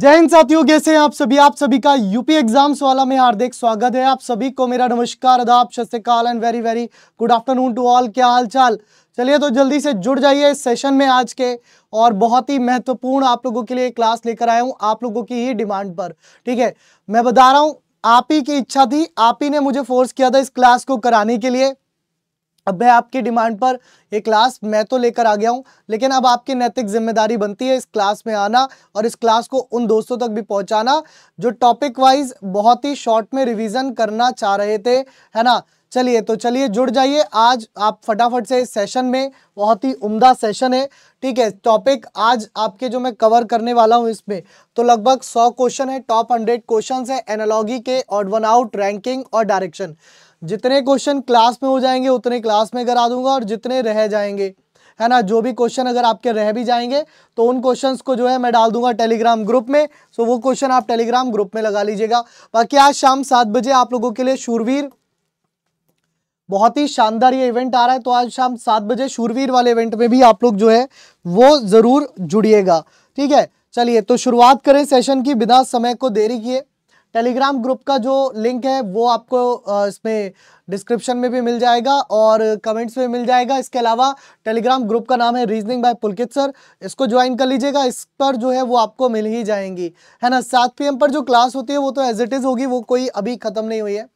जय हिंद साथियों कैसे हैं आप सभी आप सभी का यूपी एग्जाम्स वाला में हार्दिक स्वागत है आप सभी को मेरा नमस्कार अदाप सत्यकाल and very very good afternoon to all क्या हाल चाल चलिए तो जल्दी से जुड़ जाइए इस सेशन में आज के और बहुत ही महत्वपूर्ण आप लोगों के लिए क्लास लेकर आया हूँ आप लोगों की ही डिमांड पर ठीक है मैं बता रहा हूँ आप ही की इच्छा थी आप ही ने मुझे फोर्स किया था इस क्लास को कराने के लिए अब मैं आपकी डिमांड पर ये क्लास मैं तो लेकर आ गया हूँ लेकिन अब आपकी नैतिक जिम्मेदारी बनती है इस क्लास में आना और इस क्लास को उन दोस्तों तक भी पहुँचाना जो टॉपिक वाइज बहुत ही शॉर्ट में रिविज़न करना चाह रहे थे है ना चलिए तो चलिए जुड़ जाइए आज आप फटाफट से इस सेशन में बहुत ही उम्दा सेशन है ठीक है टॉपिक आज आपके जो मैं कवर करने वाला हूँ इसमें तो लगभग सौ क्वेश्चन है टॉप हंड्रेड क्वेश्चन है एनालॉगी के ऑड वन आउट रैंकिंग और डायरेक्शन जितने क्वेश्चन क्लास में हो जाएंगे उतने क्लास में करा दूंगा और जितने रह जाएंगे है ना जो भी क्वेश्चन अगर आपके रह भी जाएंगे तो उन क्वेश्चंस को जो है मैं डाल दूंगा टेलीग्राम ग्रुप में सो वो क्वेश्चन आप टेलीग्राम ग्रुप में लगा लीजिएगा बाकी आज शाम सात बजे आप लोगों के लिए शूरवीर बहुत ही शानदार ये इवेंट आ रहा है तो आज शाम सात बजे शूरवीर वाले इवेंट में भी आप लोग जो है वो ज़रूर जुड़िएगा ठीक है चलिए तो शुरुआत करें सेशन की बिना समय को देरी किए टेलीग्राम ग्रुप का जो लिंक है वो आपको इसमें डिस्क्रिप्शन में भी मिल जाएगा और कमेंट्स में मिल जाएगा इसके अलावा टेलीग्राम ग्रुप का नाम है रीजनिंग बाय पुलकित सर इसको ज्वाइन कर लीजिएगा इस पर जो है वो आपको मिल ही जाएंगी है ना सात पी पर जो क्लास होती है वो तो एज इट इज़ होगी वो कोई अभी ख़त्म नहीं हुई है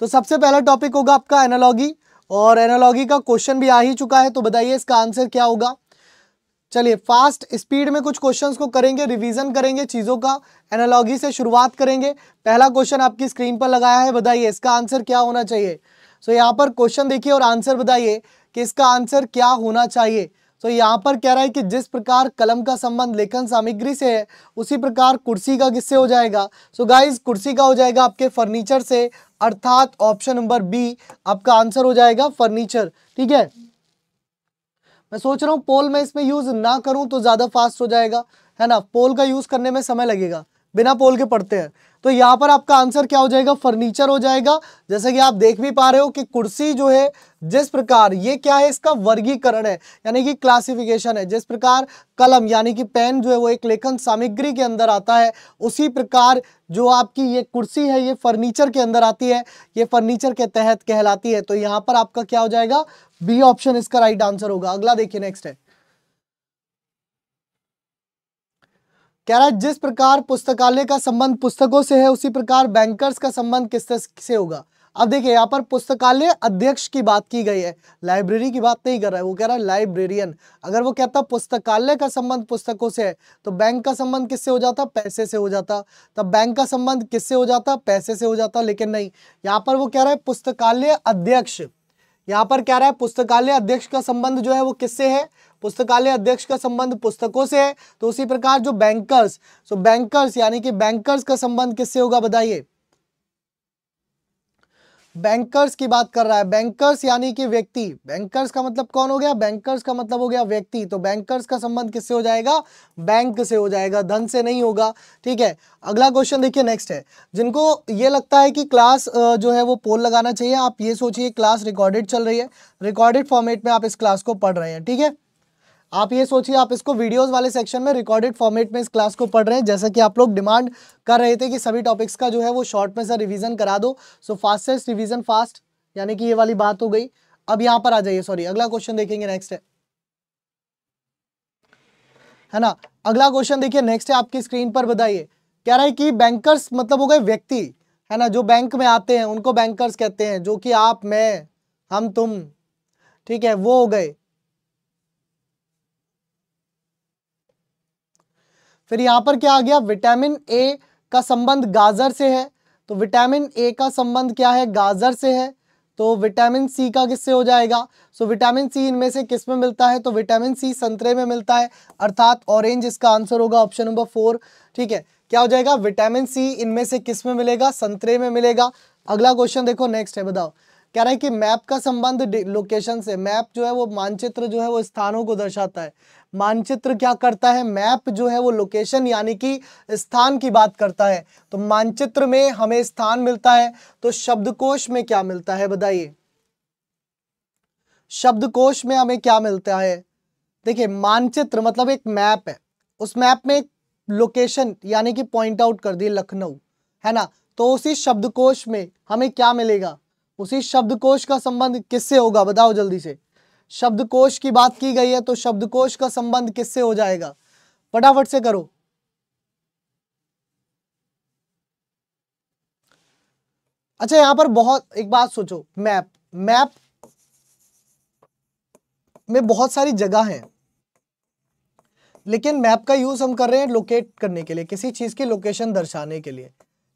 तो सबसे पहला टॉपिक होगा आपका एनालॉगी और एनालॉगी का क्वेश्चन भी आ ही चुका है तो बताइए इसका आंसर क्या होगा चलिए फास्ट स्पीड में कुछ क्वेश्चंस को करेंगे रिवीजन करेंगे चीज़ों का एनालॉजी से शुरुआत करेंगे पहला क्वेश्चन आपकी स्क्रीन पर लगाया है बताइए इसका आंसर क्या होना चाहिए सो so, यहाँ पर क्वेश्चन देखिए और आंसर बताइए कि इसका आंसर क्या होना चाहिए सो so, यहाँ पर कह रहा है कि जिस प्रकार कलम का संबंध लेखन सामग्री से है उसी प्रकार कुर्सी का किससे हो जाएगा सो so, गाइज कुर्सी का हो जाएगा आपके फर्नीचर से अर्थात ऑप्शन नंबर बी आपका आंसर हो जाएगा फर्नीचर ठीक है मैं सोच रहा हूँ पोल में इसमें यूज़ ना करूँ तो ज़्यादा फास्ट हो जाएगा है ना पोल का यूज़ करने में समय लगेगा बिना पोल के पढ़ते हैं तो यहाँ पर आपका आंसर क्या हो जाएगा फर्नीचर हो जाएगा जैसे कि आप देख भी पा रहे हो कि कुर्सी जो है जिस प्रकार ये क्या है इसका वर्गीकरण है यानी कि क्लासिफिकेशन है जिस प्रकार कलम यानी कि पेन जो है वो एक लेखन सामग्री के अंदर आता है उसी प्रकार जो आपकी ये कुर्सी है ये फर्नीचर के अंदर आती है ये फर्नीचर के तहत कहलाती है तो यहाँ पर आपका क्या हो जाएगा बी ऑप्शन इसका राइट आंसर होगा अगला देखिए नेक्स्ट है कह रहा है जिस प्रकार पुस्तकालय का संबंध पुस्तकों से है उसी प्रकार बैंकर्स का संबंध किस से होगा अब देखिए यहाँ पर पुस्तकालय अध्यक्ष की बात की गई है लाइब्रेरी की बात नहीं कर रहा है वो कह रहा है लाइब्रेरियन अगर वो कहता पुस्तकालय का संबंध पुस्तकों से है तो बैंक का संबंध किससे हो जाता पैसे से हो जाता तब बैंक का संबंध किससे हो जाता पैसे से हो जाता लेकिन नहीं यहाँ पर वो कह रहा है पुस्तकालय अध्यक्ष यहाँ पर क्या रहा है पुस्तकालय अध्यक्ष का संबंध जो है वो किससे है पुस्तकालय अध्यक्ष का संबंध पुस्तकों से है तो उसी प्रकार जो बैंकर्स सो बैंकर्स यानी कि बैंकर्स का संबंध किससे होगा बताइए बैंकर्स की बात कर रहा है बैंकर्स यानी कि व्यक्ति बैंकर्स का मतलब कौन हो गया बैंकर्स का मतलब हो गया व्यक्ति तो बैंकर्स का संबंध किससे हो जाएगा बैंक से हो जाएगा धन से नहीं होगा ठीक है अगला क्वेश्चन देखिए नेक्स्ट है जिनको ये लगता है कि क्लास जो है वो पोल लगाना चाहिए आप ये सोचिए क्लास रिकॉर्डेड चल रही है रिकॉर्डेड फॉर्मेट में आप इस क्लास को पढ़ रहे हैं ठीक है आप ये सोचिए आप इसको वीडियोस वाले सेक्शन में रिकॉर्डेड फॉर्मेट में इस क्लास को पढ़ रहे हैं जैसा कि आप लोग डिमांड कर रहे थे कि सभी टॉपिक्स का जो है वो शॉर्ट में सर रिवीजन करा दो सो फास्टेस्ट रिवीजन फास्ट यानी कि ये वाली बात हो गई अब यहाँ पर आ जाइए सॉरी अगला क्वेश्चन देखेंगे नेक्स्ट है है ना अगला क्वेश्चन देखिए नेक्स्ट है आपकी स्क्रीन पर बताइए कह रहा है कि बैंकर्स मतलब हो गए व्यक्ति है ना जो बैंक में आते हैं उनको बैंकर्स कहते हैं जो कि आप मैं हम तुम ठीक है वो हो गए फिर यहाँ पर क्या आ गया विटामिन ए का संबंध गाजर से है तो विटामिन ए का संबंध क्या है गाजर से है तो विटामिन सी का किससे हो जाएगा सो विटामिन सी इनमें से किस में मिलता है तो विटामिन सी संतरे में मिलता है अर्थात ऑरेंज इसका आंसर होगा ऑप्शन नंबर फोर ठीक है क्या हो जाएगा विटामिन सी इनमें से किस में मिलेगा संतरे में मिलेगा अगला क्वेश्चन देखो नेक्स्ट है बताओ कह रहा है कि मैप का संबंध लोकेशन से मैप जो है वो मानचित्र जो है वो स्थानों को दर्शाता है मानचित्र क्या करता है मैप जो है वो लोकेशन यानी कि स्थान की बात करता है तो मानचित्र में हमें स्थान मिलता है तो शब्दकोश में क्या मिलता है बताइए शब्दकोश में हमें क्या मिलता है देखिए मानचित्र मतलब एक मैप है उस मैप में एक लोकेशन यानी कि पॉइंट आउट कर दिए लखनऊ है ना तो उसी शब्दकोश में हमें क्या मिलेगा उसी शब्दकोश का संबंध किससे होगा बताओ जल्दी से शब्दकोश की बात की गई है तो शब्दकोश का संबंध किससे हो जाएगा फटाफट से करो अच्छा यहां पर बहुत एक बात सोचो मैप मैप में बहुत सारी जगह है लेकिन मैप का यूज हम कर रहे हैं लोकेट करने के लिए किसी चीज की लोकेशन दर्शाने के लिए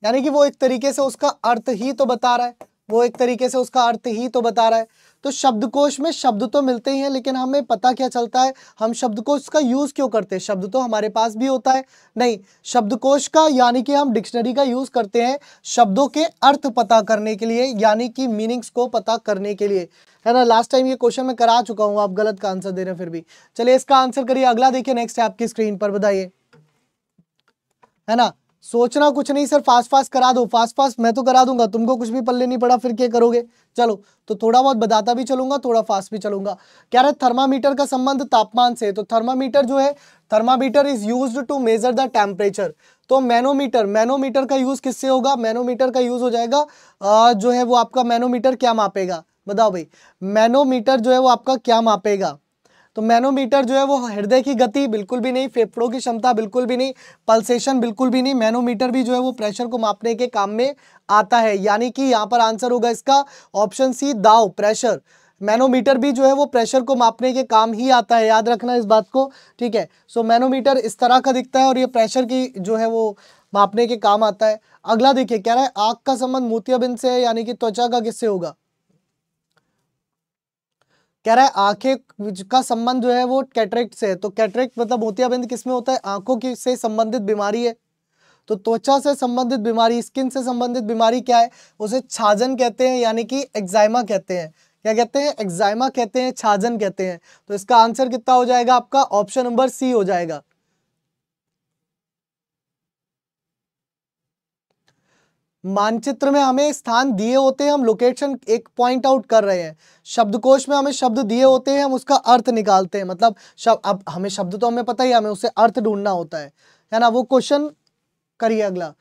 यानी कि वो एक तरीके से उसका अर्थ ही तो बता रहा है वो एक तरीके से उसका अर्थ ही तो बता रहा है तो शब्दकोश में शब्द तो मिलते ही हैं लेकिन हमें पता क्या चलता है हम शब्दकोश का यूज़ क्यों करते हैं शब्द तो हमारे पास भी होता है नहीं शब्दकोश का यानी कि हम डिक्शनरी का यूज़ करते हैं शब्दों के अर्थ पता करने के लिए यानी कि मीनिंग्स को पता करने के लिए है ना लास्ट टाइम ये क्वेश्चन मैं करा चुका हूँ आप गलत का आंसर दे रहे हैं फिर भी चलिए इसका आंसर करिए अगला देखिए नेक्स्ट है आपकी स्क्रीन पर बताइए है ना सोचना कुछ नहीं सर फास्ट फास्ट करा दो फास्ट फास्ट मैं तो करा दूंगा तुमको कुछ भी पल्ले नहीं पड़ा फिर क्या करोगे चलो तो थोड़ा बहुत बताता भी चलूंगा थोड़ा फास्ट भी चलूंगा क्या रहा थर्मामीटर का संबंध तापमान से तो थर्मामीटर जो है thermometer is use to measure the temperature तो मैनोमीटर मैनोमीटर का यूज किससे होगा मैनोमीटर का यूज हो जाएगा आ, जो है वो आपका मैनोमीटर क्या मापेगा बताओ भाई मैनोमीटर जो है वो आपका क्या मापेगा तो मैनोमीटर जो है वो हृदय की गति बिल्कुल भी नहीं फेफड़ों की क्षमता बिल्कुल भी नहीं पल्सेशन बिल्कुल भी नहीं मैनोमीटर भी जो है वो प्रेशर को मापने के काम में आता है यानी कि यहाँ पर आंसर होगा इसका ऑप्शन सी दाव प्रेशर मैनोमीटर भी जो है वो प्रेशर को मापने के काम ही आता है याद रखना इस बात को ठीक है सो मैनोमीटर इस तरह का दिखता है और ये प्रेशर की जो है वो मापने के काम आता है अगला देखिए कह रहा है आग का संबंध मोतियाबिंद से है यानी कि त्वचा का किससे होगा कह रहा है आंखें का संबंध जो है वो कैटरेक्ट से है तो कैटरेक्ट मतलब मोतियाबिंद किसमें होता है आंखों की से संबंधित बीमारी है तो त्वचा से संबंधित बीमारी स्किन से संबंधित बीमारी क्या है उसे छाजन कहते हैं यानी कि एक्जाइमा कहते हैं क्या कहते हैं एक्जाइमा कहते हैं छाजन कहते हैं तो इसका आंसर कितना हो जाएगा आपका ऑप्शन नंबर सी हो जाएगा मानचित्र में हमें स्थान दिए होते हैं हम लोकेशन एक पॉइंट आउट कर रहे हैं शब्दकोश में हमें शब्द दिए होते हैं हम उसका अर्थ निकालते हैं मतलब शब, अब हमें शब्द तो हमें पता ही हमें उसे अर्थ ढूंढना होता है है ना वो क्वेश्चन करिए अगला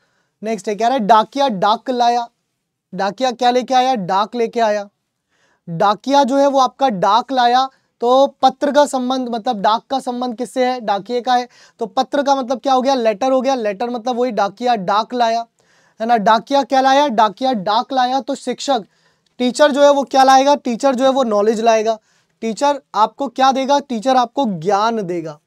नेक्स्ट है क्या रहा है डाकिया डाक लाया डाकिया क्या लेके आया डाक लेके आया डाकिया जो है वो आपका डाक लाया तो पत्र का संबंध मतलब डाक का संबंध किससे है डाकिए का है तो पत्र का मतलब क्या हो गया लेटर हो गया लेटर मतलब वही डाकिया डाक लाया है ना डाकिया क्या लाया डाकिया डाक लाया तो शिक्षक टीचर जो है वो क्या लाएगा टीचर जो है वो नॉलेज लाएगा टीचर आपको क्या देगा टीचर आपको ज्ञान देगा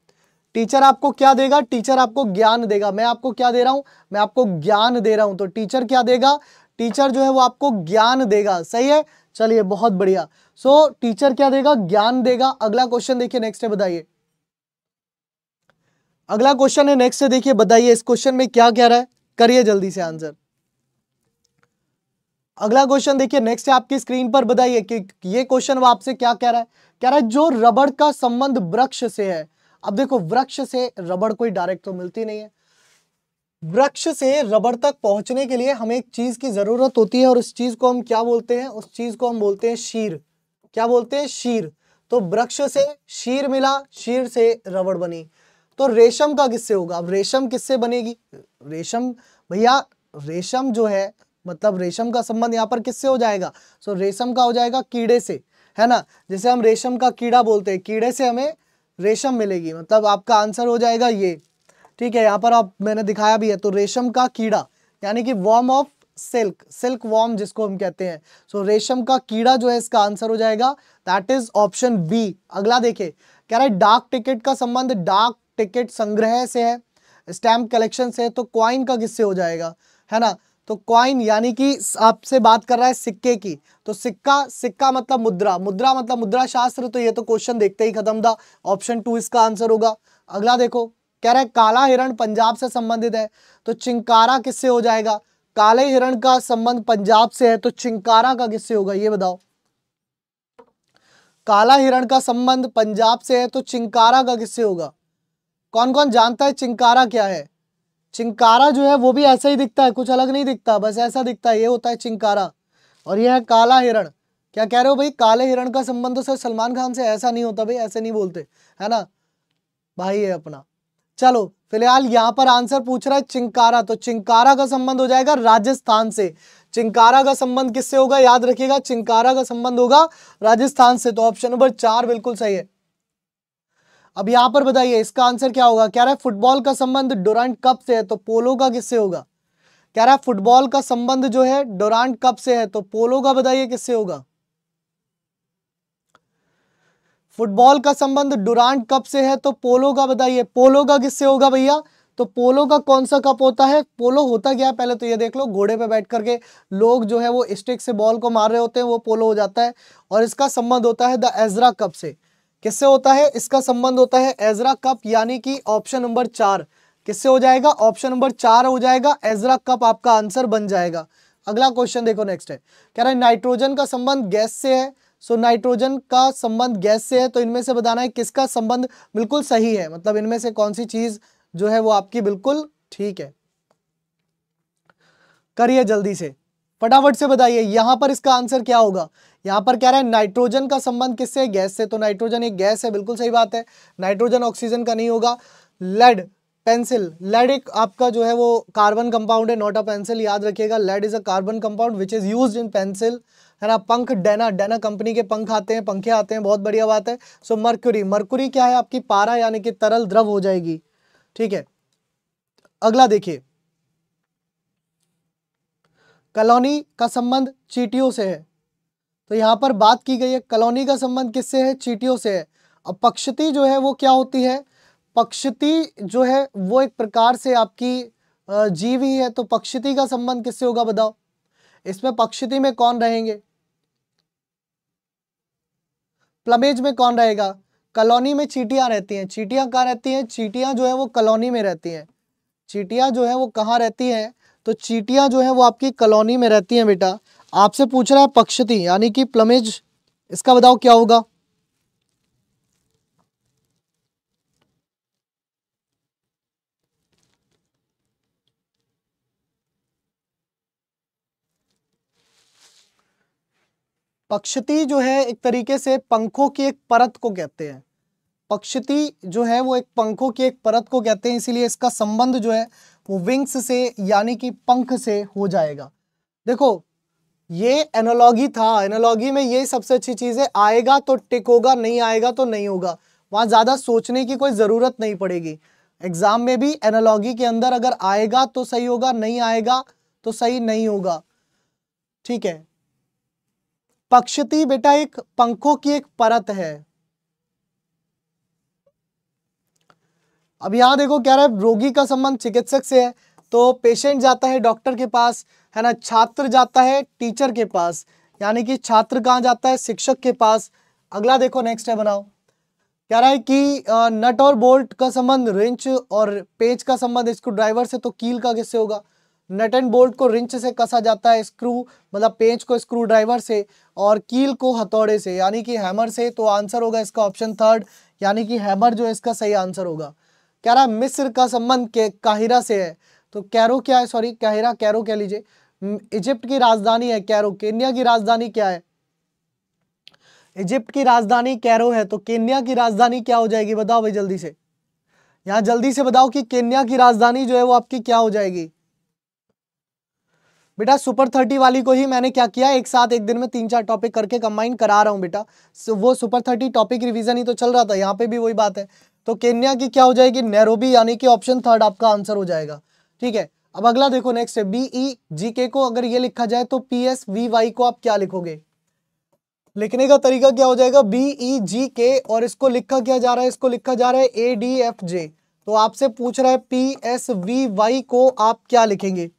टीचर आपको क्या देगा टीचर आपको ज्ञान देगा मैं आपको क्या दे रहा हूँ मैं आपको ज्ञान दे रहा हूँ तो टीचर क्या देगा टीचर जो है वो आपको ज्ञान देगा सही है चलिए बहुत बढ़िया सो so, टीचर क्या देगा ज्ञान देगा अगला क्वेश्चन देखिए नेक्स्ट है बताइए अगला क्वेश्चन है नेक्स्ट है देखिए बताइए इस क्वेश्चन में क्या कह रहा है करिए जल्दी से आंसर अगला क्वेश्चन देखिए नेक्स्ट है आपकी स्क्रीन पर बताइए कि ये क्वेश्चन वो आपसे क्या कह रहा है कह रहा है जो रबड़ का संबंध वृक्ष से है अब देखो वृक्ष से रबड़ कोई डायरेक्ट तो मिलती नहीं है वृक्ष से रबड़ तक पहुंचने के लिए हमें एक चीज की जरूरत होती है और उस चीज को हम क्या बोलते हैं उस चीज को हम बोलते हैं शीर क्या बोलते हैं शीर तो वृक्ष से शीर मिला शीर से रबड़ बनी तो रेशम का किससे होगा अब रेशम किससे बनेगी रेशम भैया रेशम जो है मतलब रेशम का संबंध यहाँ पर किससे हो जाएगा सो so, रेशम का हो जाएगा कीड़े से है ना जैसे हम रेशम का कीड़ा बोलते हैं कीड़े से हमें रेशम मिलेगी मतलब आपका आंसर हो जाएगा ये ठीक है यहाँ पर आप मैंने दिखाया भी है तो रेशम का कीड़ा यानी कि worm of silk silk worm जिसको हम कहते हैं सो so, रेशम का कीड़ा जो है इसका आंसर हो जाएगा दैट इज ऑप्शन बी अगला देखे कह रहा है डाक टिकट का संबंध डाक टिकट संग्रह से है स्टैम्प कलेक्शन से है तो क्वाइन का किससे हो जाएगा है ना तो क्वाइन यानी कि आपसे बात कर रहा है सिक्के की तो सिक्का सिक्का मतलब मुद्रा मुद्रा मतलब मुद्रा शास्त्र तो ये तो क्वेश्चन देखते ही खत्म था ऑप्शन टू इसका आंसर होगा अगला देखो कह रहा है काला हिरण पंजाब से संबंधित है तो चिंकारा किससे हो जाएगा काले हिरण का संबंध पंजाब से है तो चिंकारा का किससे होगा ये बताओ काला हिरण का संबंध पंजाब से है तो चिंकारा का किससे होगा कौन कौन जानता है चिंकारा क्या है चिंकारा जो है वो भी ऐसा ही दिखता है कुछ अलग नहीं दिखता बस ऐसा दिखता है ये होता है चिंकारा और यह है काला हिरण क्या कह रहे हो भाई काले हिरण का संबंध तो सर सलमान खान से ऐसा नहीं होता भाई ऐसे नहीं बोलते है ना भाई है अपना चलो फिलहाल यहाँ पर आंसर पूछ रहा है चिंकारा तो चिंकारा का संबंध हो जाएगा राजस्थान से चिंकारा का संबंध किससे होगा याद रखिएगा चिंकारा का संबंध होगा राजस्थान से तो ऑप्शन नंबर चार बिल्कुल सही है अब यहां पर बताइए इसका आंसर क्या होगा क्या रहा है फुटबॉल का संबंध डोरांट कप से है तो पोलो का किससे होगा क्या रहा है फुटबॉल का संबंध जो है डोरांट कप से है तो पोलो का बताइए किससे होगा फुटबॉल का संबंध डुरांट कप से है तो पोलो का बताइए पोलो का किससे होगा भैया तो पोलो का कौन सा कप होता है पोलो होता क्या है पहले तो ये देख लो घोड़े पे बैठ करके लोग जो है वो स्टिक से बॉल को मार रहे होते हैं वो पोलो हो जाता है और इसका संबंध होता है द एजरा कप से किससे होता है इसका संबंध होता है एजरा कप यानी कि ऑप्शन नंबर चार किससे हो जाएगा ऑप्शन नंबर चार हो जाएगा एजरा कप आपका आंसर बन जाएगा अगला क्वेश्चन देखो नेक्स्ट है कह रहा है नाइट्रोजन का संबंध गैस से है सो so, नाइट्रोजन का संबंध गैस से है तो इनमें से बताना है किसका संबंध बिल्कुल सही है मतलब इनमें से कौन सी चीज जो है वो आपकी बिल्कुल ठीक है करिए जल्दी से फटाफट से बताइए यहां पर इसका आंसर क्या होगा यहाँ पर क्या रहा है नाइट्रोजन का संबंध किससे गैस से तो नाइट्रोजन एक गैस है बिल्कुल सही बात है नाइट्रोजन ऑक्सीजन का नहीं होगा लेड पेंसिल लेड एक आपका जो है वो कार्बन कंपाउंड है नॉट अ पेंसिल याद रखिएगा lead is a carbon compound which is used in pencil है ना पंख डेना डेना कंपनी के पंख आते हैं पंखे आते हैं बहुत बढ़िया बात है सो मर्क्यूरी मर्क्यूरी क्या है आपकी पारा यानी कि तरल द्रव हो जाएगी ठीक है अगला देखिए कॉलोनी का संबंध चीटियों से है तो यहाँ पर बात की गई है कलोनी का संबंध किससे है चीटियों से है अब पक्षती जो है वो क्या होती है पक्षती जो है वो एक प्रकार से आपकी जीव ही है तो पक्षती का संबंध किससे होगा बताओ इसमें पक्षती में कौन रहेंगे प्लमेज में कौन रहेगा कलोनी में चीटियां रहती हैं चीटियां कहाँ रहती हैं चीटियां जो है वो कलोनी में रहती हैं चीटियां जो है वो कहाँ रहती हैं तो चीटियां जो है वो आपकी कलोनी में रहती हैं बेटा आपसे पूछ रहा है पक्षति यानी कि प्लमेज इसका बताओ क्या होगा पक्षती जो है एक तरीके से पंखों की एक परत को कहते हैं पक्षती जो है वो एक पंखों की एक परत को कहते हैं इसीलिए इसका संबंध जो है वो विंग्स से यानी कि पंख से हो जाएगा देखो ये एनोलॉगी था एनोलॉगी में ये सबसे अच्छी चीज़ है आएगा तो टिक होगा नहीं आएगा तो नहीं होगा वहां ज़्यादा सोचने की कोई ज़रूरत नहीं पड़ेगी एग्ज़ाम में भी एनोलॉगी के अंदर अगर आएगा तो सही होगा नहीं आएगा तो सही नहीं होगा ठीक है पक्षती बेटा एक पंखों की एक परत है अब यहां देखो क्या रहा है रोगी का संबंध चिकित्सक से है तो पेशेंट जाता है डॉक्टर के पास है ना छात्र जाता है टीचर के पास यानी कि छात्र कहाँ जाता है शिक्षक के पास अगला देखो नेक्स्ट है बनाओ कह रहा है कि नट और बोल्ट का संबंध रिंच और पेज का संबंध इसको ड्राइवर से तो कील का किससे होगा नट एंड बोल्ट को रिंच से कसा जाता है स्क्रू मतलब पेच को स्क्रू ड्राइवर से और कील को हथौड़े से यानी कि हैमर से तो आंसर होगा इसका ऑप्शन थर्ड यानी कि हैमर जो इसका सही आंसर होगा कह रहा है मिस्र का संबंध के काहिरा से है तो कैरो क्या है सॉरी कहरा कैरो कह लीजिए इजिप्ट की राजधानी है कैरो केन्या की राजधानी क्या है इजिप्ट की राजधानी कैरो है तो केन्या की राजधानी क्या हो जाएगी बताओ भाई जल्दी से यहां जल्दी से बताओ कि केन्या की राजधानी जो है वो आपकी क्या हो जाएगी बेटा सुपर थर्टी वाली को ही मैंने क्या किया एक साथ एक दिन में तीन चार टॉपिक करके कंबाइन करा रहा हूं बेटा वो सुपर थर्टी टॉपिक रिवीजन ही तो चल रहा था यहाँ पे भी वही बात है तो केन्या की क्या हो जाएगी नैरोबी यानी कि ऑप्शन थर्ड आपका आंसर हो जाएगा ठीक है अब अगला देखो नेक्स्ट है बीई जीके e, को अगर ये लिखा जाए तो पी एस वी वाई को आप क्या लिखोगे लिखने का तरीका क्या हो जाएगा बीई जी के और इसको लिखा क्या जा रहा है इसको लिखा जा रहा है ए डी एफ जे तो आपसे पूछ रहा है पी एस वी वाई को आप क्या लिखेंगे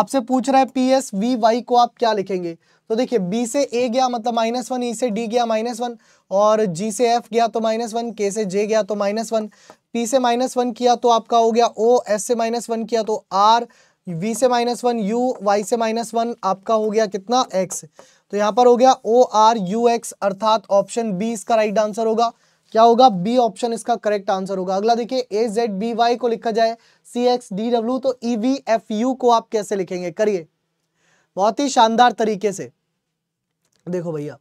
आपसे पूछ रहा है पी एस वी वाई को आप क्या लिखेंगे तो देखिए बी से ए गया मतलब माइनस वन ई से डी गया माइनस वन और जी से एफ गया तो माइनस वन के से जे गया तो माइनस वन P से माइनस वन किया तो आपका हो गया ओ एस से माइनस वन किया तो आर वी से माइनस वन यू वाई से माइनस वन आपका हो गया कितना X. तो यहाँ पर हो गया O, R, U, X अर्थात ऑप्शन B इसका राइट आंसर होगा क्या होगा बी ऑप्शन इसका करेक्ट आंसर होगा अगला देखिए ए जेड बी वाई को लिखा जाए सी एक्स डी डब्ल्यू तो ई वी एफ यू को आप कैसे लिखेंगे करिए बहुत ही शानदार तरीके से देखो भैया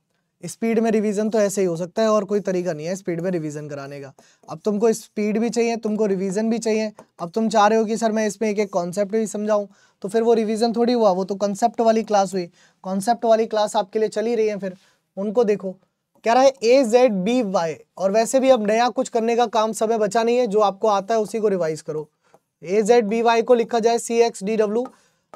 स्पीड में रिवीजन तो ऐसे ही हो सकता है और कोई तरीका नहीं है स्पीड में रिवीजन कराने का अब तुमको स्पीड भी चाहिए तुमको रिवीजन भी चाहिए अब तुम चाह रहे हो कि सर मैं इसमें एक एक कॉन्सेप्ट भी समझाऊं तो फिर वो रिवीजन थोड़ी हुआ वो तो कॉन्सेप्ट वाली क्लास हुई कॉन्सेप्ट वाली क्लास आपके लिए चली रही है फिर उनको देखो कह रहा है ए जेड बी वाई और वैसे भी अब नया कुछ करने का काम समय बचा नहीं है जो आपको आता है उसी को रिवाइज करो ए जेड बी वाई को लिखा जाए सी एक्स डी डब्ल्यू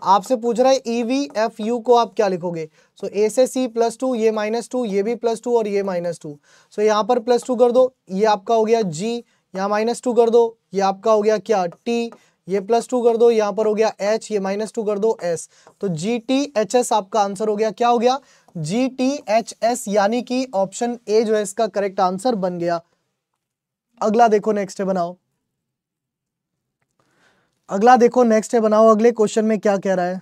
आपसे पूछ रहा है ई वी एफ यू को आप क्या लिखोगे सो ए से सी प्लस टू ये माइनस टू ये भी प्लस टू और ये माइनस टू सो यहाँ पर प्लस टू कर दो ये आपका हो गया जी यहाँ माइनस टू कर दो ये आपका हो गया क्या टी ये प्लस टू कर दो यहाँ पर हो गया एच ये माइनस टू कर दो एस तो जी टी एच एस आपका आंसर हो गया क्या हो गया जी टी एच एस यानी कि ऑप्शन ए जो है इसका करेक्ट आंसर बन गया अगला देखो नेक्स्ट बनाओ अगला देखो नेक्स्ट है बनाओ अगले क्वेश्चन में क्या कह रहा है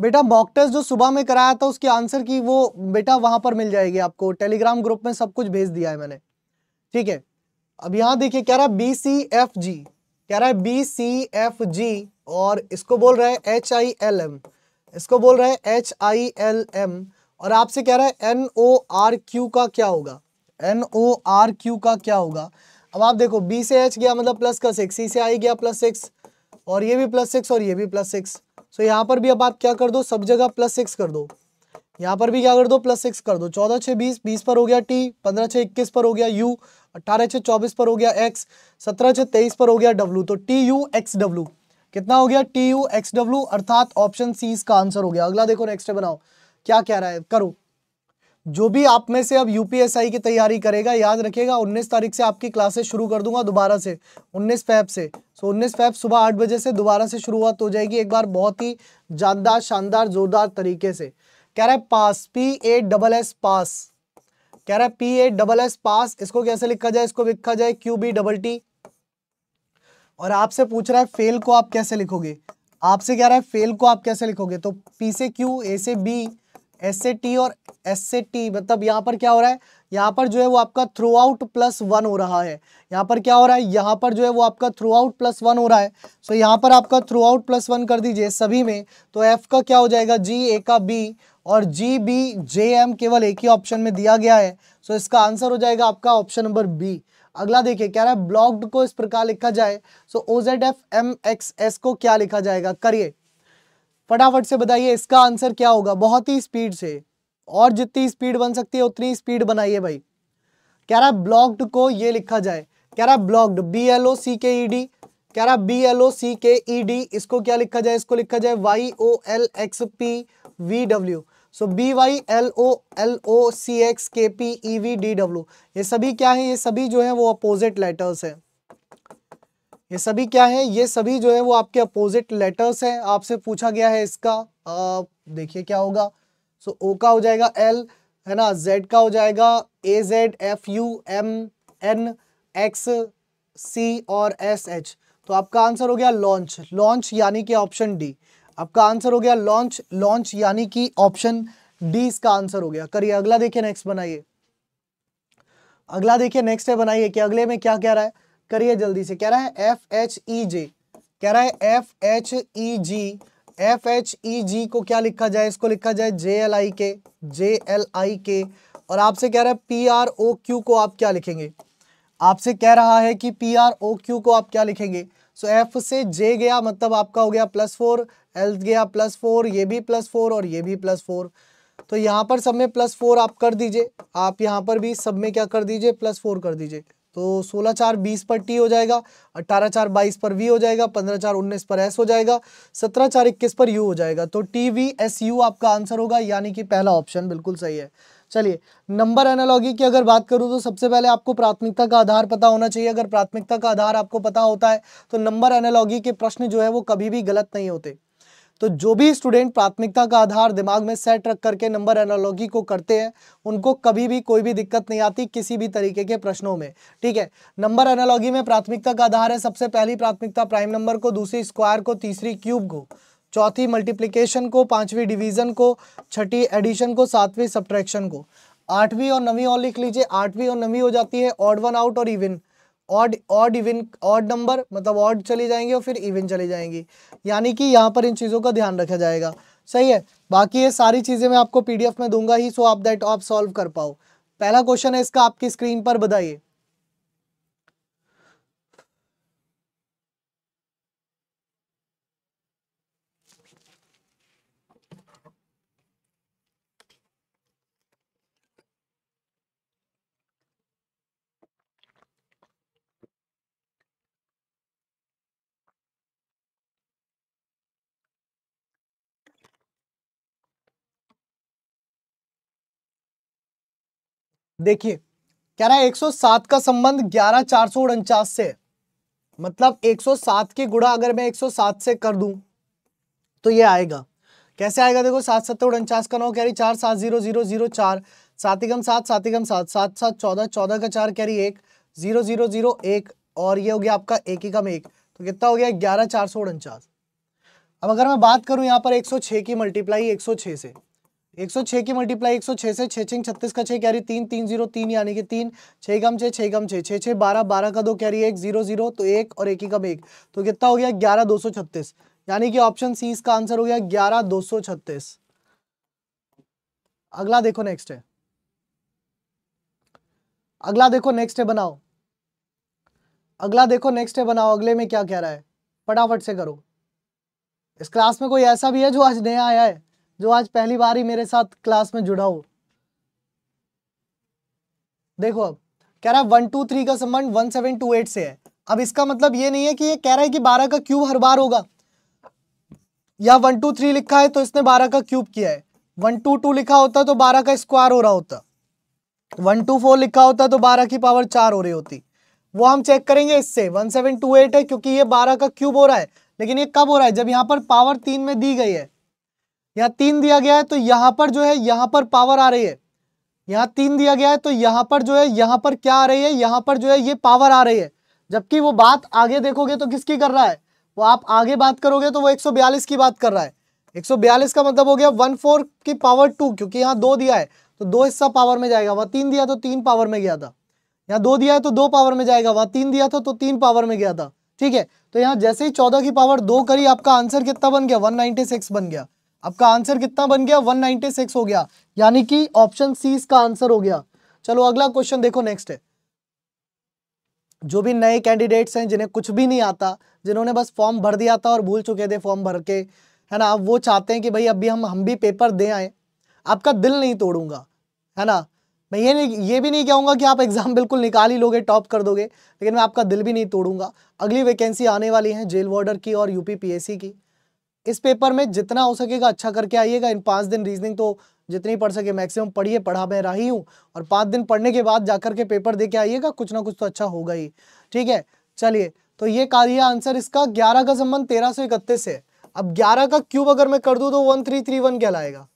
बेटा मॉक टेस्ट जो सुबह में कराया था उसके आंसर की वो बेटा वहां पर मिल जाएगी आपको टेलीग्राम ग्रुप में सब कुछ भेज दिया है मैंने ठीक है अब यहां देखिए कह रहा बी सी एफ जी कह रहा है बी सी एफ जी और इसको बोल रहा है एच आई एल एम इसको बोल रहा है एच आई एल एम और आपसे कह रहा है एन ओ आर क्यू का क्या होगा एन ओ आर क्यू का क्या होगा अब आप देखो बी से एच गया मतलब प्लस का सिक्स सी से आई गया प्लस सिक्स और ये भी प्लस सिक्स और ये भी प्लस सिक्स सो यहाँ पर भी अब आप क्या कर दो सब जगह प्लस सिक्स कर दो यहाँ पर भी क्या कर दो प्लस सिक्स कर दो चौदह छः बीस बीस पर हो गया टी पंद्रह छः इक्कीस पर हो गया यू अट्ठारह छः चौबीस पर हो गया एक्स सत्रह छः तेईस पर हो गया डब्लू तो टी यू एक्स डब्लू कितना हो गया टी यू एक्स डब्लू अर्थात ऑप्शन सी इसका आंसर हो गया अगला देखो नेक्स्ट बनाओ क्या कह रहा है करो जो भी आप में से अब यूपीएसआई की तैयारी करेगा याद रखिएगा 19 तारीख से आपकी क्लासेस शुरू कर दूंगा दोबारा से 19 फैब से सो so, 19 फैब सुबह आठ बजे से दोबारा से शुरुआत हो जाएगी एक बार बहुत ही जानदार शानदार जोरदार तरीके से कह रहा है pass P A double S pass कह रहा है P A double S pass इसको कैसे लिखा जाए इसको लिखा जाए क्यू बी डबल टी और आपसे पूछ रहा है फेल को आप कैसे लिखोगे आपसे कह रहा है फेल को आप कैसे लिखोगे तो पी से क्यू ए से बी एस से टी और एस से टी मतलब यहाँ पर क्या हो रहा है यहाँ पर जो है वो आपका थ्रू आउट प्लस वन हो रहा है यहाँ पर क्या हो रहा है यहाँ पर जो है वो आपका थ्रू आउट प्लस वन हो रहा है सो तो so, यहाँ पर आपका थ्रू आउट प्लस वन कर दीजिए सभी में तो एफ का क्या हो जाएगा जी ए का बी और जी बी जे एम केवल एक ही ऑप्शन में दिया गया है सो so इसका आंसर हो जाएगा आपका ऑप्शन नंबर बी अगला देखिए कह रहा है ब्लॉक्ड को इस प्रकार लिखा जाए so O Z F M X S को क्या लिखा जाएगा करिए फटाफट से बताइए इसका आंसर क्या होगा बहुत ही स्पीड से और जितनी स्पीड बन सकती है उतनी स्पीड बनाइए भाई कह रहा है ब्लॉक्ड को ये लिखा जाए कह रहा है blocked B L O C K E D कह रहा B L O C K E D इसको क्या लिखा जाए इसको लिखा जाए Y O L X P V W so B Y L O L O C X K P E V D W ये सभी क्या है ये सभी जो है वो अपोजिट लेटर्स है ये सभी क्या है ये सभी जो है वो आपके अपोजिट लेटर्स हैं आपसे पूछा गया है इसका देखिए क्या होगा सो so, ओ का हो जाएगा एल है ना जेड का हो जाएगा A Z F U M N X C और एस एच तो आपका आंसर हो गया लॉन्च लॉन्च यानी कि ऑप्शन डी आपका आंसर हो गया लॉन्च लॉन्च यानी कि ऑप्शन डी इसका आंसर हो गया करिए अगला देखिए नेक्स्ट बनाइए अगला देखिए नेक्स्ट है बनाइए कि अगले में क्या कह रहा है करिए जल्दी से कह रहा है एफ एच ई जे कह रहा है F H E G F H E G को क्या लिखा जाए इसको लिखा जाए जे एल आई के जे एल आई के और आपसे कह रहा है पी आर ओ क्यू को आप क्या लिखेंगे आपसे कह रहा है कि पी आर ओ क्यू को आप क्या लिखेंगे सो so, एफ से जे गया मतलब आपका हो गया प्लस फोर एल्स गया प्लस फोर ये भी प्लस फोर और ये भी प्लस फोर तो यहाँ पर सब में प्लस फोर आप कर दीजिए आप यहाँ पर भी सब में क्या कर दीजिए प्लस फोर कर दीजिए तो सोलह चार बीस पर टी हो जाएगा अट्ठारह चार बाईस पर वी हो जाएगा पंद्रह चार उन्नीस पर एस हो जाएगा सत्रह चार इक्कीस पर यू हो जाएगा तो टी वी एस यू आपका आंसर होगा यानी कि पहला ऑप्शन बिल्कुल सही है चलिए नंबर एनालॉगी की अगर बात करूँ तो सबसे पहले आपको प्राथमिकता का आधार पता होना चाहिए अगर प्राथमिकता का आधार आपको पता होता है तो नंबर एनालॉगी के प्रश्न जो है वो कभी भी गलत नहीं होते तो जो भी स्टूडेंट प्राथमिकता का आधार दिमाग में सेट रख करके नंबर एनोलॉजी को करते हैं उनको कभी भी कोई भी दिक्कत नहीं आती किसी भी तरीके के प्रश्नों में ठीक है नंबर एनोलॉजी में प्राथमिकता का आधार है सबसे पहली प्राथमिकता प्राइम नंबर को दूसरी स्क्वायर को तीसरी क्यूब को चौथी मल्टीप्लीकेशन को पांचवी डिवीजन को छठी एडिशन को सातवीं सब्ट्रैक्शन को आठवीं और नवीं और लिख लीजिए आठवीं और नवीं हो जाती है ऑड वन आउट और even odd odd even odd number मतलब ऑड चली जाएंगे और फिर इवन चली जाएंगी यानी कि यहाँ पर इन चीज़ों का ध्यान रखा जाएगा सही है बाकी ये सारी चीज़ें मैं आपको पीडीएफ में दूंगा ही सो आप दैट आप सॉल्व कर पाओ पहला क्वेश्चन है इसका आपकी स्क्रीन पर बताइए देखिए कह रहा है 107 का संबंध ग्यारह चार सौ उनचास से मतलब 107 के गुणा अगर मैं 107 से कर दूं तो ये आएगा कैसे आएगा देखो सात सत्तर उनचास का नौ कैरी चार सात जीरो जीरो जीरो चार सातिकम सात सातिकम सात सात सात चौदह चौदह का चार कैरी एक जीरो जीरो जीरो एक और ये हो गया आपका एक ही कम एक तो कितना हो गया ग्यारह चार सौ उनचास अब अगर मैं बात करूं यहाँ पर एक सौ छह की मल्टीप्लाई एक सौ छह से 106 की मल्टीप्लाई 106 से छः छिंग छत्तीस का छः कैरी तीन तीन जीरो तीन यानी कि तीन छः कम छः छः कम छः छः छः बारह बारह का दो कैरी एक जीरो जीरो तो एक और एक ही कम एक तो कितना हो गया ग्यारह दो सौ छत्तीस यानी कि ऑप्शन सी इसका आंसर हो गया ग्यारह दो सौ छत्तीस अगला देखो नेक्स्ट है अगला देखो नेक्स्ट है बनाओ अगला देखो नेक्स्ट है बनाओ अगले में क्या कह रहा है फटाफट से करो इस क्लास में कोई ऐसा भी है जो आज नया आया है जो आज पहली बार ही मेरे साथ क्लास में जुड़ा हो देखो अब कह रहा है वन टू थ्री का संबंध वन सेवन टू एट से है अब इसका मतलब ये नहीं है कि ये कह रहा है कि बारह का क्यूब हर बार होगा या वन टू थ्री लिखा है तो इसने बारह का क्यूब किया है वन टू टू लिखा होता तो बारह का स्क्वायर हो रहा होता वन टू फोर लिखा होता तो बारह की पावर चार हो रही होती वो हम चेक करेंगे इससे वन सेवन टू एट है क्योंकि ये बारह का क्यूब हो रहा है लेकिन ये कब हो रहा है जब यहाँ पर पावर तीन में दी गई है यहाँ तीन दिया गया है तो यहाँ पर जो है यहाँ पर पावर आ रही है यहाँ तीन दिया गया है तो यहाँ पर जो है यहाँ पर क्या आ रही है यहाँ पर जो है ये पावर आ रही है जबकि वो बात आगे देखोगे तो किसकी कर रहा है वो आप आगे बात करोगे तो वो 142 की बात कर रहा है 142 का मतलब हो गया वन फोर की पावर टू क्योंकि यहाँ दो दिया है तो दो हिस्सा पावर में जाएगा वहाँ तीन दिया तो तीन पावर में गया था यहाँ दो दिया है तो दो पावर में जाएगा वहाँ तीन दिया था तो तीन पावर में गया था ठीक है तो यहाँ जैसे ही चौदह की पावर दो करी आपका आंसर कितना बन गया वन बन गया आपका आंसर कितना बन गया 196 हो गया यानी कि ऑप्शन सी इसका आंसर हो गया चलो अगला क्वेश्चन देखो नेक्स्ट है जो भी नए कैंडिडेट्स हैं जिन्हें कुछ भी नहीं आता जिन्होंने बस फॉर्म भर दिया था और भूल चुके थे फॉर्म भर के है ना वो चाहते हैं कि भाई अभी हम हम भी पेपर दे आए आपका दिल नहीं तोड़ूंगा है ना मैं ये नहीं ये भी नहीं कहूँगा कि आप एग्ज़ाम बिल्कुल निकाल ही लोगे टॉप कर दोगे लेकिन मैं आपका दिल भी नहीं तोड़ूंगा अगली वैकेंसी आने वाली है जेल वार्डर की और यूपीपीएससी की इस पेपर में जितना हो सकेगा अच्छा करके आइएगा इन पाँच दिन रीजनिंग तो जितनी पढ़ सके मैक्सिमम पढ़िए पढ़ा मैं रही हूँ और पाँच दिन पढ़ने के बाद जाकर के पेपर दे के आइएगा कुछ ना कुछ तो अच्छा होगा ही ठीक है चलिए तो ये कार्य आंसर इसका ग्यारह का संबंध तेरह सौ इकतीस से अब ग्यारह का क्यूब अगर मैं कर दूँ तो वन थ्री थ्री वन कहलाएगा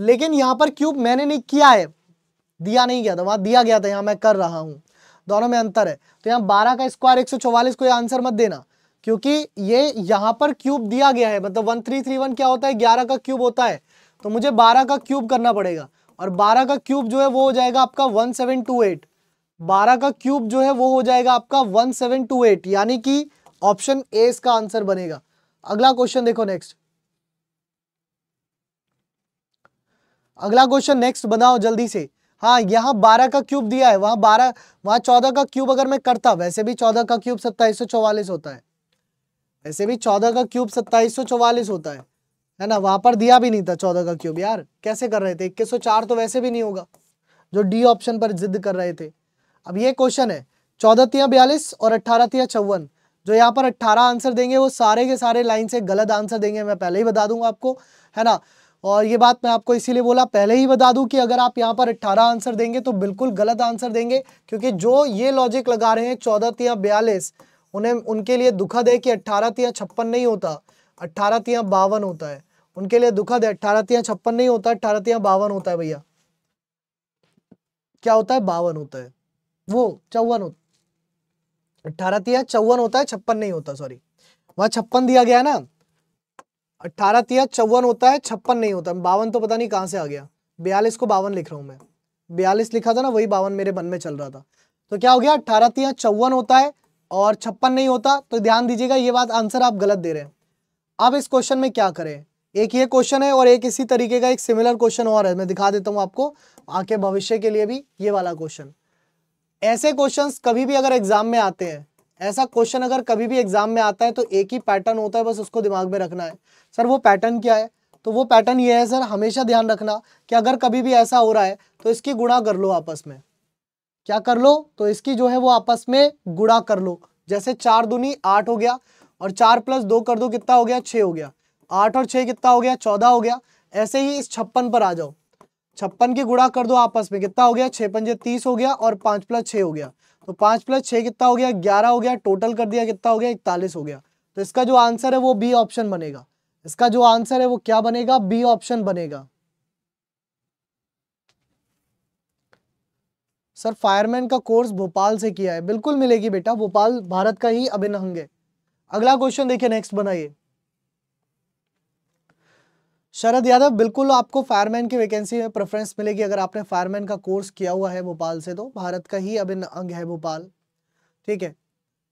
लेकिन यहाँ पर क्यूब मैंने नहीं किया है दिया नहीं गया था वहाँ दिया गया था यहाँ मैं कर रहा हूँ दोनों में अंतर है तो यहाँ बारह का स्क्वायर एक सौ चौवालीस को आंसर मत देना क्योंकि ये यहाँ पर क्यूब दिया गया है मतलब वन थ्री थ्री वन क्या होता है ग्यारह का क्यूब होता है तो मुझे बारह का क्यूब करना पड़ेगा और बारह का क्यूब जो है वो हो जाएगा आपका वन सेवन टू एट बारह का क्यूब जो है वो हो जाएगा आपका वन सेवन टू एट यानी कि ऑप्शन ए इसका आंसर बनेगा अगला क्वेश्चन देखो नेक्स्ट अगला क्वेश्चन नेक्स्ट बनाओ जल्दी से हाँ यहाँ बारह का क्यूब दिया है वहां बारह वहां चौदह का क्यूब अगर मैं करता वैसे भी चौदह का क्यूब सत्ताईस सौ चौवालीस होता है ऐसे भी चौदह का क्यूब सत्ताईस सौ चौवालीस होता है है ना वहां पर दिया भी नहीं था चौदह का क्यूब यार कैसे कर रहे थे इक्कीस सौ चार तो वैसे भी नहीं होगा जो डी ऑप्शन पर जिद कर रहे थे अब ये क्वेश्चन है चौदह तिया बयालीस और अट्ठारह तिया चौवन जो यहाँ पर अट्ठारह आंसर देंगे वो सारे के सारे लाइन से गलत आंसर देंगे मैं पहले ही बता दूंगा आपको है ना और ये बात मैं आपको इसीलिए बोला पहले ही बता दूं कि अगर आप यहाँ पर 18 आंसर देंगे तो बिल्कुल गलत आंसर देंगे क्योंकि जो ये लॉजिक लगा रहे हैं चौदह तिया बयालीस उन्हें उनके लिए दुखद है कि अट्ठारह तिया छप्पन नहीं होता अट्ठारह तिया बावन होता है उनके लिए दुखद है अट्ठारह तिया छप्पन नहीं होता अट्ठारह तिया बावन होता है भैया क्या होता है बावन होता है वो चौवन होता अट्ठारह तिया चौवन होता है छप्पन नहीं होता सॉरी वहां छप्पन दिया गया ना अट्ठारह तिया चौवन होता है छप्पन नहीं होता बावन तो पता नहीं कहाँ से आ गया बयालीस को बावन लिख रहा हूँ मैं बयालीस लिखा था ना वही बावन मेरे मन में चल रहा था तो क्या हो गया अट्ठारह तिया चौवन होता है और छप्पन नहीं होता तो ध्यान दीजिएगा ये बात आंसर आप गलत दे रहे हैं अब इस क्वेश्चन में क्या करें एक ये क्वेश्चन है और एक इसी तरीके का एक सिमिलर क्वेश्चन और है मैं दिखा देता हूँ आपको आके भविष्य के लिए भी ये वाला क्वेश्चन ऐसे क्वेश्चन कभी भी अगर एग्जाम में आते हैं ऐसा क्वेश्चन अगर कभी भी एग्जाम में आता है तो एक ही पैटर्न होता है बस उसको दिमाग में रखना है सर वो पैटर्न क्या है तो वो पैटर्न ये है सर हमेशा ध्यान रखना कि अगर कभी भी ऐसा हो रहा है तो इसकी गुणा कर लो आपस में क्या कर लो तो इसकी जो है वो आपस में गुड़ा कर लो जैसे चार दूनी आठ हो गया और चार प्लस दो कर दो कितना हो गया छः हो गया आठ और छः कितना हो गया चौदह हो गया ऐसे ही इस छप्पन पर आ जाओ छप्पन की गुड़ा कर दो आपस में कितना हो गया छः पंजे तीस हो गया और पाँच प्लस छः हो गया तो पाँच प्लस छः कितना हो गया ग्यारह हो गया टोटल कर दिया कितना हो गया इकतालीस हो गया तो इसका जो आंसर है वो बी ऑप्शन बनेगा इसका जो आंसर है वो क्या बनेगा बी ऑप्शन बनेगा सर फायरमैन का कोर्स भोपाल से किया है बिल्कुल मिलेगी बेटा भोपाल भारत का ही अभिन्न अंग है अगला क्वेश्चन देखिए नेक्स्ट बनाइए शरद यादव बिल्कुल आपको फायरमैन की वैकेंसी में प्रेफरेंस मिलेगी अगर आपने फायरमैन का कोर्स किया हुआ है भोपाल से तो भारत का ही अभिन्न अंग है भोपाल ठीक है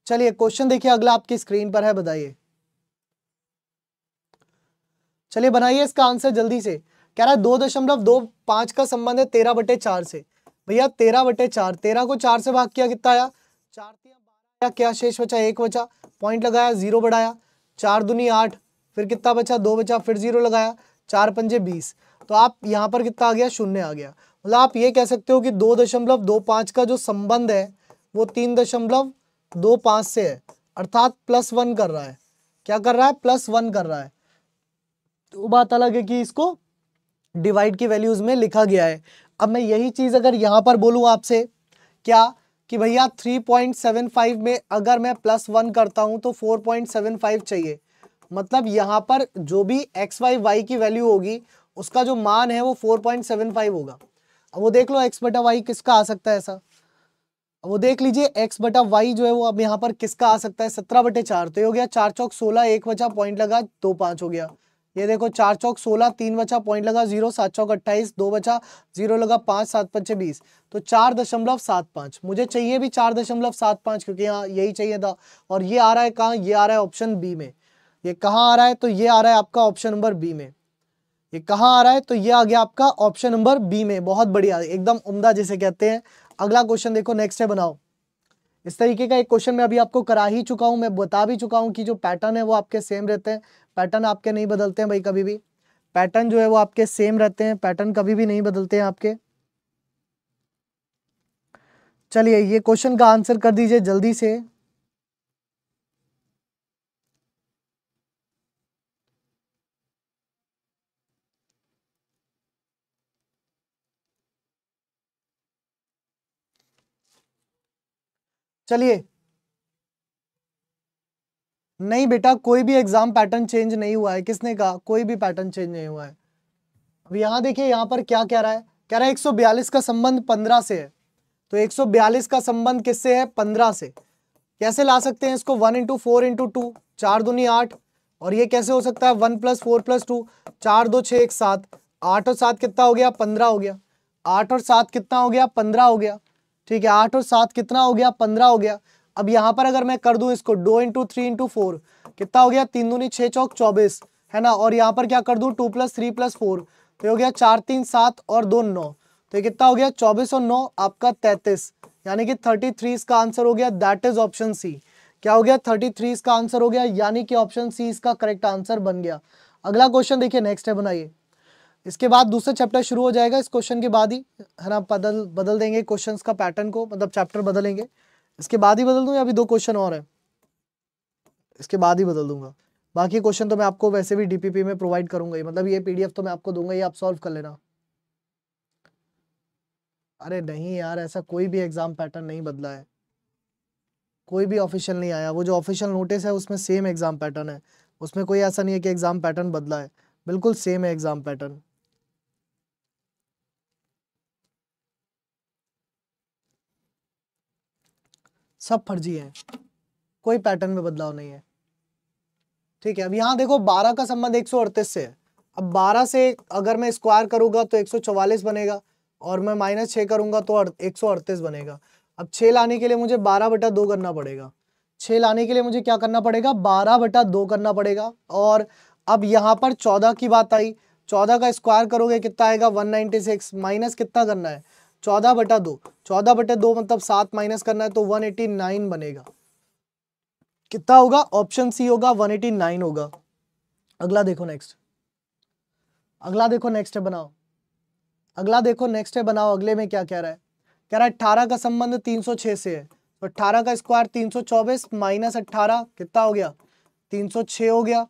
चलिए क्वेश्चन देखिए अगला आपकी स्क्रीन पर है बताइए चलिए बनाइए इसका आंसर जल्दी से कह रहा है दो दशमलव दो पांच का संबंध है तेरह बटे चार से भैया तेरह बटे चार तेरह को चार से भाग किया कितना आया चार तीन बारह क्या शेष बचा एक बचा पॉइंट लगाया जीरो बढ़ाया चार दुनी आठ फिर कितना बचा दो बचा फिर जीरो लगाया चार पंजे बीस तो आप यहाँ पर कितना आ गया शून्य आ गया मतलब आप ये कह सकते हो कि दो दशमलव दो पाँच का जो संबंध है वो तीन दशमलव दो पाँच से है अर्थात प्लस वन कर रहा है क्या कर रहा है प्लस वन कर रहा है तो बात अलग है कि इसको डिवाइड की वैल्यूज में लिखा गया है अब मैं यही चीज़ अगर यहाँ पर बोलू आपसे क्या कि भैया 3.75 में अगर मैं प्लस वन करता हूं तो 4.75 चाहिए मतलब यहाँ पर जो भी एक्स वाई वाई की वैल्यू होगी उसका जो मान है वो 4.75 होगा अब वो देख लो एक्स बटा वाई किसका आ सकता है ऐसा अब वो देख लीजिए एक्स बटा वाई जो है वो अब यहाँ पर किसका आ सकता है सत्रह बटे चार तो ये हो गया चार चौक सोलह एक बचा पॉइंट लगा दो पांच हो गया ये देखो चार चौक सोलह तीन बचा पॉइंट लगा जीरो सात चौक अट्ठाईस दो बचा जीरो लगा पांच सात पच्चे बीस तो चार दशमलव सात पांच मुझे चाहिए भी चार दशमलव सात पांच क्योंकि यहाँ यही चाहिए था और ये आ रहा है कहाँ ये आ रहा है ऑप्शन बी में ये कहाँ आ रहा है तो ये आ रहा है आपका ऑप्शन नंबर बी में ये कहाँ आ रहा है तो ये आ गया आपका ऑप्शन नंबर बी में बहुत बढ़िया एकदम उमदा जिसे कहते हैं अगला क्वेश्चन देखो नेक्स्ट है बनाओ इस तरीके का एक क्वेश्चन मैं अभी आपको करा ही चुका हूँ मैं बता भी चुका हूँ कि जो पैटर्न है वो आपके सेम रहते हैं पैटर्न आपके नहीं बदलते हैं भाई कभी भी पैटर्न जो है वो आपके सेम रहते हैं पैटर्न कभी भी नहीं बदलते हैं आपके चलिए ये क्वेश्चन का आंसर कर दीजिए जल्दी से चलिए नहीं बेटा कोई भी एग्जाम पैटर्न चेंज नहीं हुआ है किसने कहा कोई भी पैटर्न चेंज नहीं हुआ है अब यहां देखिए यहां पर क्या कह रहा है कह रहा है 142 का संबंध 15 से है तो 142 का संबंध किससे है 15 से कैसे ला सकते हैं इसको one into four into two चार दुनी आठ और ये कैसे हो सकता है one plus four plus two चार दो छः एक सात आठ और सात कितना हो गया पंद्रह हो गया आठ और सात कितना हो गया पंद्रह हो गया ठीक है आठ और सात कितना हो गया पंद्रह हो गया अब यहाँ पर अगर मैं कर दूं इसको दो इंटू थ्री इंटू फोर कितना हो गया तीन दूनी छः चौक चौबीस है ना और यहाँ पर क्या कर दूं two plus three plus four तो हो गया चार तीन सात और दो नौ तो कितना हो गया चौबीस और नौ आपका तैतीस यानी कि थर्टी थ्री इसका आंसर हो गया दैट इज ऑप्शन सी क्या हो गया थर्टी थ्री इसका आंसर हो गया यानी कि ऑप्शन सी इसका करेक्ट आंसर बन गया अगला क्वेश्चन देखिए नेक्स्ट है बनाइए इसके बाद दूसरा चैप्टर शुरू हो जाएगा इस क्वेश्चन के बाद ही है ना बदल बदल देंगे क्वेश्चंस का पैटर्न को मतलब चैप्टर बदलेंगे इसके बाद ही बदल दूँ या अभी दो क्वेश्चन और हैं इसके बाद ही बदल दूंगा बाकी क्वेश्चन तो मैं आपको वैसे भी डीपीपी में प्रोवाइड करूंगा ही मतलब ये पी तो मैं आपको दूंगा ये आप सॉल्व कर लेना अरे नहीं यार ऐसा कोई भी एग्जाम पैटर्न नहीं बदला है कोई भी ऑफिशियल नहीं आया वो जो ऑफिशियल नोटिस है उसमें सेम एग्जाम पैटर्न है उसमें कोई ऐसा नहीं है कि एग्जाम पैटर्न बदला है बिल्कुल सेम है एग्जाम पैटर्न सब फर्जी हैं कोई पैटर्न में बदलाव नहीं है ठीक है अब यहाँ देखो 12 का संबंध एक से है अब 12 से अगर मैं स्क्वायर करूंगा तो 144 बनेगा और मैं माइनस छः करूंगा तो एक बनेगा अब छः लाने के लिए मुझे बारह बटा दो करना पड़ेगा छः लाने के लिए मुझे क्या करना पड़ेगा बारह बटा दो करना पड़ेगा और अब यहाँ पर चौदह की बात आई चौदह का स्क्वायर करोगे कितना आएगा वन नाइनटी सिक्स माइनस कितना करना है चौदह बटा दो चौदह बटे दो मतलब सात माइनस करना है तो वन एटी नाइन बनेगा कितना होगा ऑप्शन सी होगा वन एटी नाइन होगा अगला देखो नेक्स्ट अगला देखो नेक्स्ट है बनाओ अगला देखो नेक्स्ट है बनाओ अगले में क्या कह रहा है कह रहा है अट्ठारह का संबंध तीन सौ छह से है तो अट्ठारह का स्क्वायर तीन सौ चौबीस माइनस अट्ठारह कितना हो गया तीन सौ छह हो गया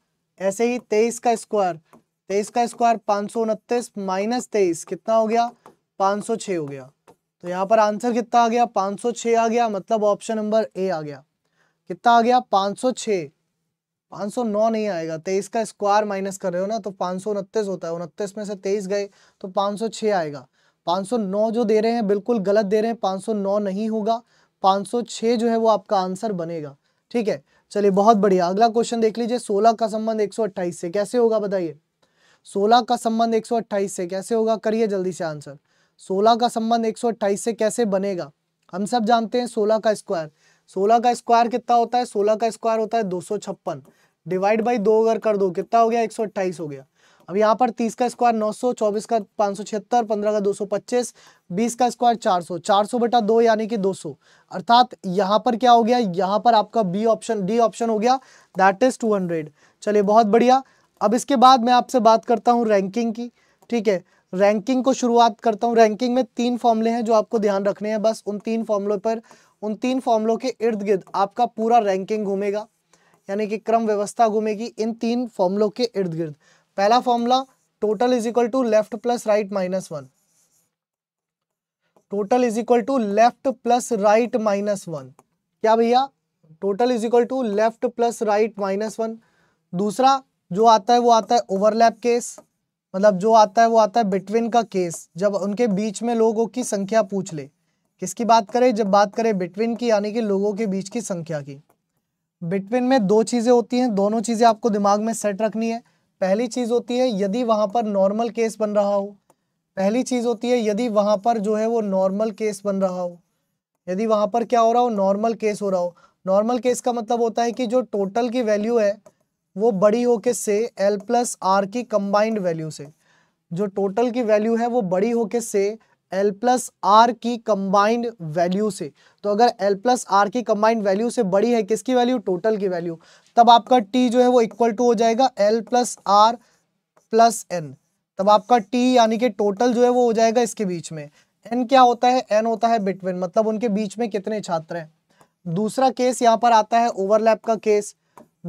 ऐसे ही तेईस का स्क्वायर तेईस का स्क्वायर पांच सौ उनतीस माइनस तेईस कितना हो गया पांच सौ छह हो गया तो यहाँ पर आंसर कितना आ गया 506 आ गया मतलब ऑप्शन नंबर ए आ गया कितना आ गया 506 509 नहीं आएगा तेईस का स्क्वायर माइनस कर रहे हो ना तो पाँच होता है उनतीस में से तेईस गए तो 506 आएगा 509 जो दे रहे हैं बिल्कुल गलत दे रहे हैं 509 नहीं होगा 506 जो है वो आपका आंसर बनेगा ठीक है चलिए बहुत बढ़िया अगला क्वेश्चन देख लीजिए सोलह का संबंध अट्ठाईस से कैसे होगा बताइए सोलह का संबंध अट्ठाईस से कैसे होगा करिए जल्दी से आंसर सोलह का संबंध एक से कैसे बनेगा हम सब जानते हैं सोलह का स्क्वायर सोलह का स्क्वायर कितना होता है सोलह का स्क्वायर होता है दो डिवाइड बाई दो अगर कर दो कितना हो गया एक हो गया अब यहाँ पर तीस का स्क्वायर नौ सौ चौबीस का पाँच सौ छिहत्तर पंद्रह का दो सौ पच्चीस बीस का स्क्वायर चार सौ चार सौ बटा दो यानी कि दो सौ अर्थात यहाँ पर क्या हो गया यहाँ पर आपका बी ऑप्शन डी ऑप्शन हो गया दैट इज टू चलिए बहुत बढ़िया अब इसके बाद मैं आपसे बात करता हूँ रैंकिंग की ठीक है रैंकिंग को शुरुआत करता हूँ रैंकिंग में तीन फॉर्मले हैं जो आपको ध्यान रखने हैं बस उन तीन फॉर्मूलों पर उन तीन फॉर्मूलों के इर्द गिर्द आपका पूरा रैंकिंग घूमेगा यानी कि क्रम व्यवस्था घूमेगी इन तीन फॉर्मूलों के इर्द गिर्द पहला formula total is equal to left plus right minus one total is equal to left plus right minus one क्या भैया total is equal to left plus right minus one दूसरा जो आता है वो आता है ओवरलैप केस मतलब जो आता है वो आता है बिटवीन का केस जब उनके बीच में लोगों की संख्या पूछ ले किसकी बात करें जब बात करें बिटवीन की यानी कि लोगों के बीच की संख्या की बिटवीन में दो चीज़ें होती हैं दोनों चीज़ें आपको दिमाग में सेट रखनी है पहली चीज़ होती है यदि वहाँ पर नॉर्मल केस बन रहा हो पहली चीज़ होती है यदि वहाँ पर जो है वो नॉर्मल केस बन रहा हो यदि वहाँ पर क्या हो रहा हो नॉर्मल केस हो रहा हो नॉर्मल केस का मतलब होता है कि जो टोटल की वैल्यू है वो बड़ी होके से एल प्लस आर की कंबाइंड वैल्यू से जो टोटल की वैल्यू है वो बड़ी होके से एल प्लस आर की कंबाइंड वैल्यू से तो अगर एल प्लस आर की कंबाइंड वैल्यू से बड़ी है किसकी वैल्यू टोटल की वैल्यू तब आपका टी जो है वो इक्वल टू हो जाएगा L plus R plus N तब आपका टी यानी कि टोटल जो है वो हो जाएगा इसके बीच में एन क्या होता है एन होता है बिटवीन मतलब उनके बीच में कितने छात्र हैं दूसरा केस यहाँ पर आता है ओवरलैप का केस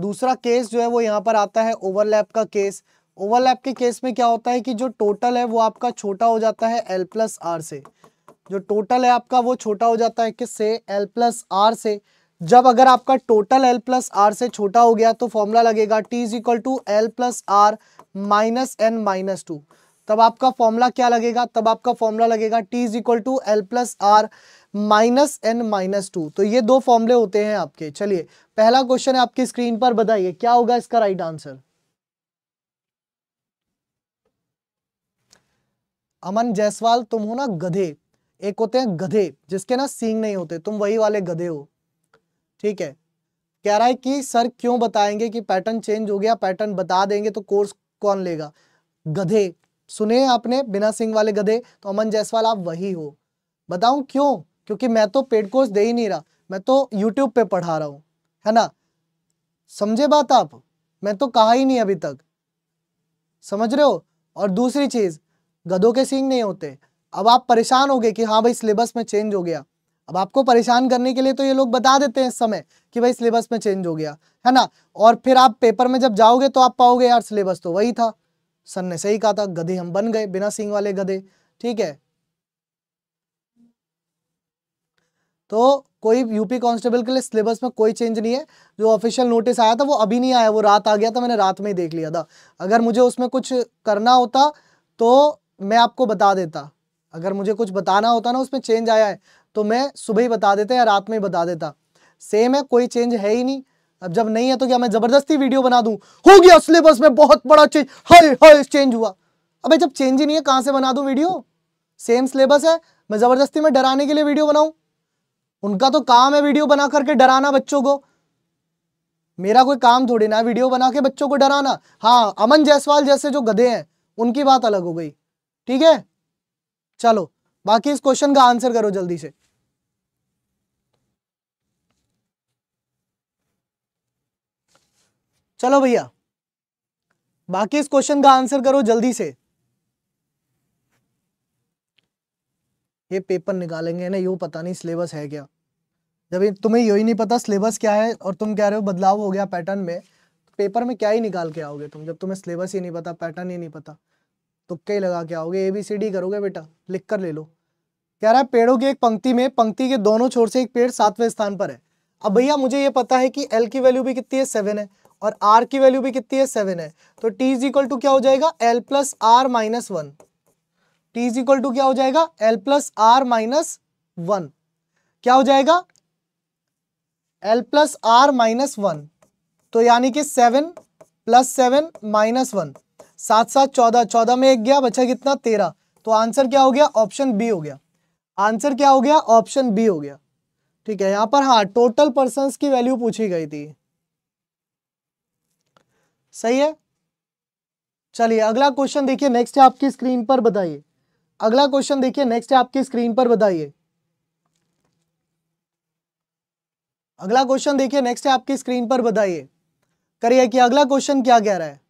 दूसरा केस जो है वो यहाँ पर आता है ओवरलैप का केस ओवरलैप के केस में क्या होता है कि जो टोटल है वो आपका छोटा हो जाता है एल प्लस आर से जो टोटल है आपका वो छोटा हो जाता है किससे एल प्लस आर से जब अगर आपका टोटल एल प्लस आर से छोटा हो गया तो फॉर्मूला लगेगा T is equal to L plus R minus N minus two तब आपका फॉर्मूला क्या लगेगा तब आपका फॉर्मूला लगेगा T is equal to L plus R minus N minus two तो ये दो फॉर्मूले होते हैं आपके चलिए पहला क्वेश्चन है आपकी स्क्रीन पर बताइए क्या होगा इसका राइट आंसर अमन जायसवाल तुम हो ना गधे एक होते हैं गधे जिसके ना सींग नहीं होते तुम वही वाले गधे हो ठीक है कह रहा है कि सर क्यों बताएंगे कि पैटर्न चेंज हो गया पैटर्न बता देंगे तो कोर्स कौन लेगा गधे सुने आपने बिना सिंह वाले गधे तो अमन जायसवाल आप वही हो बताऊं क्यों क्योंकि मैं तो पेड कोर्स दे ही नहीं रहा मैं तो यूट्यूब पे पढ़ा रहा हूँ है ना समझे बात आप मैं तो कहा ही नहीं अभी तक समझ रहे हो और दूसरी चीज़ गधों के सींग नहीं होते अब आप परेशान हो गए कि हाँ भाई सिलेबस में चेंज हो गया अब आपको परेशान करने के लिए तो ये लोग बता देते हैं इस समय कि भाई सिलेबस में चेंज हो गया है ना और फिर आप पेपर में जब जाओगे तो आप पाओगे यार सिलेबस तो वही था सन ने सही कहा था गधे हम बन गए बिना सिंह वाले गधे ठीक है तो कोई यूपी कांस्टेबल के लिए सिलेबस में कोई चेंज नहीं है जो ऑफिशियल नोटिस आया था वो अभी नहीं आया वो रात आ गया था मैंने रात में ही देख लिया था अगर मुझे उसमें कुछ करना होता तो मैं आपको बता देता अगर मुझे कुछ बताना होता ना उसमें चेंज आया है तो मैं सुबह ही बता देता या रात में ही बता देता सेम है कोई चेंज है ही नहीं अब जब नहीं है तो क्या मैं जबरदस्ती वीडियो बना दूं हो गया सिलेबस में बहुत बड़ा चेंज हाय हाय चेंज हुआ अबे जब चेंज ही नहीं है कहां से बना दूं वीडियो सेम सिलेबस है मैं जबरदस्ती में डराने के लिए वीडियो बनाऊं उनका तो काम है वीडियो बना करके डराना बच्चों को मेरा कोई काम थोड़ी ना वीडियो बना के बच्चों को डराना हाँ अमन जायसवाल जैसे जो गधे हैं उनकी बात अलग हो गई ठीक है चलो बाकी इस क्वेश्चन का आंसर करो जल्दी से चलो भैया बाकी इस क्वेश्चन का आंसर करो जल्दी से ये पेपर निकालेंगे ना यू पता नहीं सिलेबस है क्या जब तुम्हें यही नहीं पता सिलेबस क्या है और तुम कह रहे हो बदलाव हो गया पैटर्न में पेपर तो में क्या ही निकाल के आओगे तुम जब तुम्हें सिलेबस ही नहीं पता पैटर्न ही नहीं पता तो कई लगा के आओगे ए बी सी डी करोगे बेटा लिख कर ले लो कह रहा है पेड़ों की एक पंक्ति में पंक्ति के दोनों छोर से एक पेड़ सातवें स्थान पर है अब भैया मुझे ये पता है कि एल की वैल्यू भी कितनी है सेवन है और आर की वैल्यू भी कितनी है सेवन है तो टी इज इक्वल टू क्या हो जाएगा L plus R minus one T is equal to क्या हो जाएगा L plus R minus one क्या हो जाएगा L plus R minus one तो यानी कि seven plus seven minus one सात सात चौदह चौदह में एक गया बचा कितना तेरह तो आंसर क्या हो गया ऑप्शन बी हो गया आंसर क्या हो गया ऑप्शन बी हो गया ठीक है यहां पर हाँ टोटल पर्सन की वैल्यू पूछी गई थी सही है चलिए अगला क्वेश्चन देखिए नेक्स्ट है आपकी स्क्रीन पर बताइए अगला क्वेश्चन देखिए नेक्स्ट है आपकी स्क्रीन पर बताइए अगला क्वेश्चन देखिए नेक्स्ट है आपकी स्क्रीन पर बताइए करिए कि अगला क्वेश्चन क्या कह रहा है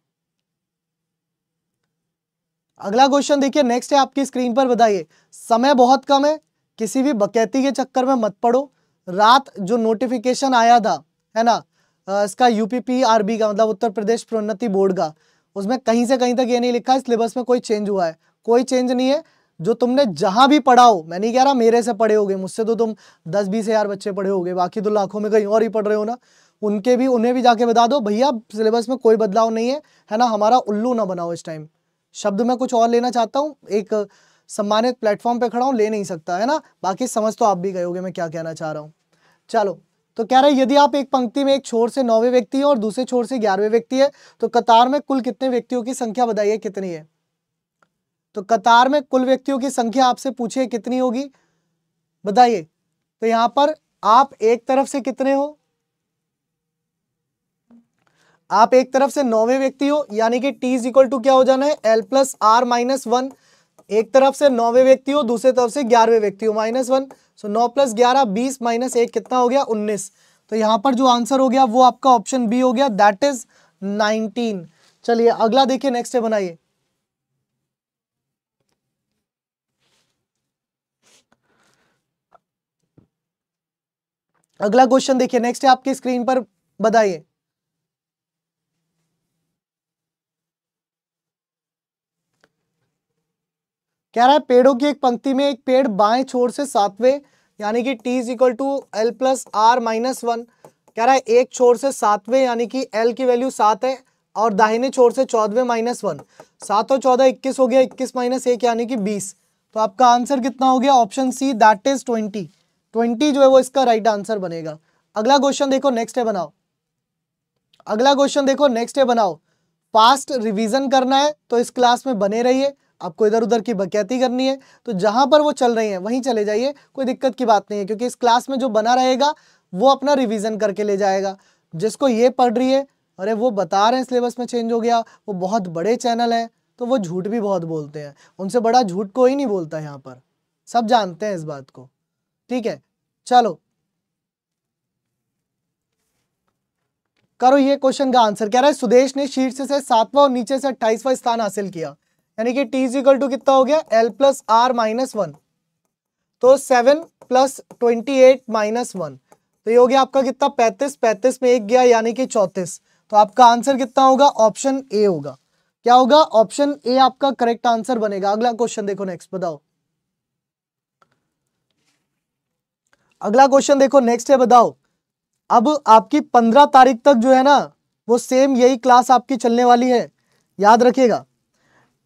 अगला क्वेश्चन देखिए नेक्स्ट है आपकी स्क्रीन पर बताइए समय बहुत कम है किसी भी बकैती के चक्कर में मत पड़ो रात जो नोटिफिकेशन आया था है ना इसका यूपीपीआरबी का मतलब उत्तर प्रदेश प्रोन्नति बोर्ड का उसमें कहीं से कहीं तक ये नहीं लिखा है सिलेबस में कोई चेंज हुआ है कोई चेंज नहीं है जो तुमने जहां भी पढ़ा हो मैं नहीं कह रहा मेरे से पढ़े होगे मुझसे तो तुम दस बीस हज़ार बच्चे पढ़े होगे बाकी तो लाखों में कहीं और ही पढ़ रहे हो ना उनके भी उन्हें भी जाके बता दो भैया सिलेबस में कोई बदलाव नहीं है है ना हमारा उल्लू ना बनाओ इस टाइम शब्द में कुछ और लेना चाहता हूँ एक सम्मानित प्लेटफॉर्म पे खड़ा हूँ ले नहीं सकता है ना बाकी समझ तो आप भी गए मैं क्या कहना चाह रहा हूँ चलो तो कह रहा है यदि आप एक पंक्ति में एक छोर से नौवे व्यक्ति हैं और दूसरे छोर से ग्यारहवें व्यक्ति है तो कतार में कुल कितने व्यक्तियों की संख्या बताइए कितनी है तो कतार में कुल व्यक्तियों की संख्या आपसे पूछिए कितनी होगी बताइए तो यहां पर आप एक तरफ से कितने हो आप एक तरफ से नौवे व्यक्ति हो यानी कि टी इज इक्वल टू क्या हो जाना है L plus R minus one एक तरफ से नौवे व्यक्ति हो दूसरे तरफ से ग्यारहवें व्यक्ति हो माइनस वन सो नौ प्लस ग्यारह बीस माइनस एक कितना हो गया उन्नीस तो यहाँ पर जो आंसर हो गया वो आपका ऑप्शन बी हो गया दैट इज नाइनटीन चलिए अगला देखिए नेक्स्ट बनाइए अगला क्वेश्चन देखिए नेक्स्ट है आपकी स्क्रीन पर बताइए कह रहा है पेड़ों की एक पंक्ति में एक पेड़ बाएं छोर से सातवें यानी कि T is equal to L plus R minus one कह रहा है एक छोर से सातवें यानी कि एल की वैल्यू सात है और दाहिने छोर से चौदहवें माइनस वन सात और चौदह इक्कीस हो गया इक्कीस माइनस एक यानी कि बीस तो आपका आंसर कितना हो गया option C that is twenty twenty जो है वो इसका राइट right आंसर बनेगा अगला क्वेश्चन देखो नेक्स्ट है बनाओ अगला क्वेश्चन देखो नेक्स्ट है बनाओ पास्ट रिवीजन करना है तो इस क्लास में बने रहिए आपको इधर उधर की बकैती करनी है तो जहाँ पर वो चल रही हैं वहीं चले जाइए कोई दिक्कत की बात नहीं है क्योंकि इस क्लास में जो बना रहेगा वो अपना रिविज़न करके ले जाएगा जिसको ये पढ़ रही है अरे वो बता रहे हैं सिलेबस में चेंज हो गया वो बहुत बड़े चैनल हैं तो वो झूठ भी बहुत बोलते हैं उनसे बड़ा झूठ कोई नहीं बोलता यहाँ पर सब जानते हैं इस बात को ठीक है चलो करो ये क्वेश्चन का आंसर कह रहा है सुदेश ने शीर्ष से सातवां और नीचे से अट्ठाईसवां स्थान हासिल किया यानी कि t इज इक्वल टू कितना हो गया L plus R minus one तो seven plus twenty eight minus one तो ये हो गया आपका कितना पैंतीस पैंतीस में एक गया यानी कि चौंतीस तो आपका आंसर कितना होगा ऑप्शन ए होगा क्या होगा ऑप्शन ए आपका करेक्ट आंसर बनेगा अगला क्वेश्चन देखो नेक्स्ट बताओ अगला क्वेश्चन देखो नेक्स्ट है बताओ अब आपकी पंद्रह तारीख तक जो है ना वो सेम यही क्लास आपकी चलने वाली है याद रखिएगा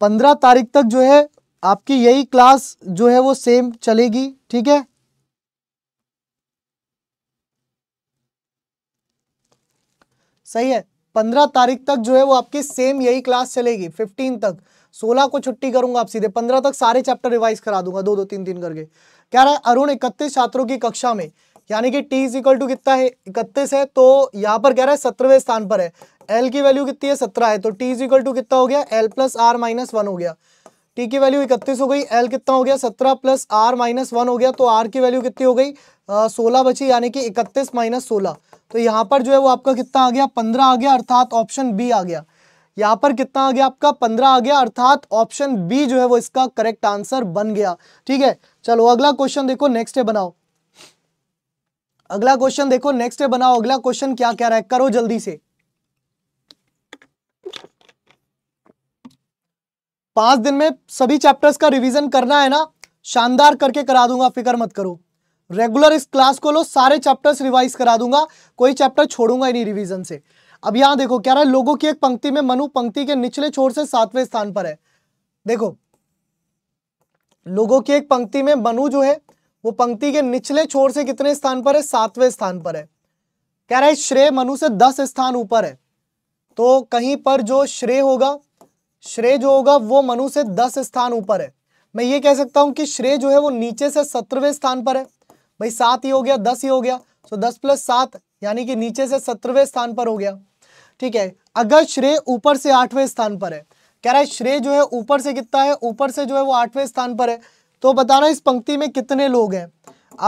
पंद्रह तारीख तक जो है आपकी यही क्लास जो है वो सेम चलेगी ठीक है सही है पंद्रह तारीख तक जो है वो आपकी सेम यही क्लास चलेगी फिफ्टीन तक सोलह को छुट्टी करूंगा आप सीधे पंद्रह तक सारे चैप्टर रिवाइज करा दूंगा दो दो तीन तीन करके क्या रहा अरुण इकतीस छात्रों की कक्षा में यानी कि टी इज इक्वल टू कितना है इकतीस है तो यहाँ पर कह रहा है सत्रहवें स्थान पर है एल की वैल्यू कितनी है सत्रह है तो टी इज इक्वल टू कितना हो गया L plus R minus one हो गया टी की वैल्यू इकतीस हो गई एल कितना हो गया सत्रह प्लस आर माइनस वन हो गया तो आर की वैल्यू कितनी हो गई सोलह बची यानी कि इकतीस माइनस सोलह तो यहाँ पर जो है वो आपका कितना आ गया पंद्रह आ गया अर्थात ऑप्शन बी आ गया यहाँ पर कितना आ गया आपका पंद्रह आ गया अर्थात ऑप्शन बी जो है वो इसका करेक्ट आंसर बन गया ठीक है चलो अगला क्वेश्चन देखो नेक्स्ट है बनाओ अगला क्वेश्चन देखो नेक्स्ट बनाओ अगला क्वेश्चन क्या कह रहा है करो जल्दी से पांच दिन में सभी चैप्टर्स का रिवीजन करना है ना शानदार करके करा दूंगा फिक्र मत करो रेगुलर इस क्लास को लो सारे चैप्टर्स रिवाइज करा दूंगा कोई चैप्टर छोड़ूंगा ही नहीं रिवीजन से अब यहां देखो क्या रहा है लोगों की एक पंक्ति में मनु पंक्ति के निचले छोर से सातवें स्थान पर है देखो लोगों की एक पंक्ति में मनु जो है वो पंक्ति के निचले छोर से कितने स्थान पर है सातवें स्थान पर है कह रहा है श्रेय मनु से दस स्थान ऊपर है तो कहीं पर जो श्रेय होगा श्रेय जो होगा वो मनु से दस स्थान ऊपर है मैं ये कह सकता हूं कि श्रेय जो है वो नीचे से सत्रहवें स्थान पर है भाई सात ही हो गया दस ही हो गया तो दस प्लस सात यानी कि नीचे से सत्रहवें स्थान पर हो गया ठीक है अगर श्रेय ऊपर से आठवें स्थान पर है कह रहा है श्रेय जो है ऊपर से कितना है ऊपर से जो है वो आठवें स्थान पर है तो बताना इस पंक्ति में कितने लोग हैं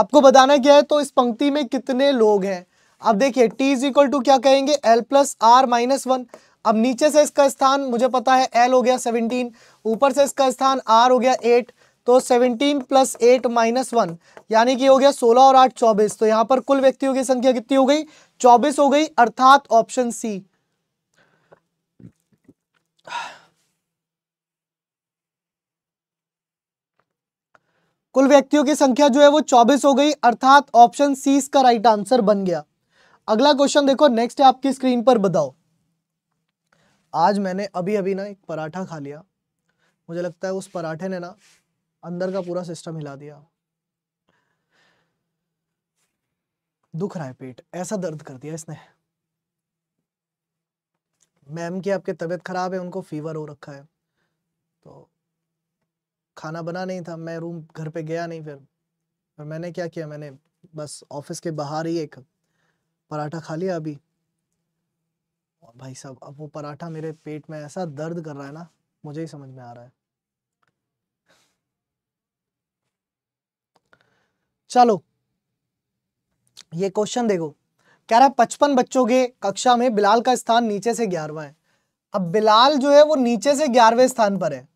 आपको बताना क्या है तो इस पंक्ति में कितने लोग हैं अब देखिए t इज इक्वल टू क्या कहेंगे l plus R minus one अब नीचे से इसका स्थान मुझे पता है l हो गया 17 ऊपर से इसका स्थान r हो गया 8 तो 17 प्लस एट माइनस वन यानी कि हो गया 16 और 8 24 तो यहां पर कुल व्यक्तियों की संख्या कितनी हो गई 24 हो गई अर्थात ऑप्शन सी कुल व्यक्तियों की संख्या जो है वो चौबीस हो गई अर्थात ऑप्शन सी इसका राइट आंसर बन गया अगला क्वेश्चन देखो नेक्स्ट है आपकी स्क्रीन पर बताओ आज मैंने अभी अभी ना एक पराठा खा लिया मुझे लगता है उस पराठे ने ना अंदर का पूरा सिस्टम हिला दिया दुख रहा है पेट ऐसा दर्द कर दिया इसने मैम की आपकी तबीयत खराब है उनको फीवर हो रखा है तो खाना बना नहीं था मैं रूम घर पे गया नहीं फिर फिर मैंने क्या किया मैंने बस ऑफिस के बाहर ही एक पराठा खा लिया अभी और भाई साहब अब वो पराठा मेरे पेट में ऐसा दर्द कर रहा है ना मुझे ही समझ में आ रहा है चलो ये क्वेश्चन देखो कह रहा है पचपन बच्चों के कक्षा में बिलाल का स्थान नीचे से ग्यारहवा है अब बिलाल जो है वो नीचे से ग्यारहवें स्थान पर है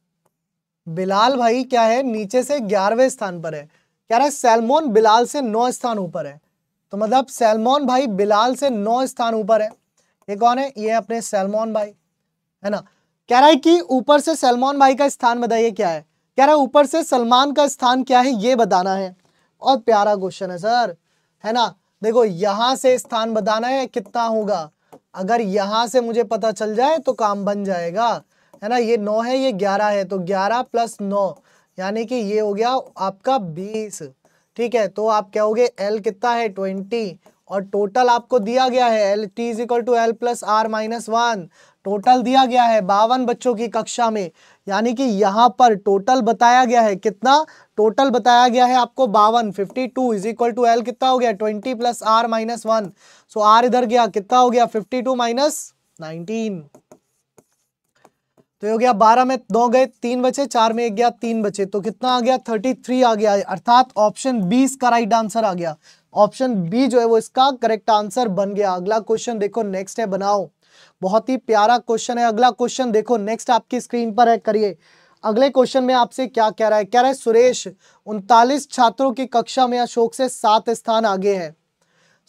बिलाल भाई क्या है नीचे से ग्यारहवें स्थान पर है कह रहा है सैलमोन बिलाल से नौ स्थान ऊपर है तो मतलब सैलमोन भाई बिलाल से नौ स्थान ऊपर है ये कौन है ये अपने सैलमोन भाई है ना कह रहा है कि ऊपर से सलमान भाई का स्थान बताइए क्या है कह रहा है ऊपर से सलमान का स्थान क्या है ये बताना है और प्यारा क्वेश्चन है सर है ना देखो यहां से स्थान बताना है कितना होगा अगर यहां से मुझे पता चल जाए तो काम बन जाएगा है ना ये नौ है ये ग्यारह है तो ग्यारह प्लस नौ यानी कि ये हो गया आपका बीस ठीक है तो आप क्या हो गए एल कितना है ट्वेंटी और टोटल आपको दिया गया है L T is equal to L plus R minus one total दिया गया है बावन बच्चों की कक्षा में यानी कि यहाँ पर टोटल बताया गया है कितना टोटल बताया गया है आपको बावन fifty two is equal to L कितना हो गया twenty plus R minus one so R इधर गया कितना हो गया फिफ्टी टू माइनस नाइनटीन तो ये हो गया बारह में दो गए तीन बचे चार में एक गया तीन बचे तो कितना आ गया थर्टी थ्री आ गया अर्थात ऑप्शन बी इसका राइट आंसर आ गया ऑप्शन बी जो है वो इसका करेक्ट आंसर बन गया अगला क्वेश्चन देखो नेक्स्ट है बनाओ बहुत ही प्यारा क्वेश्चन है अगला क्वेश्चन देखो नेक्स्ट आपकी स्क्रीन पर है करिए अगले क्वेश्चन में आपसे क्या कह रहा है कह रहा है सुरेश उनतालीस छात्रों की कक्षा में अशोक से सात स्थान आगे है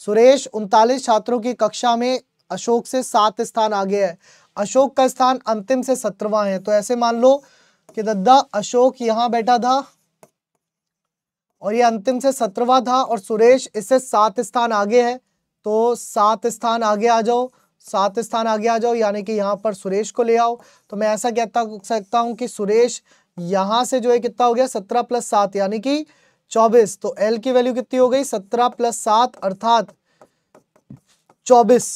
सुरेश उनतालीस छात्रों की कक्षा में अशोक से सात स्थान आगे है अशोक का स्थान अंतिम से सत्रवा है तो ऐसे मान लो कि दद्दा अशोक यहां बैठा था और ये अंतिम से सत्रवा था और सुरेश इससे सात स्थान आगे है तो सात स्थान आगे आ जाओ सात स्थान आगे आ जाओ यानी कि यहाँ पर सुरेश को ले आओ तो मैं ऐसा कहता सकता हूँ कि सुरेश यहाँ से जो है कितना हो गया सत्रह प्लस सात यानी कि चौबीस तो एल की वैल्यू कितनी हो गई सत्रह प्लस सात अर्थात चौबीस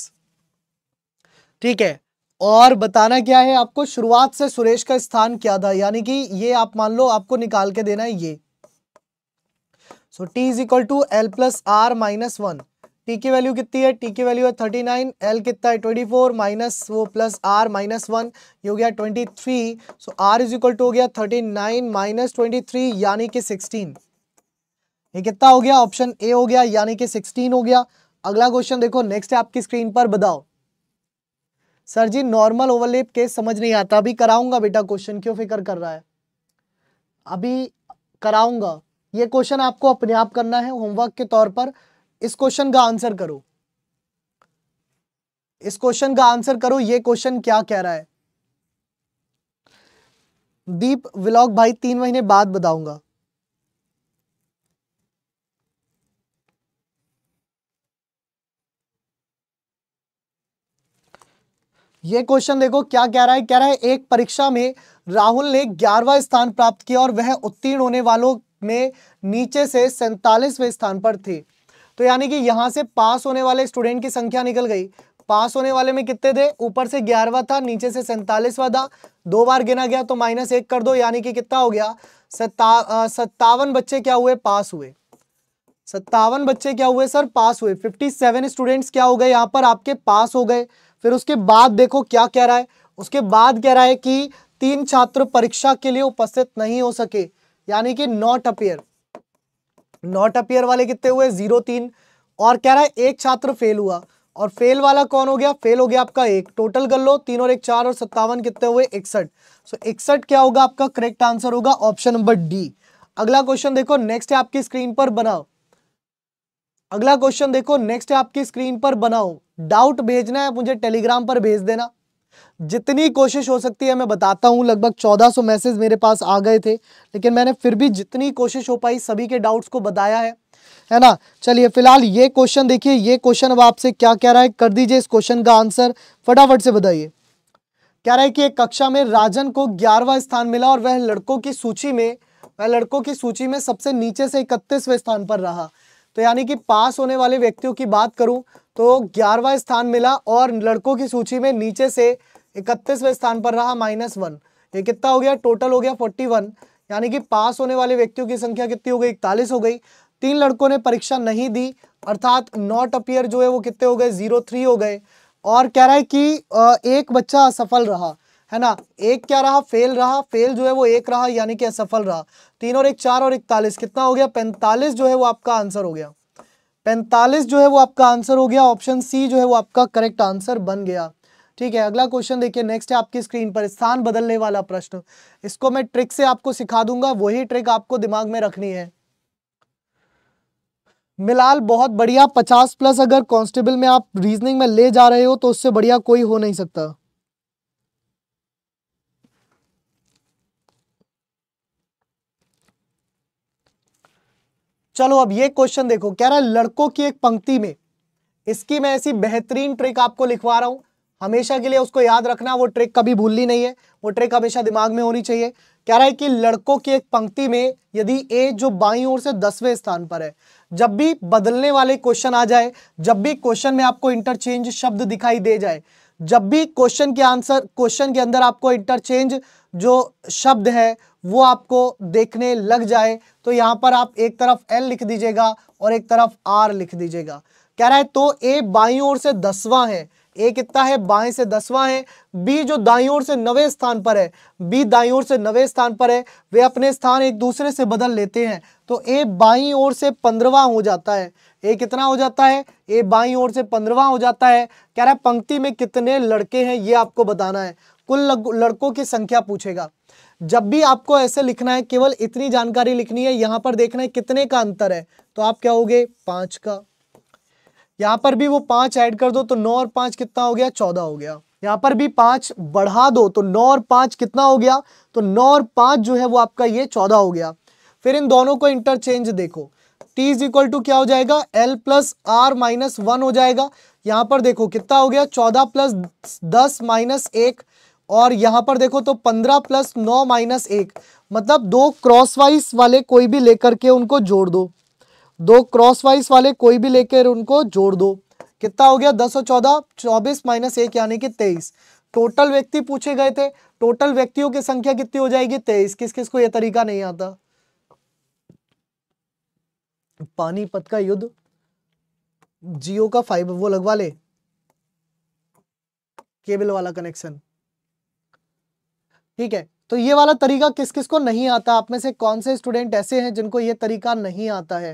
ठीक है और बताना क्या है आपको शुरुआत से सुरेश का स्थान क्या था यानी कि ये आप मान लो आपको निकाल के देना है ये so T is equal to L plus R minus one T की वैल्यू कितनी है टी की वैल्यू है थर्टी नाइन एल कितना है ट्वेंटी फोर माइनस वो प्लस आर माइनस वन ये हो गया twenty three so R is equal to हो गया thirty nine minus twenty three यानी कि सिक्सटीन ये कितना हो गया ऑप्शन ए हो गया यानी कि सिक्सटीन हो गया अगला क्वेश्चन देखो नेक्स्ट है आपकी स्क्रीन पर बताओ sir ji normal overlap case समझ नहीं आता अभी कराऊंगा बेटा क्वेश्चन क्यों फिक्र कर रहा है अभी कराऊंगा ये क्वेश्चन आपको अपने आप करना है होमवर्क के तौर पर इस क्वेश्चन का आंसर करो इस क्वेश्चन का आंसर करो ये क्वेश्चन क्या कह रहा है दीप व्लॉग भाई तीन महीने बाद बताऊंगा ये क्वेश्चन देखो क्या कह रहा है कह रहा है एक परीक्षा में राहुल ने ग्यारहवा स्थान प्राप्त किया और वह उत्तीर्ण होने वालों में नीचे से सैतालीसवें स्थान पर थे तो यानी कि यहाँ से पास होने वाले स्टूडेंट की संख्या निकल गई पास होने वाले में कितने थे ऊपर से ग्यारहवा था नीचे से सैतालीसवा था दो बार गिना गया तो माइनस एक कर दो यानी कि कितना हो गया सत्ता सत्तावन बच्चे क्या हुए पास हुए सत्तावन बच्चे क्या हुए सर पास हुए 57 स्टूडेंट्स क्या हो गए यहाँ पर आपके पास हो गए फिर उसके बाद देखो क्या कह रहा है उसके बाद कह रहा है कि तीन छात्र परीक्षा के लिए उपस्थित नहीं हो सके यानी कि नॉट अपियर नॉट अपियर वाले कितने हुए जीरो तीन और कह रहा है एक छात्र फेल हुआ और फेल वाला कौन हो गया फेल हो गया आपका एक टोटल कर लो तीन और एक चार और सत्तावन कितने हुए इकसठ सो इकसठ क्या होगा आपका करेक्ट आंसर होगा ऑप्शन नंबर डी अगला क्वेश्चन देखो नेक्स्ट है आपकी स्क्रीन पर बनाओ अगला क्वेश्चन देखो नेक्स्ट आपकी स्क्रीन पर बनाओ डाउट भेजना है मुझे टेलीग्राम पर भेज देना जितनी कोशिश हो सकती है मैं बताता हूँ लगभग 1400 मैसेज मेरे पास आ गए थे लेकिन मैंने फिर भी जितनी कोशिश हो पाई सभी के डाउट्स को बताया है है ना चलिए फिलहाल ये क्वेश्चन देखिए ये क्वेश्चन अब आपसे क्या कह रहा है कर दीजिए इस क्वेश्चन का आंसर फटाफट से बताइए कह रहा है कि एक कक्षा में राजन को ग्यारहवा स्थान मिला और वह लड़कों की सूची में वह लड़कों की सूची में सबसे नीचे से इकतीसवें स्थान पर रहा तो यानी कि पास होने वाले व्यक्तियों की बात करूँ तो ग्यारहवा स्थान मिला और लड़कों की सूची में नीचे से इकतीसवें स्थान पर रहा माइनस वन ये कितना हो गया टोटल हो गया फोर्टी वन यानी कि पास होने वाले व्यक्तियों की संख्या कितनी हो गई इकतालीस हो गई तीन लड़कों ने परीक्षा नहीं दी अर्थात नॉट अपियर जो है वो कितने हो गए जीरो थ्री हो गए और कह रहा है कि एक बच्चा असफल रहा है ना एक क्या रहा फेल रहा फेल जो है वो एक रहा यानी कि असफल रहा तीन और एक चार और इकतालीस कितना हो गया पैंतालीस जो है वो आपका आंसर हो गया पैंतालीस जो है वो आपका आंसर हो गया ऑप्शन सी जो है वो आपका करेक्ट आंसर बन गया ठीक है अगला क्वेश्चन देखिए नेक्स्ट है आपकी स्क्रीन पर स्थान बदलने वाला प्रश्न इसको मैं ट्रिक से आपको सिखा दूंगा वही ट्रिक आपको दिमाग में रखनी है मिलाल बहुत बढ़िया पचास प्लस अगर कांस्टेबल में आप रीजनिंग में ले जा रहे हो तो उससे बढ़िया कोई हो नहीं सकता चलो अब ये क्वेश्चन देखो कह रहा है लड़कों की एक पंक्ति में इसकी मैं ऐसी बेहतरीन ट्रिक आपको लिखवा रहा हूं हमेशा के लिए उसको याद रखना वो ट्रिक कभी भूलनी नहीं है वो ट्रिक हमेशा दिमाग में होनी चाहिए कह रहा है कि लड़कों की एक पंक्ति में यदि ए जो बाई ओर से दसवें स्थान पर है जब भी बदलने वाले क्वेश्चन आ जाए जब भी क्वेश्चन में आपको इंटरचेंज शब्द दिखाई दे जाए जब भी क्वेश्चन के आंसर क्वेश्चन के अंदर आपको इंटरचेंज जो शब्द है वो आपको देखने लग जाए तो यहाँ पर आप एक तरफ एल लिख दीजिएगा और एक तरफ आर लिख दीजिएगा कह रहा है तो ए बाई ओर से दसवां है ए कितना है बाएं से दसवां है बी जो दाई ओर से नवे स्थान पर है बी दाई ओर से नवे स्थान पर है वे अपने स्थान एक दूसरे से बदल लेते हैं तो ए बाई ओर से पंद्रवा हो जाता है ए कितना हो जाता है ए बाई ओर से पंद्रवा हो जाता है कह रहा है पंक्ति में कितने लड़के हैं ये आपको बताना है कुल लड़कों की संख्या पूछेगा जब भी आपको ऐसे लिखना है केवल इतनी जानकारी लिखनी है यहां पर देखना है कितने का अंतर है तो आप क्या हो गए पांच का यहां पर भी वो पांच ऐड कर दो तो नौ और पांच कितना हो गया चौदह हो गया यहाँ पर भी पांच बढ़ा दो तो नौ और पांच कितना हो गया तो नौ और पांच जो है वो आपका ये चौदह हो गया फिर इन दोनों को इंटरचेंज देखो टी इज इक्वल टू क्या हो जाएगा L plus R minus one हो जाएगा यहां पर देखो कितना हो गया चौदह प्लस दस माइनस एक और यहां पर देखो तो पंद्रह प्लस नौ माइनस एक मतलब दो क्रॉस वाइज वाले कोई भी लेकर के उनको जोड़ दो दो क्रॉस वाइज वाले कोई भी लेकर उनको जोड़ दो कितना हो गया दस और चौदह चौबीस माइनस एक यानी कि तेईस टोटल व्यक्ति पूछे गए थे टोटल व्यक्तियों की संख्या कितनी हो जाएगी तेईस किस किस को यह तरीका नहीं आता पानीपत का युद्ध जियो का फाइबर वो लगवा ले केबल वाला कनेक्शन ठीक है तो ये वाला तरीका किस किस को नहीं आता आप में से कौन से स्टूडेंट ऐसे हैं जिनको ये तरीका नहीं आता है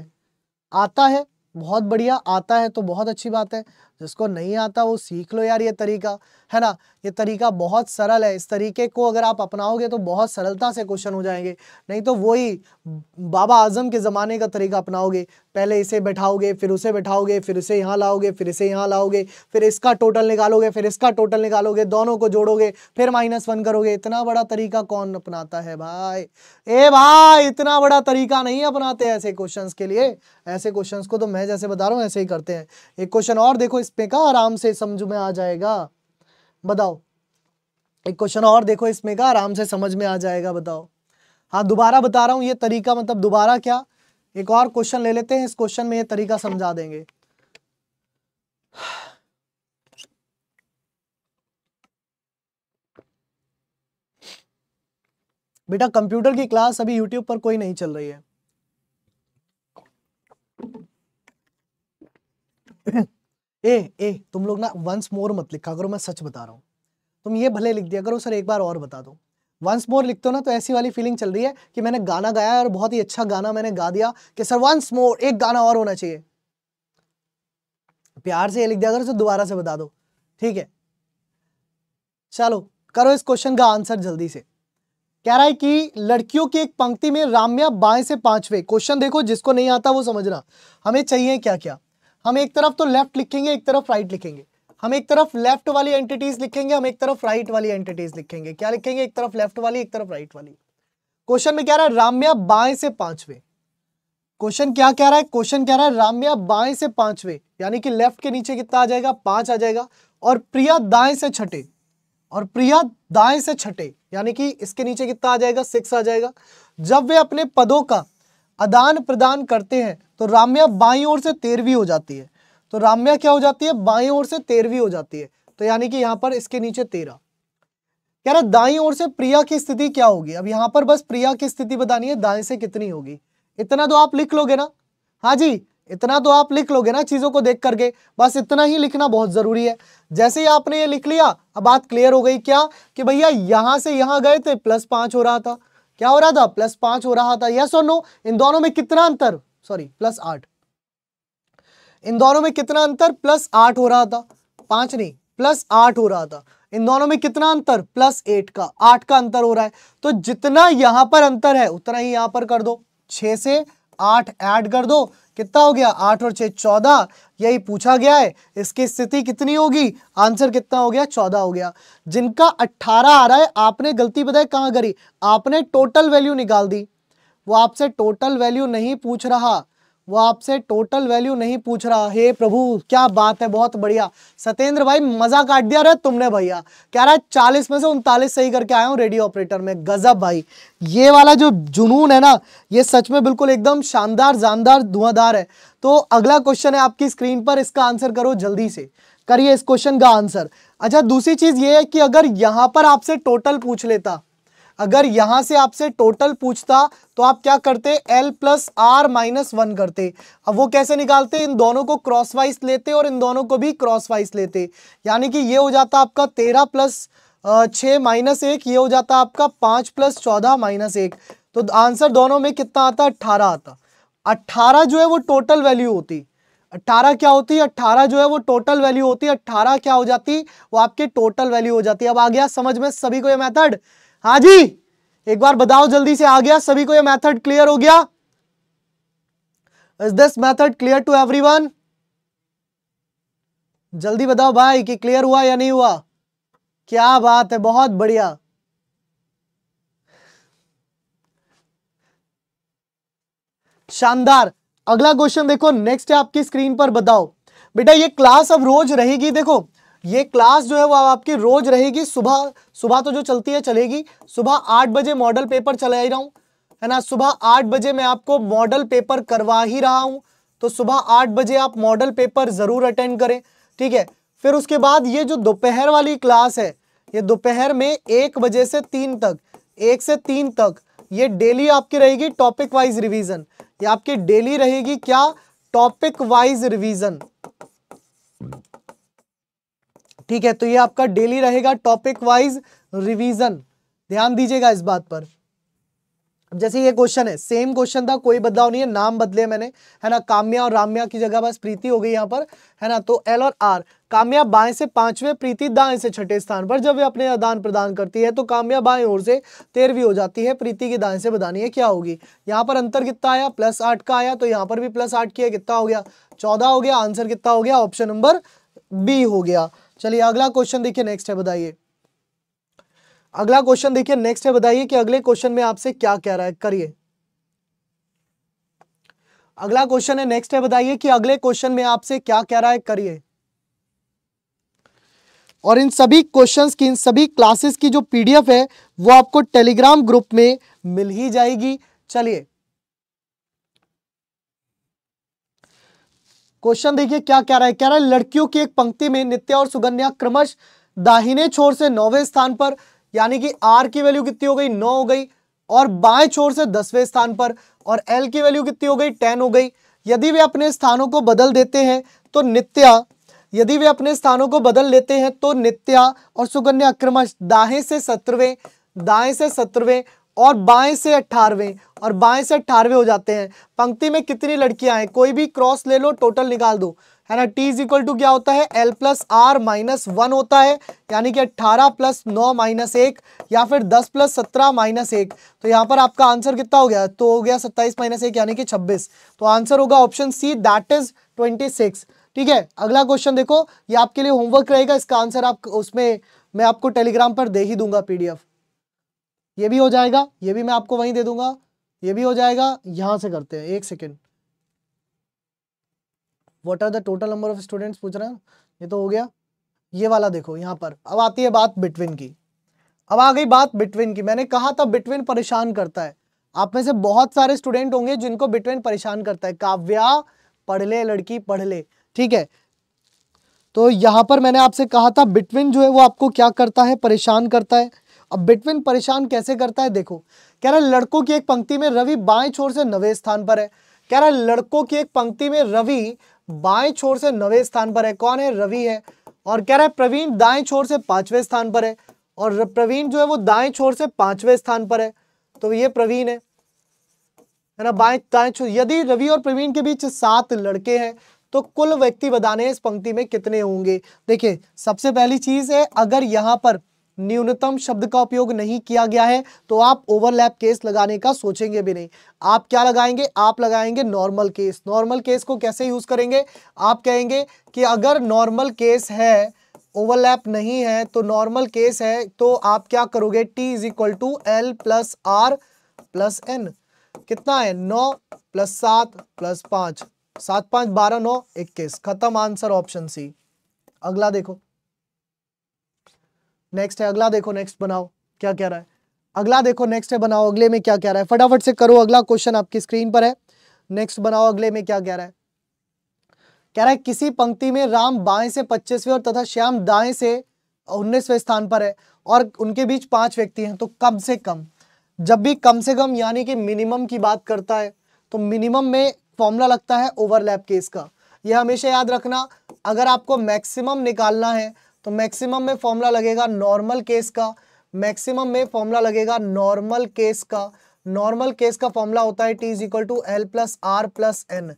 आता है बहुत बढ़िया आता है तो बहुत अच्छी बात है जिसको नहीं आता वो सीख लो यार ये तरीका है ना ये तरीका बहुत सरल है इस तरीके को अगर आप अपनाओगे तो बहुत सरलता से क्वेश्चन हो जाएंगे नहीं तो वही बाबा आजम के ज़माने का तरीका अपनाओगे पहले इसे बैठाओगे फिर उसे बैठाओगे फिर इसे यहाँ लाओगे फिर इसे यहाँ लाओगे फिर इसका टोटल निकालोगे फिर इसका टोटल निकालोगे दोनों को जोड़ोगे फिर माइनस वन करोगे इतना बड़ा तरीका कौन अपनाता है भाई ए भाई इतना बड़ा तरीका नहीं अपनाते ऐसे क्वेश्चन के लिए ऐसे क्वेश्चन को तो मैं जैसे बता रहा हूँ ऐसे ही करते हैं एक क्वेश्चन और देखो बेस पे का आराम से समझ में आ जाएगा बताओ एक क्वेश्चन और देखो इसमें का आराम से समझ में आ जाएगा बताओ हाँ दोबारा बता रहा हूँ ये तरीका मतलब दोबारा क्या एक और क्वेश्चन ले लेते हैं इस क्वेश्चन में ये तरीका समझा देंगे बेटा कंप्यूटर की क्लास अभी यूट्यूब पर कोई नहीं चल रही है ए ए तुम लोग ना वंस मोर मत लिखा करो मैं सच बता रहा हूँ तुम ये भले लिख दिया करो सर एक बार और बता दो वंस मोर लिखते हो ना तो ऐसी वाली फीलिंग चल रही है कि मैंने गाना गाया और बहुत ही अच्छा गाना मैंने गा दिया कि सर वंस मोर एक गाना और होना चाहिए प्यार से ये लिख दिया करो सर दोबारा से बता दो ठीक है चलो करो इस क्वेश्चन का आंसर जल्दी से कह रहा है कि लड़कियों की एक पंक्ति में राम्या बाएं से पांचवे क्वेश्चन देखो जिसको नहीं आता वो समझना हमें चाहिए क्या क्या हम एक तरफ तो लेफ्ट लिखेंगे एक तरफ राइट लिखेंगे हम एक तरफ लेफ्ट वाली एंटिटीज लिखेंगे हम एक तरफ राइट वाली एंटिटीज लिखेंगे क्या लिखेंगे एक तरफ लेफ्ट वाली एक तरफ राइट वाली क्वेश्चन में क्या रहा है राम्या बाएं से पांचवे क्वेश्चन क्या कह रहा है क्वेश्चन कह रहा है राम्या बाएं से पांचवे यानी कि लेफ्ट के नीचे कितना आ जाएगा पांच आ जाएगा और प्रिया दाएं से छठे और प्रिया दाएं से छठे यानी कि इसके नीचे कितना आ जाएगा सिक्स आ जाएगा जब वे अपने पदों का आदान प्रदान करते हैं तो राम्या बाई ओर से तेरहवीं हो जाती है तो राम्या क्या हो जाती है बाई ओर से तेरहवीं हो जाती है तो यानी कि यहाँ पर इसके नीचे तेरह कह रहा दाई ओर से प्रिया की स्थिति क्या होगी अब यहाँ पर बस प्रिया की स्थिति बतानी है दाएं से कितनी होगी इतना तो आप लिख लोगे ना हाँ जी इतना तो आप लिख लोगे ना चीज़ों को देख करके बस इतना ही लिखना बहुत ज़रूरी है जैसे ही आपने ये लिख लिया अब बात क्लियर हो गई क्या कि भैया यहां से यहां गए थे प्लस पांच हो रहा था क्या हो रहा था प्लस पांच हो रहा था यस और नो इन दोनों में कितना अंतर सॉरी प्लस आठ इन दोनों में कितना अंतर प्लस आठ हो रहा था पांच नहीं प्लस आठ हो रहा था इन दोनों में कितना अंतर प्लस एट का आठ का अंतर हो रहा है तो जितना यहां पर अंतर है उतना ही यहां पर कर दो छ से आठ ऐड कर दो कितना हो गया आठ और छः चौदह यही पूछा गया है इसकी स्थिति कितनी होगी आंसर कितना हो गया चौदह हो गया जिनका अट्ठारह आ रहा है आपने गलती बताई कहाँ करी आपने टोटल वैल्यू निकाल दी वो आपसे टोटल वैल्यू नहीं पूछ रहा वो आपसे टोटल वैल्यू नहीं पूछ रहा हे प्रभु क्या बात है बहुत बढ़िया सत्येंद्र भाई मजा काट दिया रे तुमने भैया कह रहा है चालीस में से उनतालीस सही करके आया हूँ रेडियो ऑपरेटर में गजब भाई ये वाला जो जुनून है ना ये सच में बिल्कुल एकदम शानदार जानदार धुआंधार है तो अगला क्वेश्चन है आपकी स्क्रीन पर इसका आंसर करो जल्दी से करिए इस क्वेश्चन का आंसर अच्छा दूसरी चीज ये है कि अगर यहाँ पर आपसे टोटल पूछ लेता अगर यहां से आपसे टोटल पूछता तो आप क्या करते L plus R minus one करते अब वो कैसे निकालते इन दोनों को क्रॉस वाइज लेते और इन दोनों को भी क्रॉस वाइज लेते यानी कि ये हो जाता आपका तेरह प्लस छः माइनस एक ये हो जाता आपका पाँच प्लस चौदह माइनस एक तो आंसर दोनों में कितना आता अट्ठारह आता अट्ठारह जो है वो टोटल वैल्यू होती अट्ठारह क्या होती है अट्ठारह जो है वो टोटल वैल्यू होती है अट्ठारह क्या हो जाती वो आपके टोटल वैल्यू हो जाती है अब आ गया समझ में सभी को ये मेथड हाँ जी एक बार बताओ जल्दी से आ गया सभी को यह मेथड क्लियर हो गया is this method clear to everyone जल्दी बताओ भाई कि क्लियर हुआ या नहीं हुआ क्या बात है बहुत बढ़िया शानदार अगला क्वेश्चन देखो नेक्स्ट है आपकी स्क्रीन पर बताओ बेटा ये क्लास अब रोज रहेगी देखो ये क्लास जो है वो आपकी रोज रहेगी सुबह सुबह तो जो चलती है चलेगी सुबह आठ बजे मॉडल पेपर चला ही रहा हूँ है ना सुबह आठ बजे मैं आपको मॉडल पेपर करवा ही रहा हूँ तो सुबह आठ बजे आप मॉडल पेपर ज़रूर अटेंड करें ठीक है फिर उसके बाद ये जो दोपहर वाली क्लास है ये दोपहर में एक बजे से तीन तक एक से तीन तक ये डेली आपकी रहेगी टॉपिक वाइज रिवीजन ये आपकी डेली रहेगी क्या टॉपिक वाइज रिवीजन ठीक है तो ये आपका डेली रहेगा टॉपिक वाइज रिवीजन ध्यान दीजिएगा इस बात पर जैसे ये क्वेश्चन है सेम क्वेश्चन था कोई बदलाव नहीं है नाम बदले मैंने है ना काम्या और राम्या की जगह बस प्रीति हो गई यहाँ पर है ना तो एल और आर काम्या बाएं से पांचवें प्रीति दाएं से छठे स्थान पर जब वे अपने आदान प्रदान करती है तो काम्या बाएं ओर से तेरहवीं हो जाती है प्रीति की दाएं से बदानी है क्या होगी यहाँ पर अंतर कितना आया प्लस आठ का आया तो यहाँ पर भी प्लस आठ किया कितना हो गया चौदह हो गया आंसर कितना हो गया ऑप्शन नंबर बी हो गया चलिए अगला क्वेश्चन देखिए नेक्स्ट है बताइए अगला क्वेश्चन देखिए नेक्स्ट है बताइए कि अगले क्वेश्चन में आपसे क्या कह रहा है करिए अगला क्वेश्चन है नेक्स्ट है बताइए कि अगले क्वेश्चन में आपसे क्या कह रहा है करिए और इन सभी क्वेश्चंस की इन सभी क्लासेस की जो पीडीएफ है वो आपको टेलीग्राम ग्रुप में मिल ही जाएगी चलिए क्वेश्चन देखिए क्या कह रहा है कह रहा है लड़कियों की एक पंक्ति में नित्य और सुगन्या क्रमश दाहिने छोर से नौवे स्थान पर यानी कि आर की वैल्यू कितनी हो गई नौ हो गई और बाएं छोर से दसवें स्थान पर और एल की वैल्यू कितनी हो गई टेन हो गई यदि वे अपने स्थानों को बदल देते हैं तो नित्या यदि वे अपने स्थानों को बदल लेते हैं तो नित्या और सुगन्या क्रमश दाहे से सत्रहवें दाएं से सत्रहवें और बाएं से अट्ठारहवें और बाएं से अट्ठारहवें हो जाते हैं पंक्ति में कितनी लड़कियां हैं कोई भी क्रॉस ले लो टोटल निकाल दो है ना टी इज इक्वल टू क्या होता है L plus R minus one होता है यानी कि अट्ठारह प्लस नौ माइनस एक या फिर दस प्लस सत्रह माइनस एक तो यहाँ पर आपका आंसर कितना हो गया तो हो गया सत्ताईस माइनस एक यानी कि छब्बीस तो आंसर होगा option C that is twenty six ठीक है अगला क्वेश्चन देखो ये आपके लिए होमवर्क रहेगा इसका आंसर आप उसमें मैं आपको टेलीग्राम पर दे ही दूंगा पीडीएफ ये भी हो जाएगा ये भी मैं आपको वहीं दे दूंगा ये भी हो जाएगा यहां से करते हैं एक second what are the total number of students पूछ रहे हैं ये तो हो गया ये वाला देखो यहाँ पर अब आती है बात बिटवीन की अब आ गई बात बिटवीन की मैंने कहा था बिटविन परेशान करता है आप में से बहुत सारे स्टूडेंट होंगे जिनको बिटविन परेशान करता है काव्या पढ़ ले लड़की पढ़ ले ठीक है तो यहाँ पर मैंने आपसे कहा था बिटविन जो है वो आपको क्या करता है परेशान करता है अब बिटविन परेशान कैसे करता है देखो कह रहा है लड़कों की एक पंक्ति में रवि बाएं छोर से नवे स्थान पर है कह रहा है लड़कों की एक पंक्ति में रवि बाएं छोर से नवे स्थान पर है कौन है रवि है और कह रहा है प्रवीण दाएं छोर से पांचवें स्थान पर है और प्रवीण जो है वो दाएं छोर से पांचवें स्थान पर है तो ये प्रवीण है है ना बाएं दाएं छोर यदि रवि और प्रवीण के बीच सात लड़के हैं तो कुल व्यक्ति बताने इस पंक्ति में कितने होंगे देखिए सबसे पहली चीज है अगर यहां पर न्यूनतम शब्द का उपयोग नहीं किया गया है तो आप ओवरलैप केस लगाने का सोचेंगे भी नहीं आप क्या लगाएंगे आप लगाएंगे नॉर्मल केस नॉर्मल केस को कैसे यूज करेंगे आप कहेंगे कि अगर नॉर्मल केस है ओवरलैप नहीं है तो नॉर्मल केस है तो आप क्या करोगे T is equal to L plus R plus N कितना है नौ प्लस सात प्लस पांच सात पांच बारह नौ इक्कीस खत्म आंसर ऑप्शन सी अगला देखो नेक्स्ट है अगला देखो नेक्स्ट बनाओ क्या कह रहा है अगला देखो नेक्स्ट है बनाओ अगले में क्या कह रहा है फटाफट से करो अगला क्वेश्चन आपकी स्क्रीन पर है नेक्स्ट बनाओ अगले में क्या कह रहा है कह रहा है किसी पंक्ति में राम बाएं से पच्चीसवें और तथा श्याम दाएं से उन्नीसवें स्थान पर है और उनके बीच पांच व्यक्ति हैं तो कम से कम जब भी कम से कम यानी कि मिनिमम की बात करता है तो मिनिमम में फॉर्मूला लगता है ओवरलैप केस का यह हमेशा याद रखना अगर आपको मैक्सिमम निकालना है तो मैक्सिमम में फॉर्मूला लगेगा नॉर्मल केस का मैक्सिमम में फॉर्मूला लगेगा नॉर्मल केस का नॉर्मल केस का फॉर्मूला होता है T is equal to L plus R plus N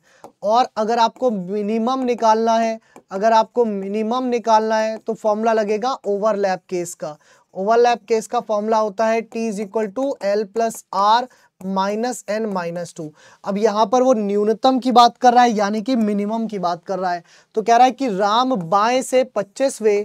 और अगर आपको मिनिमम निकालना है अगर आपको मिनिमम निकालना है तो फॉर्मूला लगेगा ओवरलैप केस का ओवरलैप केस का फॉर्मूला होता है T is equal to L plus R minus N minus two अब यहाँ पर वो न्यूनतम की बात कर रहा है यानी कि मिनिमम की बात कर रहा है तो कह रहा है कि राम बाएं से पच्चीसवें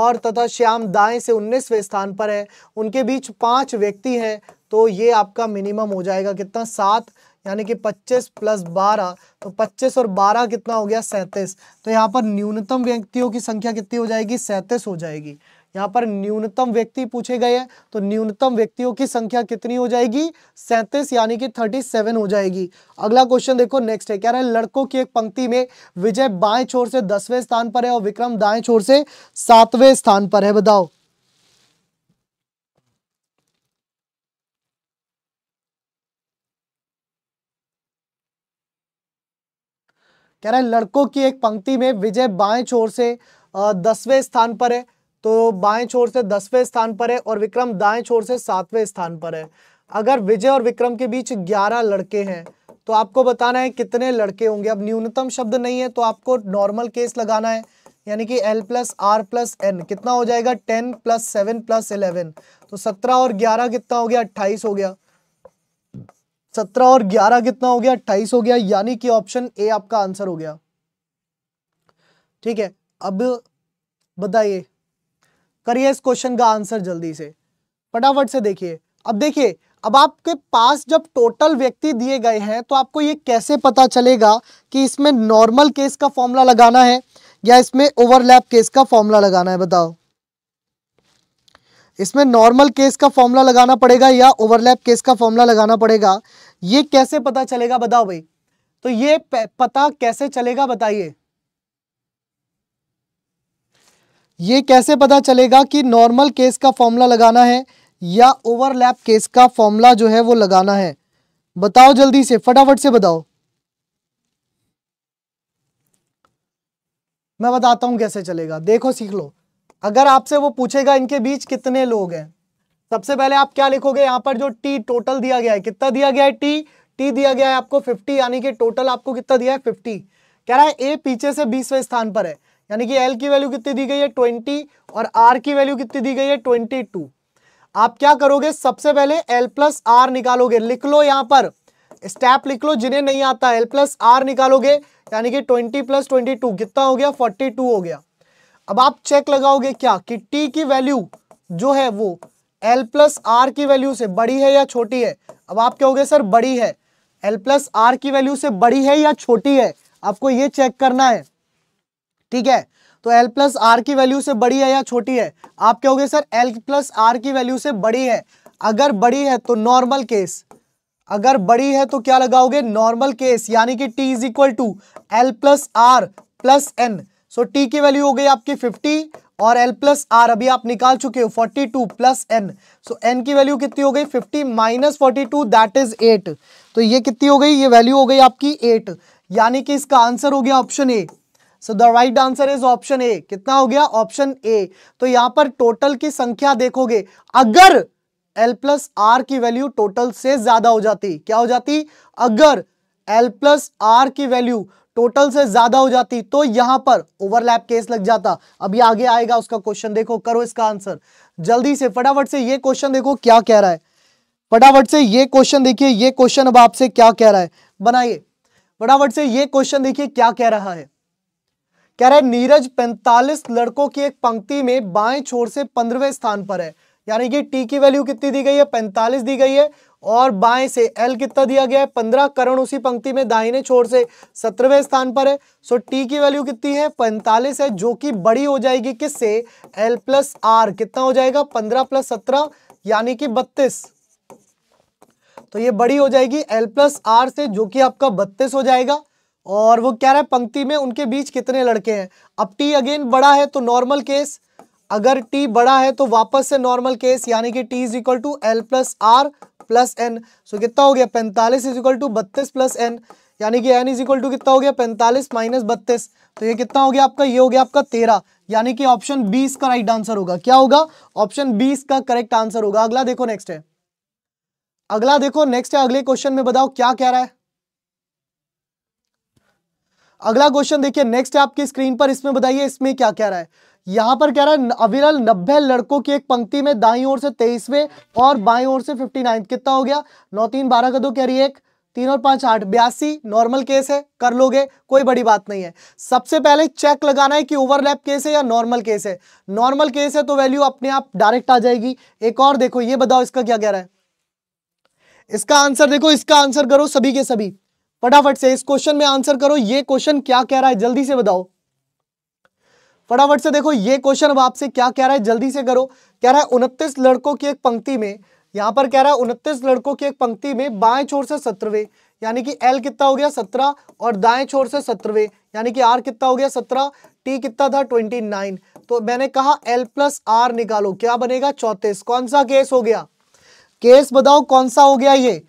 और तथा श्याम दाएं से उन्नीसवें स्थान पर है उनके बीच पांच व्यक्ति हैं तो ये आपका मिनिमम हो जाएगा कितना सात यानी कि पच्चीस प्लस बारह तो पच्चीस और बारह कितना हो गया सैंतीस तो यहाँ पर न्यूनतम व्यक्तियों की संख्या कितनी हो जाएगी सैंतीस हो जाएगी यहाँ पर न्यूनतम व्यक्ति पूछे गए हैं तो न्यूनतम व्यक्तियों की संख्या कितनी हो जाएगी सैंतीस यानी कि थर्टी सेवन हो जाएगी अगला क्वेश्चन देखो नेक्स्ट है कह रहा है लड़कों की एक पंक्ति में विजय बाएं छोर से दसवें स्थान पर है और विक्रम दाएं छोर से सातवें स्थान पर है बताओ कह रहा है लड़कों की एक पंक्ति में विजय बाएं छोर से दसवें स्थान पर है तो बाएं छोर से दसवें स्थान पर है और विक्रम दाएं छोर से सातवें स्थान पर है अगर विजय और विक्रम के बीच ग्यारह लड़के हैं तो आपको बताना है कितने लड़के होंगे अब न्यूनतम शब्द नहीं है तो आपको नॉर्मल केस लगाना है यानी कि L plus R plus N कितना हो जाएगा ten plus seven plus eleven तो सत्रह और ग्यारह कितना हो गया अट्ठाईस हो गया सत्रह और ग्यारह कितना हो गया अट्ठाईस हो गया यानी कि ऑप्शन ए आपका आंसर हो गया ठीक है अब बताइए करिए इस क्वेश्चन का आंसर जल्दी से फटाफट से देखिए अब देखिए अब आपके पास जब टोटल व्यक्ति दिए गए हैं तो आपको ये कैसे पता चलेगा कि इसमें नॉर्मल केस का फॉर्मूला लगाना है या इसमें ओवरलैप केस का फॉर्मूला लगाना है बताओ इसमें नॉर्मल केस का फॉर्मूला लगाना पड़ेगा या ओवरलैप केस का फॉर्मूला लगाना पड़ेगा ये कैसे पता चलेगा बताओ भाई तो ये पता कैसे चलेगा बताइए ये कैसे पता चलेगा कि नॉर्मल केस का फॉर्मूला लगाना है या ओवरलैप केस का फॉर्मूला जो है वो लगाना है बताओ जल्दी से फटाफट से बताओ मैं बताता हूं कैसे चलेगा देखो सीख लो अगर आपसे वो पूछेगा इनके बीच कितने लोग हैं सबसे पहले आप क्या लिखोगे यहां पर जो टी टोटल दिया गया है कितना दिया गया है टी टी दिया गया है आपको 50 यानी कि टोटल आपको कितना दिया है 50 कह रहा है ए पीछे से बीसवें स्थान पर है यानी कि एल की वैल्यू कितनी दी गई है ट्वेंटी और आर की वैल्यू कितनी दी गई है ट्वेंटी टू आप क्या करोगे सबसे पहले एल प्लस आर निकालोगे लिख लो यहाँ पर स्टेप लिख लो जिन्हें नहीं आता एल प्लस आर निकालोगे यानी कि ट्वेंटी प्लस ट्वेंटी टू कितना हो गया फोर्टी टू हो गया अब आप चेक लगाओगे क्या कि टी की वैल्यू जो है वो एल प्लस आर की वैल्यू से बड़ी है या छोटी है अब आप गए सर बड़ी है एल प्लस आर की वैल्यू से बड़ी है या छोटी है आपको ये चेक करना है ठीक है तो L प्लस आर की वैल्यू से बड़ी है या छोटी है आप कहोगे सर L प्लस आर की वैल्यू से बड़ी है अगर बड़ी है तो नॉर्मल केस अगर बड़ी है तो क्या लगाओगे नॉर्मल केस यानी कि t is equal to L plus R plus N so t की वैल्यू हो गई आपकी 50 और l प्लस आर अभी आप निकाल चुके हो 42 two plus N so N की वैल्यू कितनी हो गई 50 minus forty two that is 8 तो ये कितनी हो गई ये वैल्यू हो गई आपकी 8 यानी कि इसका आंसर हो गया option A so the right answer is option A कितना हो गया ऑप्शन ए तो यहां पर टोटल की संख्या देखोगे अगर एल प्लस आर की वैल्यू टोटल से ज्यादा हो जाती क्या हो जाती अगर एल प्लस आर की वैल्यू टोटल से ज्यादा हो जाती तो यहां पर ओवरलैप केस लग जाता अभी आगे आएगा उसका क्वेश्चन देखो करो इसका आंसर जल्दी से फटाफट से ये क्वेश्चन देखो क्या कह रहा है फटाफट से ये क्वेश्चन देखिए ये क्वेश्चन अब आपसे क्या कह रहा है बनाइए फटाफट से ये क्वेश्चन देखिए क्या कह रहा है कह रहा है नीरज 45 लड़कों की एक पंक्ति में बाएं छोर से पंद्रहवें स्थान पर है यानी कि टी की वैल्यू कितनी दी गई है 45 दी गई है और बाएं से एल कितना दिया गया है पंद्रह करण उसी पंक्ति में दाहिने छोर से सत्रहवें स्थान पर है सो टी की वैल्यू कितनी है पैंतालीस है जो कि बड़ी हो जाएगी किससे एल प्लस आर कितना हो जाएगा पंद्रह प्लस सत्रह यानी कि बत्तीस तो ये बड़ी हो जाएगी एल प्लस आर से जो कि आपका बत्तीस हो जाएगा और वो क्या रहा है पंक्ति में उनके बीच कितने लड़के हैं अब टी अगेन बड़ा है तो नॉर्मल केस अगर टी बड़ा है तो वापस से नॉर्मल केस यानी कि T is equal to L plus R plus N so कितना हो गया पैंतालीस इज इक्वल टू बत्तीस प्लस एन यानी कि एन इज इक्वल टू कितना हो गया पैंतालीस माइनस बत्तीस तो ये कितना हो गया आपका ये हो गया आपका तेरह यानी कि ऑप्शन बीस का राइट आंसर होगा क्या होगा ऑप्शन बीस का करेक्ट आंसर होगा अगला देखो नेक्स्ट है अगला देखो नेक्स्ट है अगले क्वेश्चन में बताओ क्या कह रहा है अगला क्वेश्चन देखिए नेक्स्ट है आपकी स्क्रीन पर इसमें बताइए इसमें क्या कह रहा है यहां पर कह रहा है अविरल नब्बे लड़कों की एक पंक्ति में दाई ओर से तेईसवें और बाई ओर से फिफ्टी नाइन्थ कितना हो गया नौ तीन बारह का दो कह रही है एक तीन और पांच आठ बयासी नॉर्मल केस है कर लोगे कोई बड़ी बात नहीं है सबसे पहले चेक लगाना है कि ओवरलैप केस है या नॉर्मल केस है नॉर्मल केस है तो वैल्यू अपने आप डायरेक्ट आ जाएगी एक और देखो ये बताओ इसका क्या कह रहा है इसका आंसर देखो इसका आंसर करो सभी के सभी फटाफट से इस क्वेश्चन में आंसर करो ये क्वेश्चन क्या कह रहा है जल्दी से बताओ फटाफट से देखो ये क्वेश्चन अब आपसे क्या कह रहा है जल्दी से करो कह रहा है उनतीस लड़कों की एक पंक्ति में यहां पर कह रहा है उनतीस लड़कों की एक पंक्ति में बाएं छोर से सत्रवे यानी कि एल कितना हो गया सत्रह और दाएं छोर से सत्रहवे यानी कि आर कितना हो गया सत्रह टी कितना था ट्वेंटी नाइन तो मैंने कहा एल प्लस आर निकालो क्या बनेगा चौतीस कौन सा केस हो गया केस बताओ कौन सा हो गया ये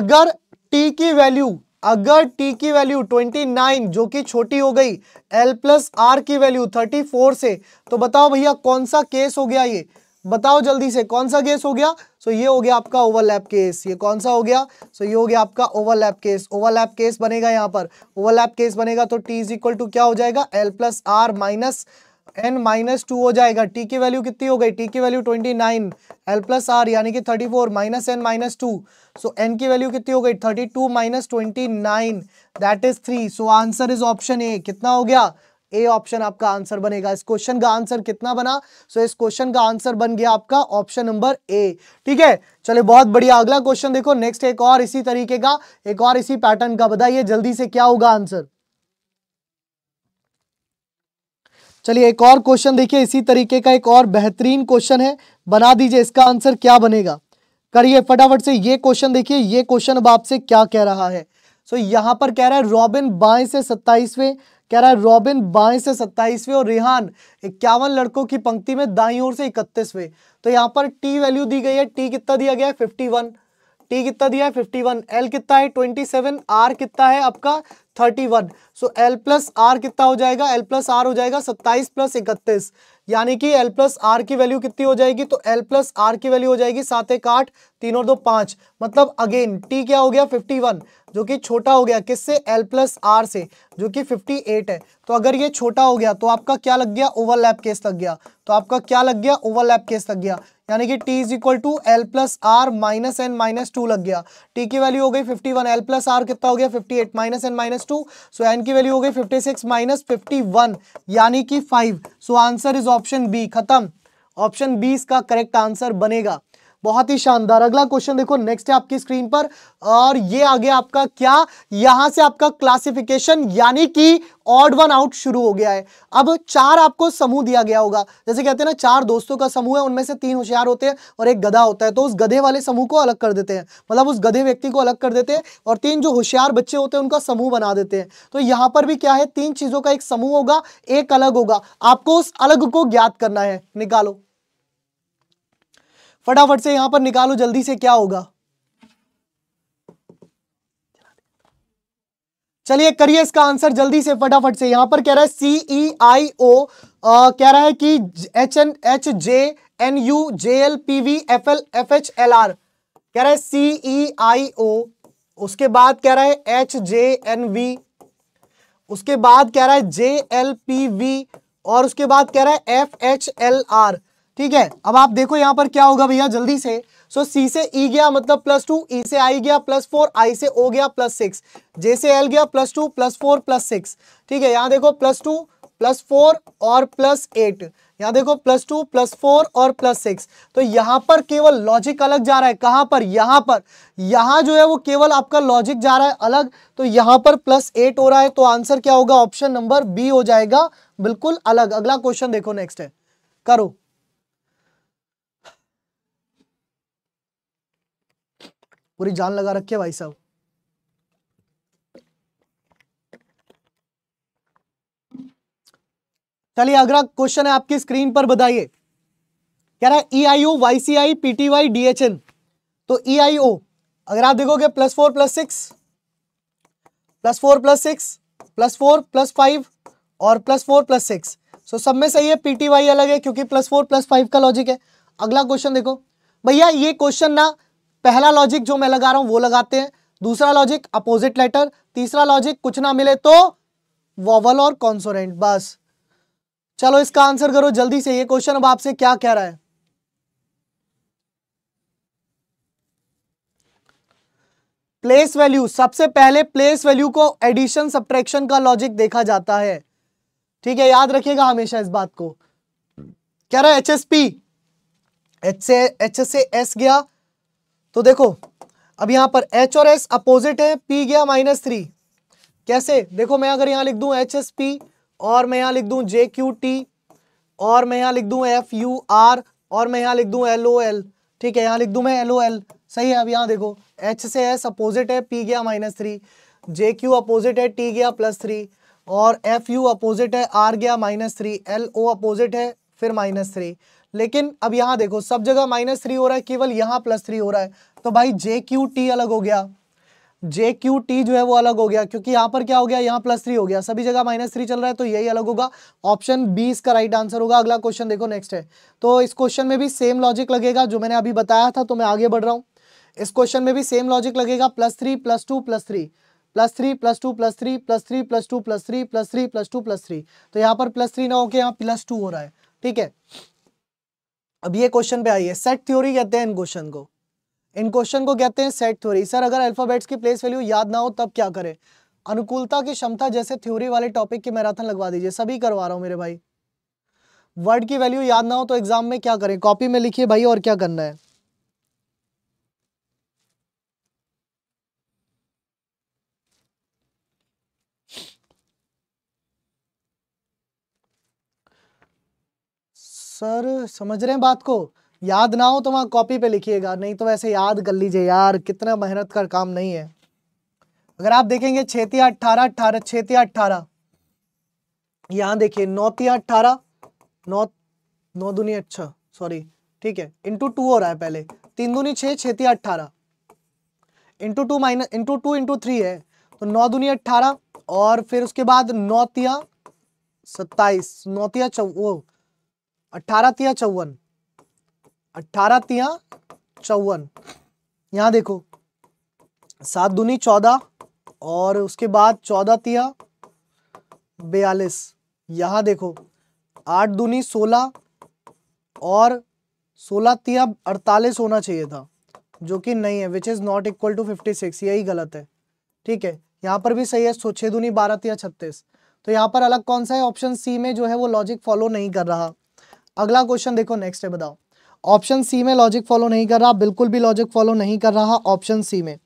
अगर टी की वैल्यू अगर t की वैल्यू 29 जो कि छोटी हो गई l प्लस आर की वैल्यू 34 से तो बताओ भैया कौन सा केस हो गया ये बताओ जल्दी से कौन सा केस हो गया सो so, ये हो गया आपका ओवरलैप केस ये कौन सा हो गया सो so, ये हो गया आपका ओवरलैप केस ओवरलैप केस बनेगा यहाँ पर ओवरलैप केस बनेगा तो t इज इक्वल टू क्या हो जाएगा l plus R minus N minus two हो जाएगा टी की वैल्यू कितनी हो गई टी की value twenty nine L plus R यानी कि thirty four minus N minus two so N की वैल्यू कितनी हो गई thirty two minus twenty nine that is three so answer is option A कितना हो गया ए ऑप्शन आपका आंसर बनेगा इस क्वेश्चन का आंसर कितना बना सो so, इस क्वेश्चन का आंसर बन गया आपका ऑप्शन नंबर ए ठीक है चलिए बहुत बढ़िया अगला क्वेश्चन देखो नेक्स्ट एक और इसी तरीके का एक और इसी पैटर्न का बताइए जल्दी से क्या होगा आंसर चलिए एक और क्वेश्चन देखिए इसी तरीके का एक और बेहतरीन क्वेश्चन है बना दीजिए इसका आंसर क्या बनेगा करिए फटाफट से ये क्वेश्चन देखिए ये क्वेश्चन अब आपसे क्या कह रहा है सो so, यहाँ पर कह रहा है रॉबिन बाएं से सत्ताईसवें कह रहा है रॉबिन बाएं से सत्ताईसवें और रिहान इक्यावन लड़कों की पंक्ति में दाई ओर से इकतीसवें तो यहाँ पर टी वैल्यू दी गई है टी कितना दिया गया है फिफ्टी वन टी कितना दिया है वन एल कितना है सेवन आर कितना है आपका one so L plus R कितना हो जाएगा एल प्लस आर हो जाएगा सत्ताईस प्लस इकतीस यानी कि एल प्लस आर की वैल्यू कितनी हो जाएगी तो एल प्लस आर की वैल्यू हो जाएगी सात एक आठ तीन और दो पाँच मतलब अगेन टी क्या हो गया वन जो कि छोटा हो गया किससे एल प्लस आर से जो कि 58 है तो अगर ये छोटा हो गया तो आपका क्या लग गया ओवरलैप केस लग गया तो आपका क्या लग गया ओवरलैप केस लग गया यानी कि t is equal to L plus R minus N minus two लग गया t की वैल्यू हो गई 51 एल प्लस आर कितना हो गया 58 minus N minus two so N की वैल्यू हो गई 56 माइनस फिफ्टी यानी कि 5 so answer is option B खत्म ऑप्शन बी इसका करेक्ट आंसर बनेगा बहुत ही शानदार अगला क्वेश्चन देखो नेक्स्ट है आपकी स्क्रीन पर और ये आगे आपका क्या यहां से आपका क्लासिफिकेशन यानी कि ऑड वन आउट शुरू हो गया है अब चार आपको समूह दिया गया होगा जैसे कहते हैं ना चार दोस्तों का समूह है उनमें से तीन होशियार होते हैं और एक गधा होता है तो उस गधे वाले समूह को अलग कर देते हैं मतलब उस गधे व्यक्ति को अलग कर देते हैं और तीन जो होशियार बच्चे होते हैं उनका समूह बना देते हैं तो यहां पर भी क्या है तीन चीजों का एक समूह होगा एक अलग होगा आपको उस अलग को ज्ञात करना है निकालो फटाफट से यहां पर निकालो जल्दी से क्या होगा चलिए करिए इसका आंसर जल्दी से फटाफट से यहां पर कह रहा है सीई आई ओ कह रहा है कि H N H J N U J L P V F L F H L R कह रहा है सीई आई ओ उसके बाद कह रहा है एच जे एन वी उसके बाद कह रहा है जे एल पी वी और उसके बाद कह रहा है एफ एच एल आर ठीक है अब आप देखो यहां पर क्या होगा भैया जल्दी से सो so, सी से ई e गया मतलब प्लस टू ई से आई गया प्लस फोर आई से ओ गया प्लस सिक्स जे से एल गया plus two plus four plus six ठीक है यहाँ देखो प्लस टू प्लस फोर और प्लस एट यहां देखो प्लस टू प्लस फोर और प्लस सिक्स तो यहां पर केवल लॉजिक अलग जा रहा है कहां पर यहां पर यहां जो है वो केवल आपका लॉजिक जा रहा है अलग तो यहां पर प्लस एट हो रहा है तो आंसर क्या होगा ऑप्शन नंबर बी हो जाएगा बिल्कुल अलग अगला क्वेश्चन देखो नेक्स्ट है करो पूरी जान लगा रखी है भाई साहब चलिए अगला क्वेश्चन है आपकी स्क्रीन पर बताइए कह रहा है E I O Y C I P T Y D H N तो ई आई ओ अगर आप देखोगे plus four plus six plus four plus six plus four plus five और plus four plus six so सब में सही है PTY अलग है क्योंकि प्लस फोर प्लस फाइव का लॉजिक है अगला क्वेश्चन देखो भैया ये क्वेश्चन ना पहला लॉजिक जो मैं लगा रहा हूं वो लगाते हैं दूसरा लॉजिक अपोजिट लेटर तीसरा लॉजिक कुछ ना मिले तो वॉवल और कॉन्सोनेंट बस चलो इसका आंसर करो जल्दी से ये क्वेश्चन अब आपसे क्या कह रहा है प्लेस वैल्यू सबसे पहले प्लेस वैल्यू को एडिशन सब्ट्रैक्शन का लॉजिक देखा जाता है ठीक है याद रखिएगा हमेशा इस बात को कह रहा है एच एस पी एच से एच से एस गया तो देखो अब यहाँ पर एच और एस अपोजिट है पी गया माइनस थ्री कैसे देखो मैं अगर यहाँ लिख दू एच एस पी और मैं यहाँ लिख दू जे क्यू टी और मैं यहां लिख दू एफ यू आर और मैं यहां लिख दू एल ओ एल ठीक है यहाँ लिख दू मैं एल ओ एल सही है अब यहां देखो एच से एस अपोजिट है पी गया minus three J Q opposite है टी गया प्लस थ्री और एफ यू अपोजिट है आर गया minus three L O opposite है फिर माइनस थ्री लेकिन अब यहां देखो सब जगह माइनस थ्री हो रहा है केवल यहाँ प्लस थ्री हो रहा है तो भाई जे क्यू टी अलग हो गया जे क्यू टी जो है वो अलग हो गया क्योंकि यहां पर क्या हो गया यहाँ प्लस थ्री हो गया सभी जगह माइनस थ्री चल रहा है तो यही अलग होगा ऑप्शन बी इसका राइट आंसर होगा अगला क्वेश्चन देखो नेक्स्ट है तो इस क्वेश्चन में भी सेम लॉजिक लगेगा जो मैंने अभी बताया था तो मैं आगे बढ़ रहा हूं इस क्वेश्चन में भी सेम लॉजिक लगेगा plus three plus two plus three plus three plus two plus three plus three plus two plus three plus three plus two plus three तो यहाँ पर प्लस थ्री ना होकर यहाँ प्लस टू हो रहा है ठीक है अब ये क्वेश्चन पे आइए सेट थ्योरी कहते हैं इन क्वेश्चन को इन क्वेश्चन को कहते हैं सेट थ्योरी सर अगर अल्फाबेट्स की प्लेस वैल्यू याद ना हो तब क्या करें अनुकूलता की क्षमता जैसे थ्योरी वाले टॉपिक की मैराथन लगवा दीजिए सभी करवा रहा हूँ मेरे भाई वर्ड की वैल्यू याद ना हो तो एग्जाम में क्या करें कॉपी में लिखिए भाई और क्या करना है सर समझ रहे हैं बात को याद ना हो तो वहां कॉपी पे लिखिएगा नहीं तो वैसे याद कर लीजिए यार कितना मेहनत का काम नहीं है अगर आप देखेंगे छेतिया अट्ठारह अट्ठारह छेतिया अट्ठारह यहां देखिए नौतिया अट्ठारह नौ नौ दुनी अच्छा सॉरी ठीक है इंटू टू हो रहा है पहले तीन दुनी छः छेती अट्ठारह into two minus into two into three है तो नौ दुनी अट्ठारह और फिर उसके बाद नौतिया सत्ताईस नौतिया चौ अट्ठारह तिया चौवन अट्ठारह तिया चौवन यहां देखो सात दूनी चौदह और उसके बाद चौदह तिया बयालीस यहां देखो आठ दूनी सोलह और सोलह तिया अड़तालीस होना चाहिए था जो कि नहीं है which is not equal to fifty six यही गलत है ठीक है यहां पर भी सही है छह दुनी बारह तिया छत्तीस तो यहां पर अलग कौन सा है ऑप्शन सी में जो है वो लॉजिक फॉलो नहीं कर रहा अगला क्वेश्चन देखो नेक्स्ट है बताओ ऑप्शन सी में लॉजिक फॉलो नहीं कर रहा बिल्कुल भी लॉजिक फॉलो नहीं कर रहा ऑप्शन सी में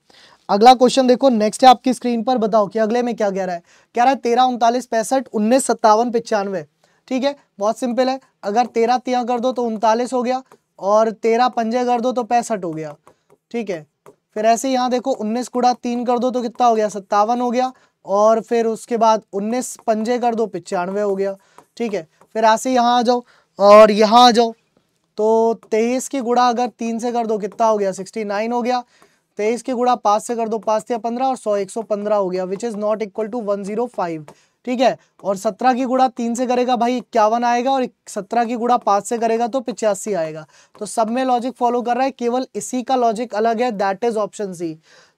अगला क्वेश्चन देखो नेक्स्ट है आपकी स्क्रीन पर बताओ कि अगले में क्या कह रहा है कह रहा है तेरह उनतालीस पैंसठ उन्नीस सत्तावन पिचानवे ठीक है बहुत सिंपल है अगर तेरह तिया कर दो तो उनतालीस हो गया और तेरह पंजे कर दो तो पैंसठ हो गया ठीक है फिर ऐसे यहाँ देखो उन्नीस कूड़ा तीन कर दो तो कितना हो गया सत्तावन हो गया और फिर उसके बाद उन्नीस पंजे कर दो पिचानवे हो गया ठीक है फिर ऐसे यहाँ आ जाओ और यहाँ आ जाओ तो तेईस की गुड़ा अगर तीन से कर दो कितना हो गया सिक्सटी नाइन हो गया तेईस की गुड़ा पाँच से कर दो पाँच या पंद्रह और सौ एक सौ पंद्रह हो गया which is not equal to one zero five ठीक है और सत्रह की गुड़ा तीन से करेगा भाई इक्यावन आएगा और सत्रह की गुड़ा पाँच से करेगा तो पिचासी आएगा तो सब में लॉजिक फॉलो कर रहा है केवल इसी का लॉजिक अलग है दैट इज ऑप्शन सी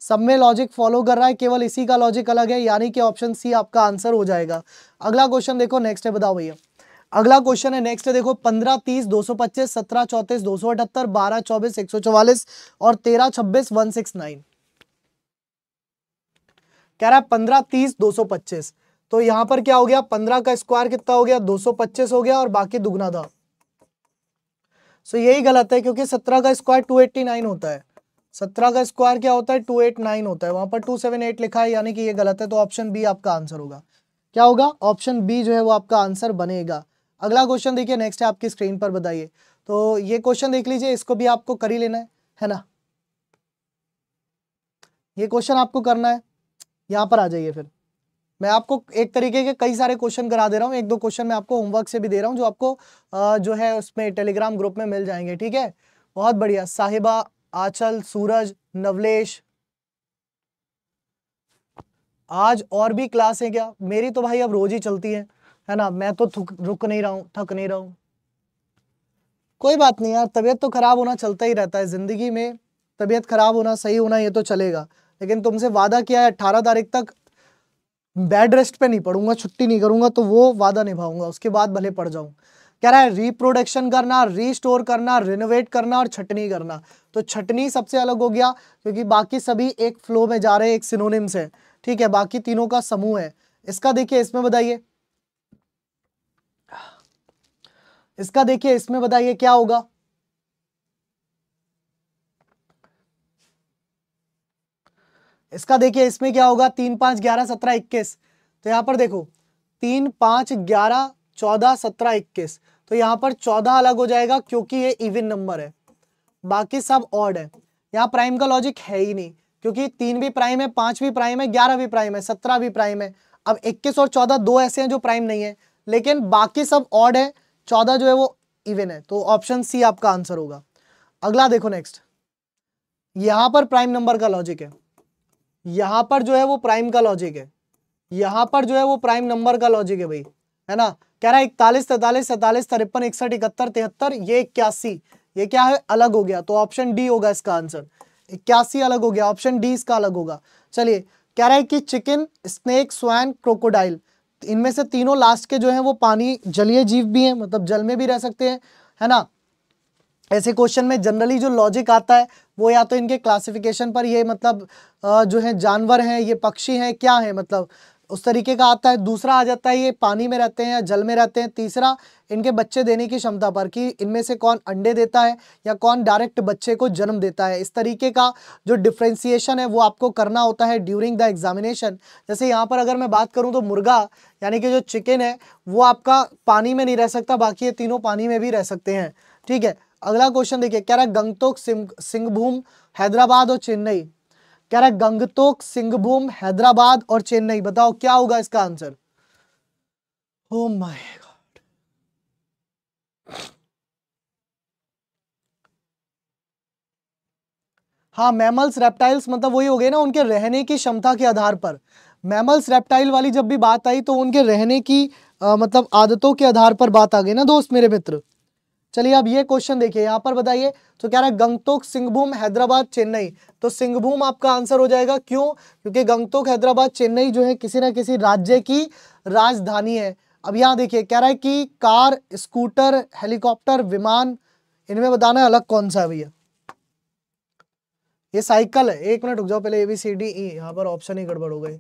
सब में लॉजिक फॉलो कर रहा है केवल इसी का लॉजिक अलग है यानी कि ऑप्शन सी आपका आंसर हो जाएगा अगला क्वेश्चन देखो नेक्स्ट है बताओ भैया अगला क्वेश्चन है नेक्स्ट देखो पंद्रह तीस दो सौ पच्चीस सत्रह चौतीस दो सौ अठहत्तर बारह चौबीस एक सौ चौवालीस और तेरह छब्बीस वन सिक्स नाइन कह रहा है पंद्रह तीस दो सौ पच्चीस तो यहां पर क्या हो गया पंद्रह का स्क्वायर कितना हो गया दो सौ पच्चीस हो गया और बाकी दुगना था सो so, यही गलत है क्योंकि सत्रह का स्क्वायर टू एट्टी नाइन होता है सत्रह का स्क्वायर क्या होता है टू एट नाइन होता है वहां पर टू सेवन एट लिखा है यानी कि ये गलत है तो ऑप्शन बी आपका आंसर होगा क्या होगा ऑप्शन बी जो है वो आपका आंसर बनेगा अगला क्वेश्चन देखिए नेक्स्ट है आपकी स्क्रीन पर बताइए तो ये क्वेश्चन देख लीजिए इसको भी आपको कर ही लेना है है ना ये क्वेश्चन आपको करना है यहां पर आ जाइए फिर मैं आपको एक तरीके के कई सारे क्वेश्चन करा दे रहा हूँ एक दो क्वेश्चन मैं आपको होमवर्क से भी दे रहा हूँ जो आपको जो है उसमें टेलीग्राम ग्रुप में मिल जाएंगे ठीक है बहुत बढ़िया साहिबा आचल सूरज नवलेश आज और भी क्लास है क्या मेरी तो भाई अब रोज ही चलती है है ना मैं तो रुक नहीं रहा हूं थक नहीं रहा हूं कोई बात नहीं यार तबीयत तो खराब होना चलता ही रहता है जिंदगी में तबीयत खराब होना सही होना ये तो चलेगा लेकिन तुमसे वादा किया है अट्ठारह तारीख तक बेड रेस्ट पे नहीं पढ़ूंगा छुट्टी नहीं करूंगा तो वो वादा निभाऊंगा उसके बाद भले पड़ जाऊं कह रहा है रिप्रोडक्शन करना रीस्टोर करना रिनोवेट करना और छटनी करना तो छटनी सबसे अलग हो गया क्योंकि बाकी सभी एक फ्लो में जा रहे हैं एक सिनोनिम्स है ठीक है बाकी तीनों का समूह है इसका देखिए इसमें बताइए इसका देखिए इसमें बताइए क्या होगा इसका देखिए इसमें क्या होगा तीन पांच ग्यारह सत्रह इक्कीस तो यहां पर देखो तीन पांच ग्यारह चौदह सत्रह इक्कीस तो यहां पर चौदह अलग हो जाएगा क्योंकि ये इवन नंबर है बाकी सब ऑड है यहाँ प्राइम का लॉजिक है ही नहीं क्योंकि तीन भी प्राइम है पांच भी प्राइम है ग्यारह भी प्राइम है सत्रह भी प्राइम है अब इक्कीस और चौदह दो ऐसे हैं जो प्राइम नहीं है लेकिन बाकी सब ऑड है चौदह जो है वो इवन है तो ऑप्शन सी आपका आंसर होगा अगला देखो नेक्स्ट यहां पर प्राइम नंबर का लॉजिक है यहां पर जो है वो प्राइम का लॉजिक है यहां पर जो है वो प्राइम नंबर का लॉजिक है भाई है ना कह रहा है इकतालीस तैतालीस सैतालीस तिरपन इकसठ इकहत्तर तिहत्तर ये इक्यासी ये क्या है अलग हो गया तो ऑप्शन डी होगा इसका आंसर इक्यासी अलग हो गया ऑप्शन डी इसका अलग होगा चलिए कह रहा है कि चिकन स्नेक स्वैन क्रोकोडाइल इनमें से तीनों लास्ट के जो हैं वो पानी जलीय जीव भी हैं मतलब जल में भी रह सकते हैं है ना ऐसे क्वेश्चन में जनरली जो लॉजिक आता है वो या तो इनके क्लासिफिकेशन पर ये मतलब जो है जानवर हैं ये पक्षी हैं क्या है मतलब उस तरीके का आता है दूसरा आ जाता है ये पानी में रहते हैं या जल में रहते हैं तीसरा इनके बच्चे देने की क्षमता पर कि इनमें से कौन अंडे देता है या कौन डायरेक्ट बच्चे को जन्म देता है इस तरीके का जो डिफ्रेंसिएशन है वो आपको करना होता है ड्यूरिंग द एग्जामिनेशन जैसे यहाँ पर अगर मैं बात करूँ तो मुर्गा यानी कि जो चिकन है वो आपका पानी में नहीं रह सकता बाकी ये तीनों पानी में भी रह सकते हैं ठीक है अगला क्वेश्चन देखिए कह रहा है गंगटोक सिंह सिंहभूम हैदराबाद और चेन्नई कह रहा है गंगतोक सिंहभूम हैदराबाद और चेन्नई बताओ क्या होगा इसका आंसर ओ माय गॉड हाँ मैमल्स रेप्टाइल्स मतलब वही हो गए ना उनके रहने की क्षमता के आधार पर मैमल्स रेप्टाइल वाली जब भी बात आई तो उनके रहने की आ, मतलब आदतों के आधार पर बात आ गई ना दोस्त मेरे मित्र चलिए अब ये क्वेश्चन देखिए यहाँ पर बताइए तो क्या रहा है गंगटोक सिंहभूम हैदराबाद चेन्नई तो सिंहभूम आपका आंसर हो जाएगा क्यों क्योंकि गंगटोक हैदराबाद चेन्नई जो है किसी ना किसी राज्य की राजधानी है अब यहाँ देखिए कह रहा है कि कार स्कूटर हेलीकॉप्टर विमान इनमें बताना है अलग कौन सा है भैया ये साइकिल है एक मिनट रुक जाओ पहले A B C D E यहाँ पर ऑप्शन ही गड़बड़ हो गई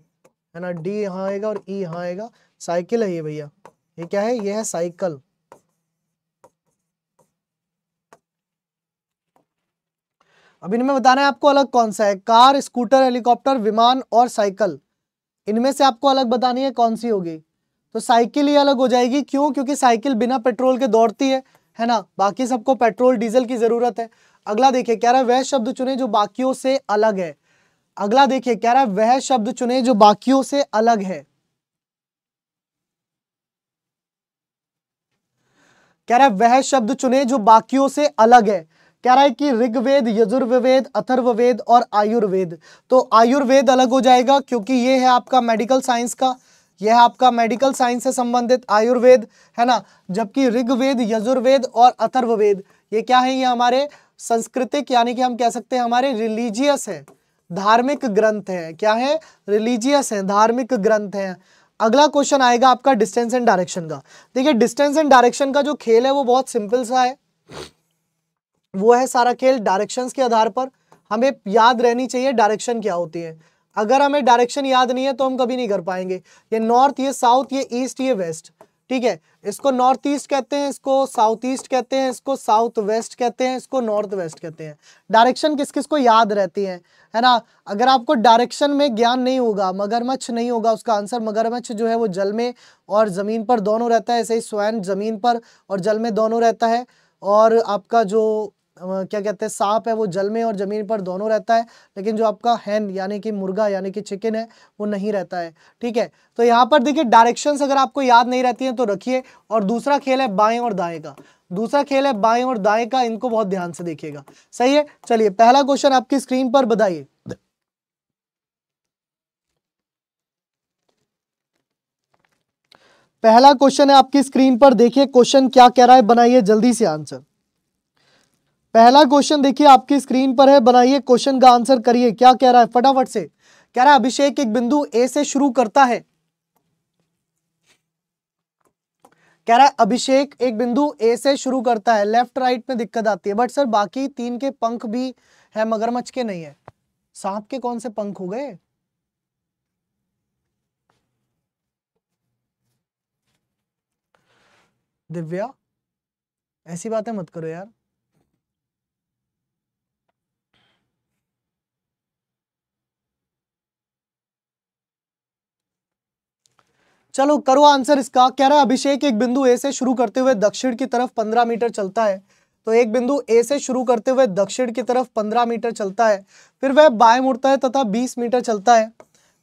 है ना डी यहाँ आएगा और ई e यहाँ आएगा साइकिल है ये भैया ये क्या है ये है साइकिल अब इनमें बताना है आपको अलग कौन सा है कार स्कूटर हेलीकॉप्टर विमान और साइकिल इनमें से आपको अलग बतानी है कौन सी होगी तो साइकिल ही अलग हो जाएगी क्यों क्योंकि साइकिल बिना पेट्रोल के दौड़ती है है ना बाकी सबको पेट्रोल डीजल की ज़रूरत है अगला देखिए कह रहा है वह शब्द चुने जो बाकियों से अलग है अगला देखिए कह रहा है वह शब्द चुने जो बाकियों से अलग है कह रहा है वह शब्द चुने जो बाकियों से अलग है कह रहा है कि ऋग्वेद यजुर्वेद अथर्ववेद और आयुर्वेद तो आयुर्वेद अलग हो जाएगा क्योंकि ये है आपका मेडिकल साइंस का यह आपका मेडिकल साइंस से संबंधित आयुर्वेद है ना जबकि ऋग्वेद यजुर्वेद और अथर्ववेद ये क्या है ये हमारे संस्कृतिक यानी कि हम कह सकते हैं हमारे रिलीजियस है धार्मिक ग्रंथ है क्या है रिलीजियस है धार्मिक ग्रंथ है अगला क्वेश्चन आएगा आपका डिस्टेंस एंड डायरेक्शन का देखिए डिस्टेंस एंड डायरेक्शन का जो खेल है वो बहुत सिंपल सा है वो है सारा खेल डायरेक्शंस के आधार पर हमें याद रहनी चाहिए डायरेक्शन क्या होती है अगर हमें डायरेक्शन याद नहीं है तो हम कभी नहीं कर पाएंगे ये नॉर्थ ये साउथ ये ईस्ट ये वेस्ट ठीक है इसको नॉर्थ ईस्ट कहते हैं इसको साउथ ईस्ट कहते हैं इसको साउथ वेस्ट कहते हैं इसको नॉर्थ वेस्ट कहते हैं डायरेक्शन किस किस को याद रहती है है ना अगर आपको डायरेक्शन में ज्ञान नहीं होगा मगरमच्छ नहीं होगा उसका आंसर मगरमच्छ जो है वो जल में और ज़मीन पर दोनों रहता है ऐसे ही स्वयं ज़मीन पर और जल में दोनों रहता है और आपका जो क्या कहते हैं सांप है वो जल में और ज़मीन पर दोनों रहता है लेकिन जो आपका हैन यानी कि मुर्गा यानी कि चिकन है वो नहीं रहता है ठीक है तो यहाँ पर देखिए डायरेक्शंस अगर आपको याद नहीं रहती हैं तो रखिए और दूसरा खेल है बाएं और दाएं का दूसरा खेल है बाएं और दाएं का इनको बहुत ध्यान से देखिएगा सही है चलिए पहला क्वेश्चन आपकी स्क्रीन पर बताइए पहला क्वेश्चन है आपकी स्क्रीन पर देखिए क्वेश्चन क्या कह रहा है बनाइए जल्दी से आंसर पहला क्वेश्चन देखिए आपकी स्क्रीन पर है बनाइए क्वेश्चन का आंसर करिए क्या कह रहा है फटाफट से कह रहा है अभिषेक एक बिंदु ए से शुरू करता है कह रहा है अभिषेक एक बिंदु ए से शुरू करता है लेफ्ट राइट में दिक्कत आती है बट सर बाकी तीन के पंख भी है मगरमच्छ के नहीं है सांप के कौन से पंख हो गए दिव्या ऐसी बातें मत करो यार चलो करो आंसर इसका कह रहा है अभिषेक एक बिंदु ए से शुरू करते हुए दक्षिण की तरफ पंद्रह मीटर चलता है तो एक बिंदु ए से शुरू करते हुए दक्षिण की तरफ पंद्रह मीटर चलता है फिर वह बाएं मुड़ता है तथा बीस मीटर चलता है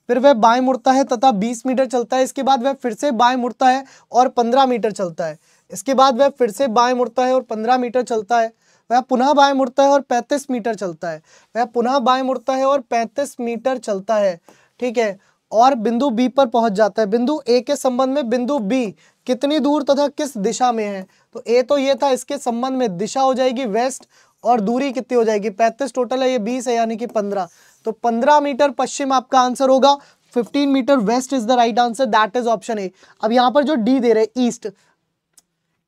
फिर वह बाएं मुड़ता है तथा बीस मीटर चलता है इसके बाद वह फिर से बाएं मुड़ता है और पंद्रह मीटर चलता है इसके बाद वह फिर से बाएं मुड़ता है और पंद्रह मीटर चलता है वह पुनः बाएं मुड़ता है और पैंतीस मीटर चलता है वह पुनः बाएं मुड़ता है और पैंतीस मीटर चलता है ठीक है और बिंदु बी पर पहुंच जाता है बिंदु ए के संबंध में बिंदु बी कितनी दूर तथा किस दिशा में है तो ए तो ये था इसके संबंध में दिशा हो जाएगी वेस्ट और दूरी कितनी हो जाएगी पैंतीस टोटल है ये बीस है यानी कि पंद्रह तो पंद्रह मीटर पश्चिम आपका आंसर होगा fifteen metre west is the right answer that is option A अब यहां पर जो डी दे रहे ईस्ट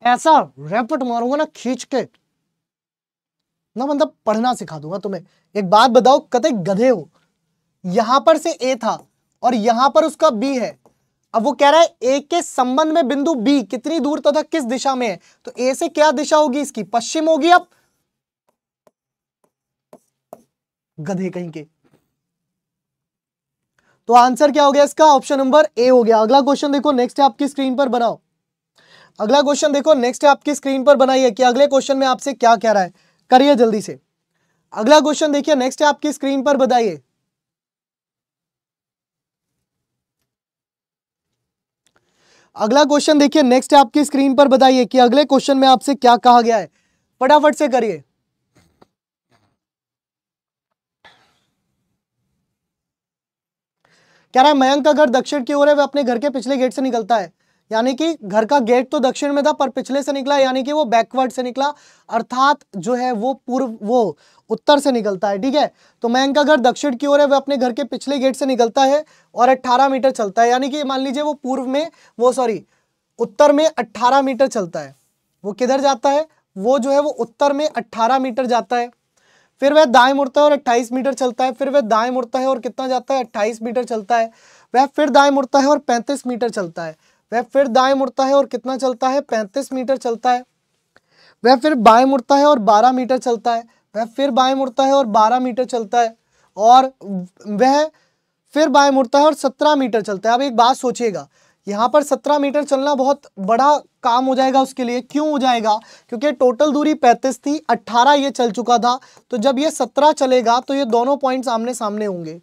ऐसा रेपट मारूंगा ना खींच के ना मतलब पढ़ना सिखा दूंगा तुम्हें एक बात बताओ कतई गधे हो यहां पर से ए था और यहां पर उसका बी है अब वो कह रहा है ए के संबंध में बिंदु बी कितनी दूर तथा किस दिशा में है तो ए से क्या दिशा होगी इसकी पश्चिम होगी अब गधे कहीं के तो आंसर क्या हो गया इसका ऑप्शन नंबर ए हो गया अगला क्वेश्चन देखो नेक्स्ट है आपकी स्क्रीन पर बनाओ अगला क्वेश्चन देखो नेक्स्ट है आपकी स्क्रीन पर बनाइए कि अगले क्वेश्चन में आपसे क्या कह रहा है करिए जल्दी से अगला क्वेश्चन देखिए नेक्स्ट है आपकी स्क्रीन पर बताइए अगला क्वेश्चन देखिए नेक्स्ट है आपकी स्क्रीन पर बताइए कि अगले क्वेश्चन में आपसे क्या कहा गया है फटाफट से करिए कह रहा है मयंक का घर दक्षिण की ओर है वह अपने घर के पिछले गेट से निकलता है यानी कि घर का गेट तो दक्षिण में था पर पिछले से निकला यानी कि वो बैकवर्ड से निकला अर्थात जो है वो पूर्व वो उत्तर से निकलता है ठीक है तो मैं का घर दक्षिण की ओर है वह अपने घर के पिछले गेट से निकलता है और 18 मीटर चलता है यानी कि मान लीजिए वो पूर्व में वो सॉरी उत्तर में 18 मीटर चलता है वो किधर जाता है वो जो है वो उत्तर में अट्ठारह मीटर जाता है फिर वह दाएं मुड़ता है और अट्ठाईस मीटर चलता है फिर वह दाएं मुड़ता है और कितना जाता है अट्ठाईस मीटर चलता है वह फिर दाएं मुड़ता है और पैंतीस मीटर चलता है वह फिर दाएं मुड़ता है और कितना चलता है पैंतीस मीटर चलता है वह फिर बाएं मुड़ता है और बारह मीटर चलता है वह फिर बाएं मुड़ता है और बारह मीटर चलता है और वह फिर बाएं मुड़ता है और सत्रह मीटर चलता है अब एक बात सोचिएगा यहाँ पर सत्रह मीटर चलना बहुत बड़ा काम हो जाएगा उसके लिए क्यों हो जाएगा क्योंकि टोटल दूरी पैंतीस थी अट्ठारह ये चल चुका था तो जब ये सत्रह चलेगा तो ये दोनों पॉइंट आमने सामने होंगे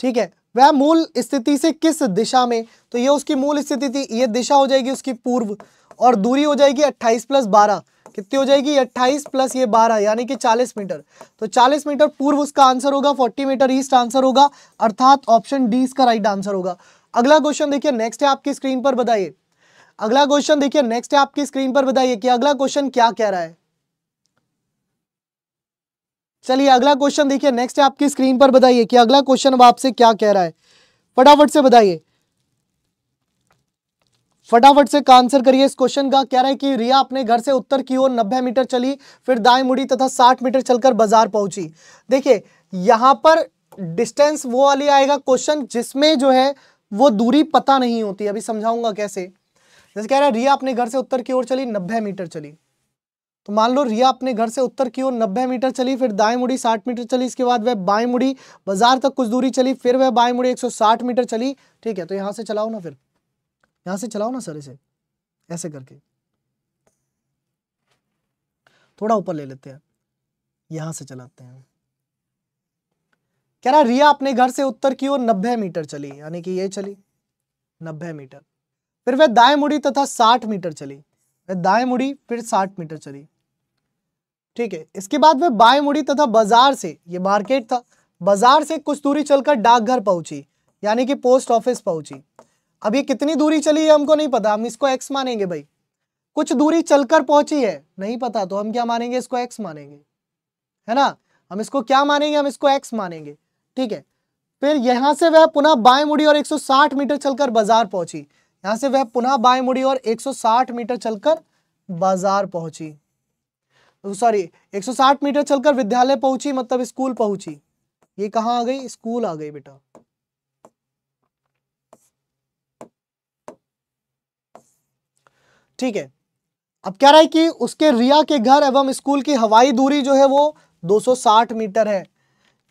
ठीक है वह मूल स्थिति से किस दिशा में तो ये उसकी मूल स्थिति थी ये दिशा हो जाएगी उसकी पूर्व और दूरी हो जाएगी अट्ठाईस प्लस बारह कितनी हो जाएगी अट्ठाईस प्लस ये बारह यानी कि चालीस मीटर तो चालीस मीटर पूर्व उसका आंसर होगा फोर्टी मीटर ईस्ट आंसर होगा अर्थात ऑप्शन डी इसका राइट आंसर होगा अगला क्वेश्चन देखिए नेक्स्ट है आपकी स्क्रीन पर बताइए अगला क्वेश्चन देखिए नेक्स्ट है आपकी स्क्रीन पर बताइए कि अगला क्वेश्चन क्या कह रहा है चलिए अगला क्वेश्चन देखिए नेक्स्ट है आपकी स्क्रीन पर बताइए कि अगला क्वेश्चन अब आपसे क्या कह रहा है फटाफट से बताइए फटाफट से का आंसर करिए इस क्वेश्चन का कह रहा है कि रिया अपने घर से उत्तर की ओर 90 मीटर चली फिर दाएं मुड़ी तथा 60 मीटर चलकर बाजार पहुंची देखिए यहां पर डिस्टेंस वो वाली आएगा क्वेश्चन जिसमें जो है वो दूरी पता नहीं होती अभी समझाऊंगा कैसे जैसे कह रहा है रिया अपने घर से उत्तर की ओर चली नब्बे मीटर चली तो मान लो रिया अपने घर से उत्तर की ओर 90 मीटर चली फिर दाएं मुड़ी 60 मीटर चली इसके बाद वह बाएं मुड़ी बाजार तक कुछ दूरी चली फिर वह बाएं मुड़ी 160 मीटर चली ठीक है तो यहां से चलाओ ना फिर यहां से चलाओ ना सर इसे ऐसे करके थोड़ा ऊपर ले लेते हैं यहां से चलाते हैं कह रहा रिया अपने घर से उत्तर की ओर नब्बे मीटर चली यानी कि ये चली नब्बे मीटर फिर वह दाएं मुड़ी तथा साठ मीटर चली वह दाएं मुड़ी फिर साठ मीटर चली ठीक है इसके बाद वह बाएं मुड़ी तथा बाजार से ये मार्केट था बाजार से कुछ दूरी चलकर डाकघर पहुंची यानी कि पोस्ट ऑफिस पहुंची अब ये कितनी दूरी चली है हमको नहीं पता हम इसको एक्स मानेंगे भाई कुछ दूरी चलकर पहुंची है नहीं पता तो हम क्या मानेंगे इसको एक्स मानेंगे है ना हम इसको क्या मानेंगे हम इसको एक्स मानेंगे ठीक है फिर यहां से वह पुनः बाएं मुड़ी और 160 मीटर चलकर बाजार पहुंची यहां से वह पुनः बाय मुड़ी और 160 मीटर चलकर बाजार पहुंची सॉरी 160 मीटर चलकर विद्यालय पहुंची मतलब स्कूल पहुंची ये कहा आ गई स्कूल आ गई बेटा ठीक है अब क्या रहा है कि उसके रिया के घर एवं स्कूल की हवाई दूरी जो है वो 260 मीटर है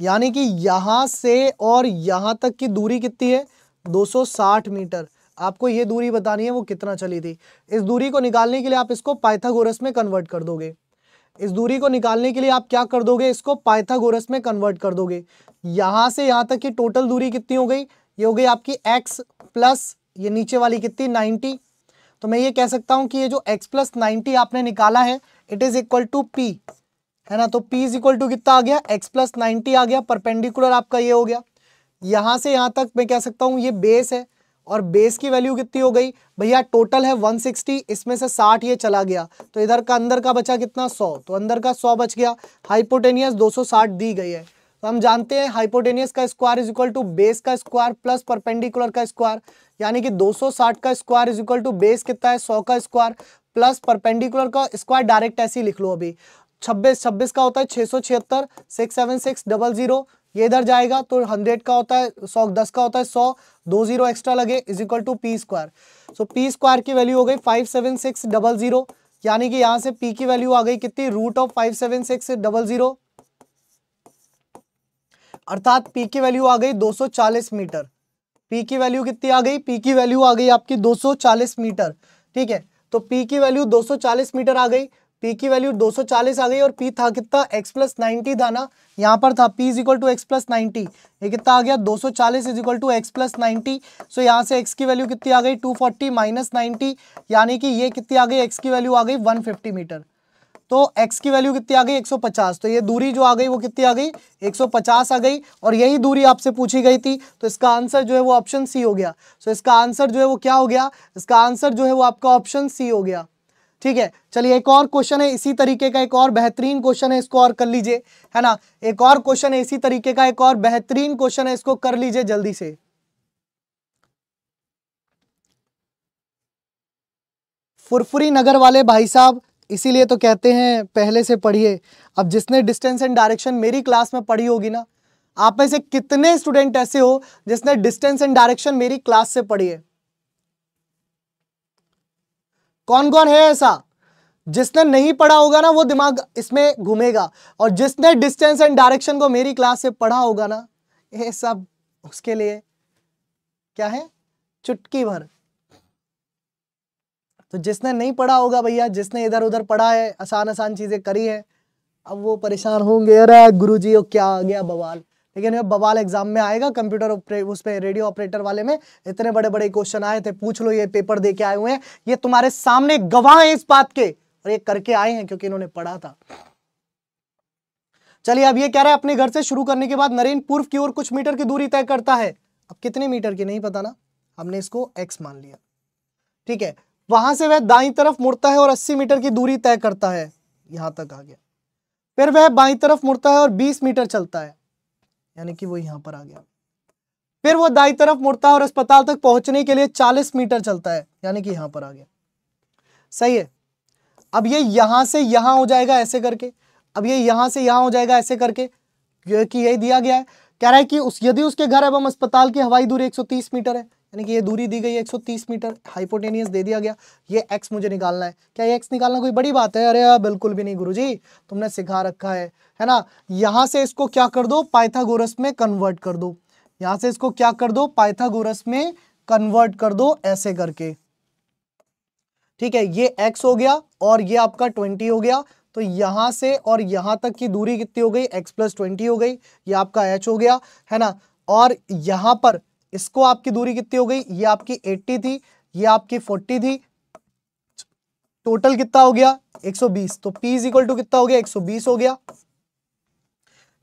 यानी कि यहां से और यहां तक की दूरी कितनी है 260 मीटर आपको ये दूरी बतानी है वो कितना चली थी इस दूरी को निकालने के लिए आप इसको पाइथागोरस में कन्वर्ट कर दोगे इस दूरी को निकालने के लिए आप क्या कर दोगे इसको पाइथागोरस में कन्वर्ट कर दोगे यहाँ से यहाँ तक की टोटल दूरी कितनी हो गई ये हो गई आपकी एक्स प्लस ये नीचे वाली कितनी नाइन्टी तो मैं ये कह सकता हूँ कि ये जो एक्स प्लस नाइन्टी आपने निकाला है it is equal to P है ना तो p इज इक्वल टू कितना आ गया x प्लस नाइनटी आ गया परपेंडिकुलर आपका ये हो गया यहाँ से यहाँ तक मैं कह सकता हूँ ये बेस है और बेस की वैल्यू कितनी हो गई भैया टोटल है 160 इसमें से 60 ये चला गया तो इधर का अंदर का बचा कितना 100 तो अंदर का 100 बच गया हाइपोटेनियस 260 दी गई है तो हम जानते हैं हाइपोटेनियस का square is equal to base का स्क्वायर प्लस परपेंडिकुलर का स्क्वायर यानी कि 260 का square is equal to base कितना है 100 का स्क्वायर प्लस परपेंडिकुलर का स्क्वायर डायरेक्ट ऐसे ही लिख लो अभी छब्बीस छब्बीस का होता है छः सौ छिहत्तर six seven six double zero ये इधर जाएगा तो हंड्रेड का होता है सौ दस का होता है सौ दो जीरो एक्स्ट्रा लगे is equal to P square so P square की वैल्यू हो गई five seven six double zero यानी कि यहां से पी की वैल्यू आ गई कितनी root of five seven six double zero अर्थात पी की वैल्यू आ गई 240 मीटर पी की वैल्यू कितनी आ गई पी की वैल्यू आ गई आपकी 240 मीटर ठीक है तो पी की वैल्यू 240 मीटर आ गई पी की वैल्यू 240 आ गई और पी था कितना एक्स प्लस नाइन्टी था ना यहाँ पर था P is equal to X plus ninety ये कितना आ गया 240 चालीस is equal to X plus ninety so यहाँ से एक्स की वैल्यू कितनी आ गई 240 फोर्टी माइनस नाइन्टी यानी कि ये कितनी आ गई एक्स की वैल्यू आ गई 150 मीटर तो x की वैल्यू कितनी आ गई 150 तो ये दूरी जो आ गई वो कितनी आ गई 150 आ गई और यही दूरी आपसे पूछी गई थी तो इसका आंसर जो है वो ऑप्शन सी हो गया सो so इसका आंसर जो है वो क्या हो गया इसका आंसर जो है वो आपका ऑप्शन सी हो गया ठीक है चलिए एक और क्वेश्चन है इसी तरीके का एक और बेहतरीन क्वेश्चन है इसको और कर लीजिए है ना एक और क्वेश्चन है इसी तरीके का एक और बेहतरीन क्वेश्चन है इसको कर लीजिए जल्दी से फुरफुरी नगर वाले भाई साहब इसीलिए तो कहते हैं पहले से पढ़िए अब जिसने डिस्टेंस एंड डायरेक्शन मेरी क्लास में पढ़ी होगी ना आप में से कितने स्टूडेंट ऐसे हो जिसने डिस्टेंस एंड डायरेक्शन मेरी क्लास से पढ़ी है कौन कौन है ऐसा जिसने नहीं पढ़ा होगा ना वो दिमाग इसमें घूमेगा और जिसने डिस्टेंस एंड डायरेक्शन को मेरी क्लास से पढ़ा होगा ना ये सब उसके लिए क्या है चुटकी भर तो जिसने नहीं पढ़ा होगा भैया जिसने इधर उधर पढ़ा है आसान आसान चीज़ें करी है अब वो परेशान होंगे अरे गुरु जी क्या आ गया बवाल लेकिन अब बवाल एग्जाम में आएगा कंप्यूटर उस पर रेडियो ऑपरेटर वाले में इतने बड़े बड़े क्वेश्चन आए थे पूछ लो ये पेपर दे के आए हुए हैं ये तुम्हारे सामने गवाह हैं इस बात के और ये करके आए हैं क्योंकि इन्होंने पढ़ा था चलिए अब ये कह रहे हैं अपने घर से शुरू करने के बाद नरेन पूर्व की ओर कुछ मीटर की दूरी तय करता है अब कितने मीटर की नहीं पता ना हमने इसको एक्स मान लिया ठीक है वहां से वह दाई तरफ मुड़ता है और अस्सी मीटर की दूरी तय करता है यहां तक आ गया फिर वह बाई तरफ मुड़ता है और बीस मीटर चलता है यानी कि वो यहाँ पर आ गया फिर वो दाई तरफ मुड़ता है और अस्पताल तक पहुंचने के लिए 40 मीटर चलता है यानी कि यहाँ पर आ गया सही है अब ये यहां से यहां हो जाएगा ऐसे करके अब ये यहां से यहां हो जाएगा ऐसे करके क्योंकि यही दिया गया है कह रहा है कि उस यदि उसके घर एवं अस्पताल की हवाई दूरी 130 मीटर है यानी कि ये दूरी दी गई है 130 मीटर हाइपोटेनियस दे दिया गया ये एक्स मुझे निकालना है क्या ये एक्स निकालना कोई बड़ी बात है अरे बिल्कुल भी नहीं गुरुजी तुमने सिखा रखा है है ना यहाँ से इसको क्या कर दो पाइथागोरस में कन्वर्ट कर दो यहाँ से इसको क्या कर दो पाइथागोरस में कन्वर्ट कर दो ऐसे करके ठीक है ये x हो गया और ये आपका 20 हो गया तो यहां से और यहां तक की दूरी कितनी हो गई x प्लस ट्वेंटी हो गई ये आपका h हो गया है ना और यहां पर इसको आपकी दूरी कितनी हो गई ये आपकी 80 थी ये आपकी 40 थी टोटल कितना हो गया 120 तो P इज इक्वल टू कितना हो गया 120 हो गया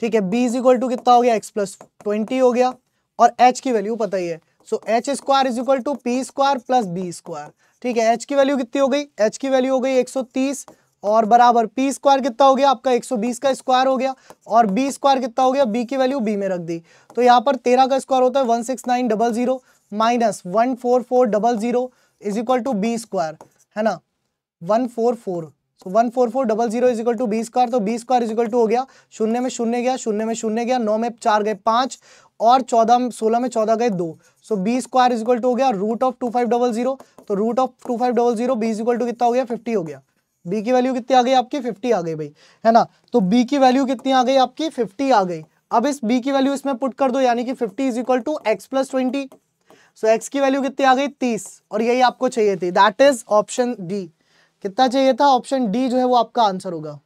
ठीक है B इज इक्वल टू कितना हो गया x प्लस ट्वेंटी हो गया और H की वैल्यू पता ही है so H square is equal to P square plus B square ठीक है H की वैल्यू कितनी हो गई H की वैल्यू हो गई 130 और बराबर पी स्क्वायर कितना हो गया आपका 120 का स्क्वायर हो गया और बी स्क्वायर कितना हो गया बी की वैल्यू बी में रख दी तो यहाँ पर तेरह का स्क्वायर होता है one six nine double zero minus one four four double zero is equal to B square है ना one four four so one four four double zero equal to B square तो बी स्क्वायर इक्वल टू हो गया शून्य में शून्य गया शून्य में शून्य गया नौ में चार गए पाँच और चौदह सोलह में चौदह गए दो so B square equal to हो गया root of two five double zero तो root of two five double zero B equal to कितना हो गया फिफ्टी हो गया बी की वैल्यू कितनी आ गई आपकी फिफ्टी आ गई भाई है ना तो बी की वैल्यू कितनी आ गई आपकी फिफ्टी आ गई अब इस बी की वैल्यू इसमें पुट कर दो यानी कि fifty is equal to X plus twenty so X की वैल्यू कितनी आ गई तीस और यही आपको चाहिए थी दैट इज ऑप्शन डी कितना चाहिए था ऑप्शन डी जो है वो आपका आंसर होगा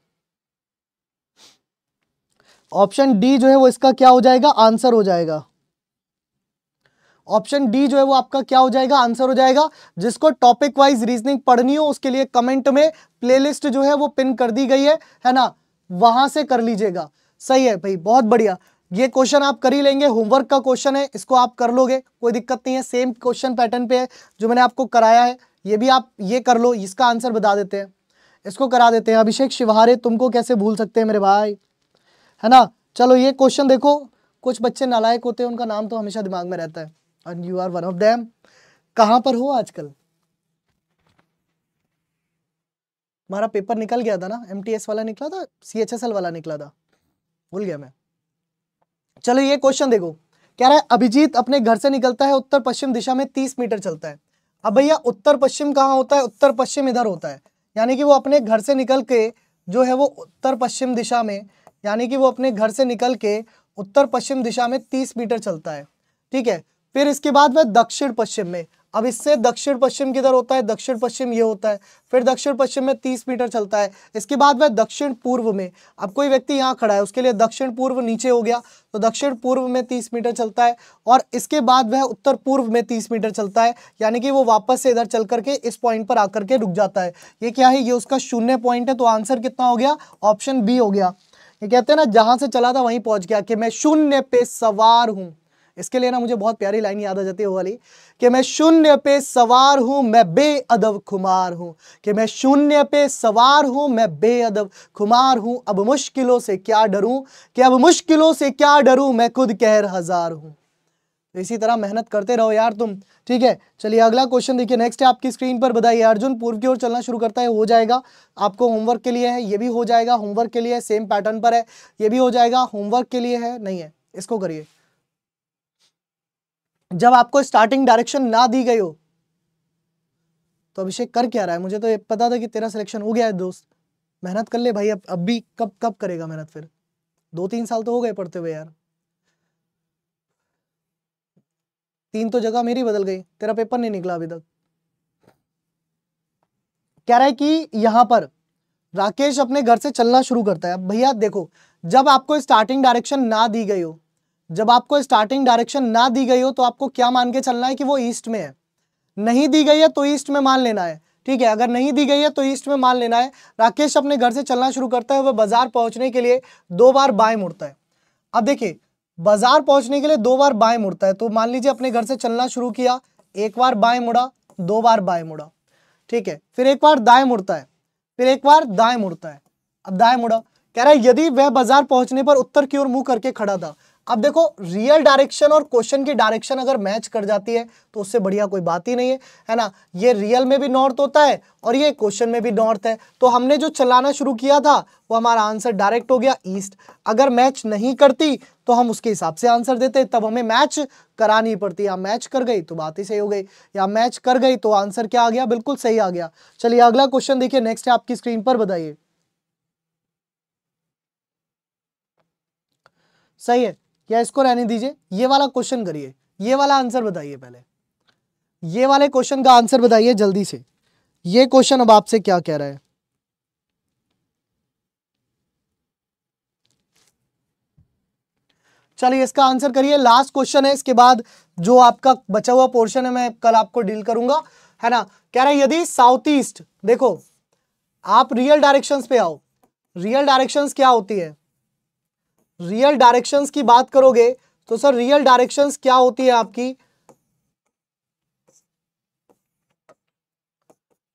ऑप्शन डी जो है वो इसका क्या हो जाएगा आंसर हो जाएगा ऑप्शन डी जो है वो आपका क्या हो जाएगा आंसर हो जाएगा जिसको टॉपिक वाइज रीजनिंग पढ़नी हो उसके लिए कमेंट में प्लेलिस्ट जो है वो पिन कर दी गई है है ना वहां से कर लीजिएगा सही है भाई बहुत बढ़िया ये क्वेश्चन आप कर ही लेंगे होमवर्क का क्वेश्चन है इसको आप कर लोगे कोई दिक्कत नहीं है सेम क्वेश्चन पैटर्न पे है जो मैंने आपको कराया है ये भी आप ये कर लो इसका आंसर बता देते हैं इसको करा देते हैं अभिषेक शिवहारे तुमको कैसे भूल सकते हैं मेरे भाई है ना चलो ये क्वेश्चन देखो कुछ बच्चे नालायक होते हैं उनका नाम तो हमेशा दिमाग में रहता है and you are one of them कहाँ पर हो आजकल हमारा पेपर निकल गया था ना एम वाला निकला था सी वाला निकला था भूल गया मैं चलो ये क्वेश्चन देखो कह रहा है अभिजीत अपने घर से निकलता है उत्तर पश्चिम दिशा में तीस मीटर चलता है अब भैया उत्तर पश्चिम कहाँ होता है उत्तर पश्चिम इधर होता है यानी कि वो अपने घर से निकल के जो है वो उत्तर पश्चिम दिशा में यानी कि वो अपने घर से निकल के उत्तर पश्चिम दिशा में तीस मीटर चलता है ठीक है फिर इसके बाद वह दक्षिण पश्चिम में अब इससे दक्षिण पश्चिम किधर होता है दक्षिण पश्चिम ये होता है फिर दक्षिण पश्चिम में तीस मीटर चलता है इसके बाद वह दक्षिण पूर्व में अब कोई व्यक्ति यहाँ खड़ा है उसके लिए दक्षिण पूर्व नीचे हो गया तो दक्षिण पूर्व में तीस मीटर चलता है और इसके बाद वह उत्तर पूर्व में तीस मीटर चलता है यानी कि वो वापस से इधर चल करके इस पॉइंट पर आकर के रुक जाता है ये क्या है ये उसका शून्य पॉइंट है तो आंसर कितना हो गया ऑप्शन बी हो गया ये कहते हैं ना जहाँ से चला था वहीं पहुँच गया कि मैं शून्य पे सवार हूँ इसके लिए ना मुझे बहुत प्यारी लाइन याद आ जाती है वो वाली कि मैं शून्य पे सवार हूँ मैं बेअदब खुमार हूँ कि मैं शून्य पे सवार हूँ मैं बेअदब खुमार हूँ अब मुश्किलों से क्या डरूँ कि अब मुश्किलों से क्या डरूँ मैं खुद कहर हजार हूँ तो इसी तरह मेहनत करते रहो यार तुम ठीक है चलिए अगला क्वेश्चन देखिए नेक्स्ट है आपकी स्क्रीन पर बताइए अर्जुन पूर्व की ओर चलना शुरू करता है हो जाएगा आपको होमवर्क के लिए है ये भी हो जाएगा होमवर्क के लिए सेम पैटर्न पर है ये भी हो जाएगा होमवर्क के लिए है नहीं है इसको करिए जब आपको स्टार्टिंग डायरेक्शन ना दी गई हो तो अभिषेक कर क्या रहा है मुझे तो ये पता था कि तेरा सिलेक्शन हो गया है दोस्त मेहनत कर ले भाई अब अब भी कब कब करेगा मेहनत फिर दो तीन साल तो हो गए पढ़ते हुए यार तीन तो जगह मेरी बदल गई तेरा पेपर नहीं निकला अभी तक कह रहा है कि यहां पर राकेश अपने घर से चलना शुरू करता है अब भैया देखो जब आपको स्टार्टिंग डायरेक्शन ना दी गई हो जब आपको स्टार्टिंग डायरेक्शन ना दी गई हो तो आपको क्या मान के चलना है कि वो ईस्ट में है नहीं दी गई है तो ईस्ट में मान लेना है ठीक है अगर नहीं दी गई है तो ईस्ट में मान लेना है राकेश अपने घर से चलना शुरू करता है वह बाजार पहुंचने के लिए दो बार बाएं मुड़ता है अब देखिए बाजार पहुंचने के लिए दो बार बाएं मुड़ता है तो मान लीजिए अपने घर से चलना शुरू किया एक बार बाएं मुड़ा दो बार बाएं मुड़ा ठीक है फिर एक बार दाएं मुड़ता है फिर एक बार दाएं मुड़ता है अब दाएं मुड़ा कह रहा है यदि वह बाजार पहुंचने पर उत्तर की ओर मुंह करके खड़ा था अब देखो रियल डायरेक्शन और क्वेश्चन की डायरेक्शन अगर मैच कर जाती है तो उससे बढ़िया कोई बात ही नहीं है है ना ये रियल में भी नॉर्थ होता है और ये क्वेश्चन में भी नॉर्थ है तो हमने जो चलाना शुरू किया था वो हमारा आंसर डायरेक्ट हो गया ईस्ट अगर मैच नहीं करती तो हम उसके हिसाब से आंसर देते तब हमें मैच करानी पड़ती या मैच कर गई तो बात ही सही हो गई या मैच कर गई तो आंसर क्या आ गया बिल्कुल सही आ गया चलिए अगला क्वेश्चन देखिए नेक्स्ट है आपकी स्क्रीन पर बताइए सही है या इसको रहने दीजिए ये वाला क्वेश्चन करिए ये वाला आंसर बताइए पहले ये वाले क्वेश्चन का आंसर बताइए जल्दी से ये क्वेश्चन अब आपसे क्या कह रहा है चलिए इसका आंसर करिए लास्ट क्वेश्चन है इसके बाद जो आपका बचा हुआ पोर्शन है मैं कल आपको डील करूंगा है ना कह रहा है यदि साउथ ईस्ट देखो आप रियल डायरेक्शंस पे आओ रियल डायरेक्शंस क्या होती है रियल डायरेक्शंस की बात करोगे तो सर रियल डायरेक्शंस क्या होती है आपकी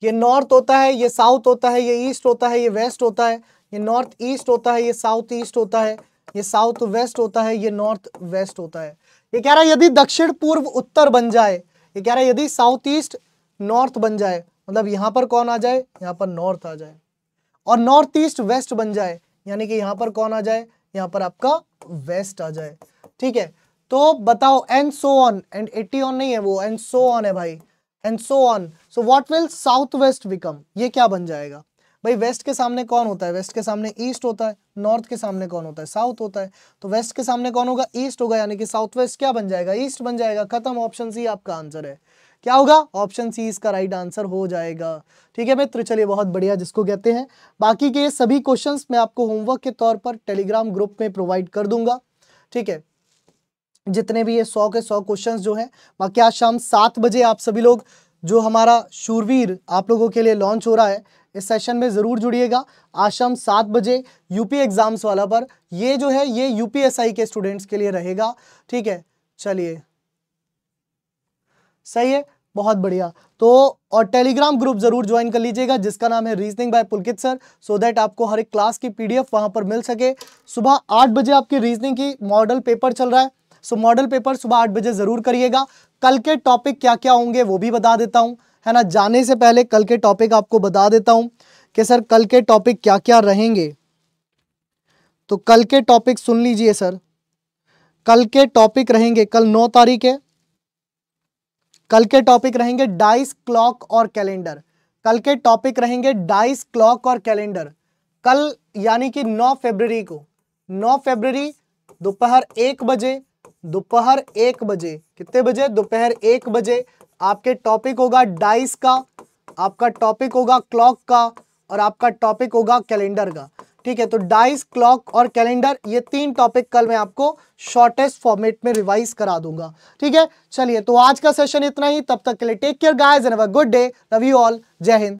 ये नॉर्थ होता है ये साउथ होता है ये ईस्ट होता है ये वेस्ट होता है ये नॉर्थ ईस्ट होता है ये साउथ ईस्ट होता है ये साउथ वेस्ट होता है ये नॉर्थ वेस्ट होता है ये कह रहा है यदि दक्षिण पूर्व उत्तर बन जाए ये कह रहा है यदि साउथ ईस्ट नॉर्थ बन जाए मतलब यहां पर कौन आ जाए यहां पर नॉर्थ आ जाए और नॉर्थ ईस्ट वेस्ट बन जाए यानी कि यहां पर कौन आ जाए यहां पर आपका वेस्ट आ जाए ठीक है तो बताओ and so on and eighty on नहीं है वो एंड सो ऑन है भाई and so on so what will south west become ये क्या बन जाएगा भाई वेस्ट के सामने कौन होता है वेस्ट के सामने ईस्ट होता है नॉर्थ के सामने कौन होता है साउथ होता है तो वेस्ट के सामने कौन होगा ईस्ट होगा यानी कि साउथ वेस्ट क्या बन जाएगा ईस्ट बन जाएगा खत्म ऑप्शन सी आपका आंसर है क्या होगा ऑप्शन सी इसका राइट आंसर हो जाएगा ठीक है मित्र चलिए बहुत बढ़िया जिसको कहते हैं बाकी के सभी क्वेश्चंस मैं आपको होमवर्क के तौर पर टेलीग्राम ग्रुप में प्रोवाइड कर दूंगा ठीक है जितने भी ये सौ के सौ क्वेश्चंस जो हैं बाकी आज शाम सात बजे आप सभी लोग जो हमारा शूरवीर आप लोगों के लिए लॉन्च हो रहा है इस सेशन में ज़रूर जुड़िएगा आज शाम सात बजे यूपी एग्ज़ाम्स वाला पर ये जो है ये यूपीएसआई के स्टूडेंट्स के लिए रहेगा ठीक है चलिए सही है बहुत बढ़िया तो और टेलीग्राम ग्रुप जरूर ज्वाइन कर लीजिएगा जिसका नाम है reasoning by Pulkit sir so that आपको हर एक क्लास की पीडीएफ वहां पर मिल सके सुबह आठ बजे आपकी रीजनिंग की मॉडल पेपर चल रहा है सो मॉडल पेपर सुबह आठ बजे जरूर करिएगा कल के टॉपिक क्या क्या होंगे वो भी बता देता हूँ है ना जाने से पहले कल के टॉपिक आपको बता देता हूँ कि सर कल के टॉपिक क्या क्या रहेंगे तो कल के टॉपिक सुन लीजिए सर कल के टॉपिक रहेंगे कल नौ तारीख है कल के टॉपिक रहेंगे डाइस क्लॉक और कैलेंडर कल के टॉपिक रहेंगे डाइस क्लॉक और कैलेंडर कल यानी कि 9 फरवरी को 9 फरवरी दोपहर एक बजे दोपहर एक बजे कितने बजे दोपहर एक बजे आपके टॉपिक होगा डाइस का आपका टॉपिक होगा क्लॉक का और आपका टॉपिक होगा कैलेंडर का ठीक है तो डाइस क्लॉक और कैलेंडर ये तीन टॉपिक कल मैं आपको शॉर्टेस्ट फॉर्मेट में रिवाइज करा दूंगा ठीक है चलिए तो आज का सेशन इतना ही तब तक के लिए take care guys and have a good day love you all Jai Hind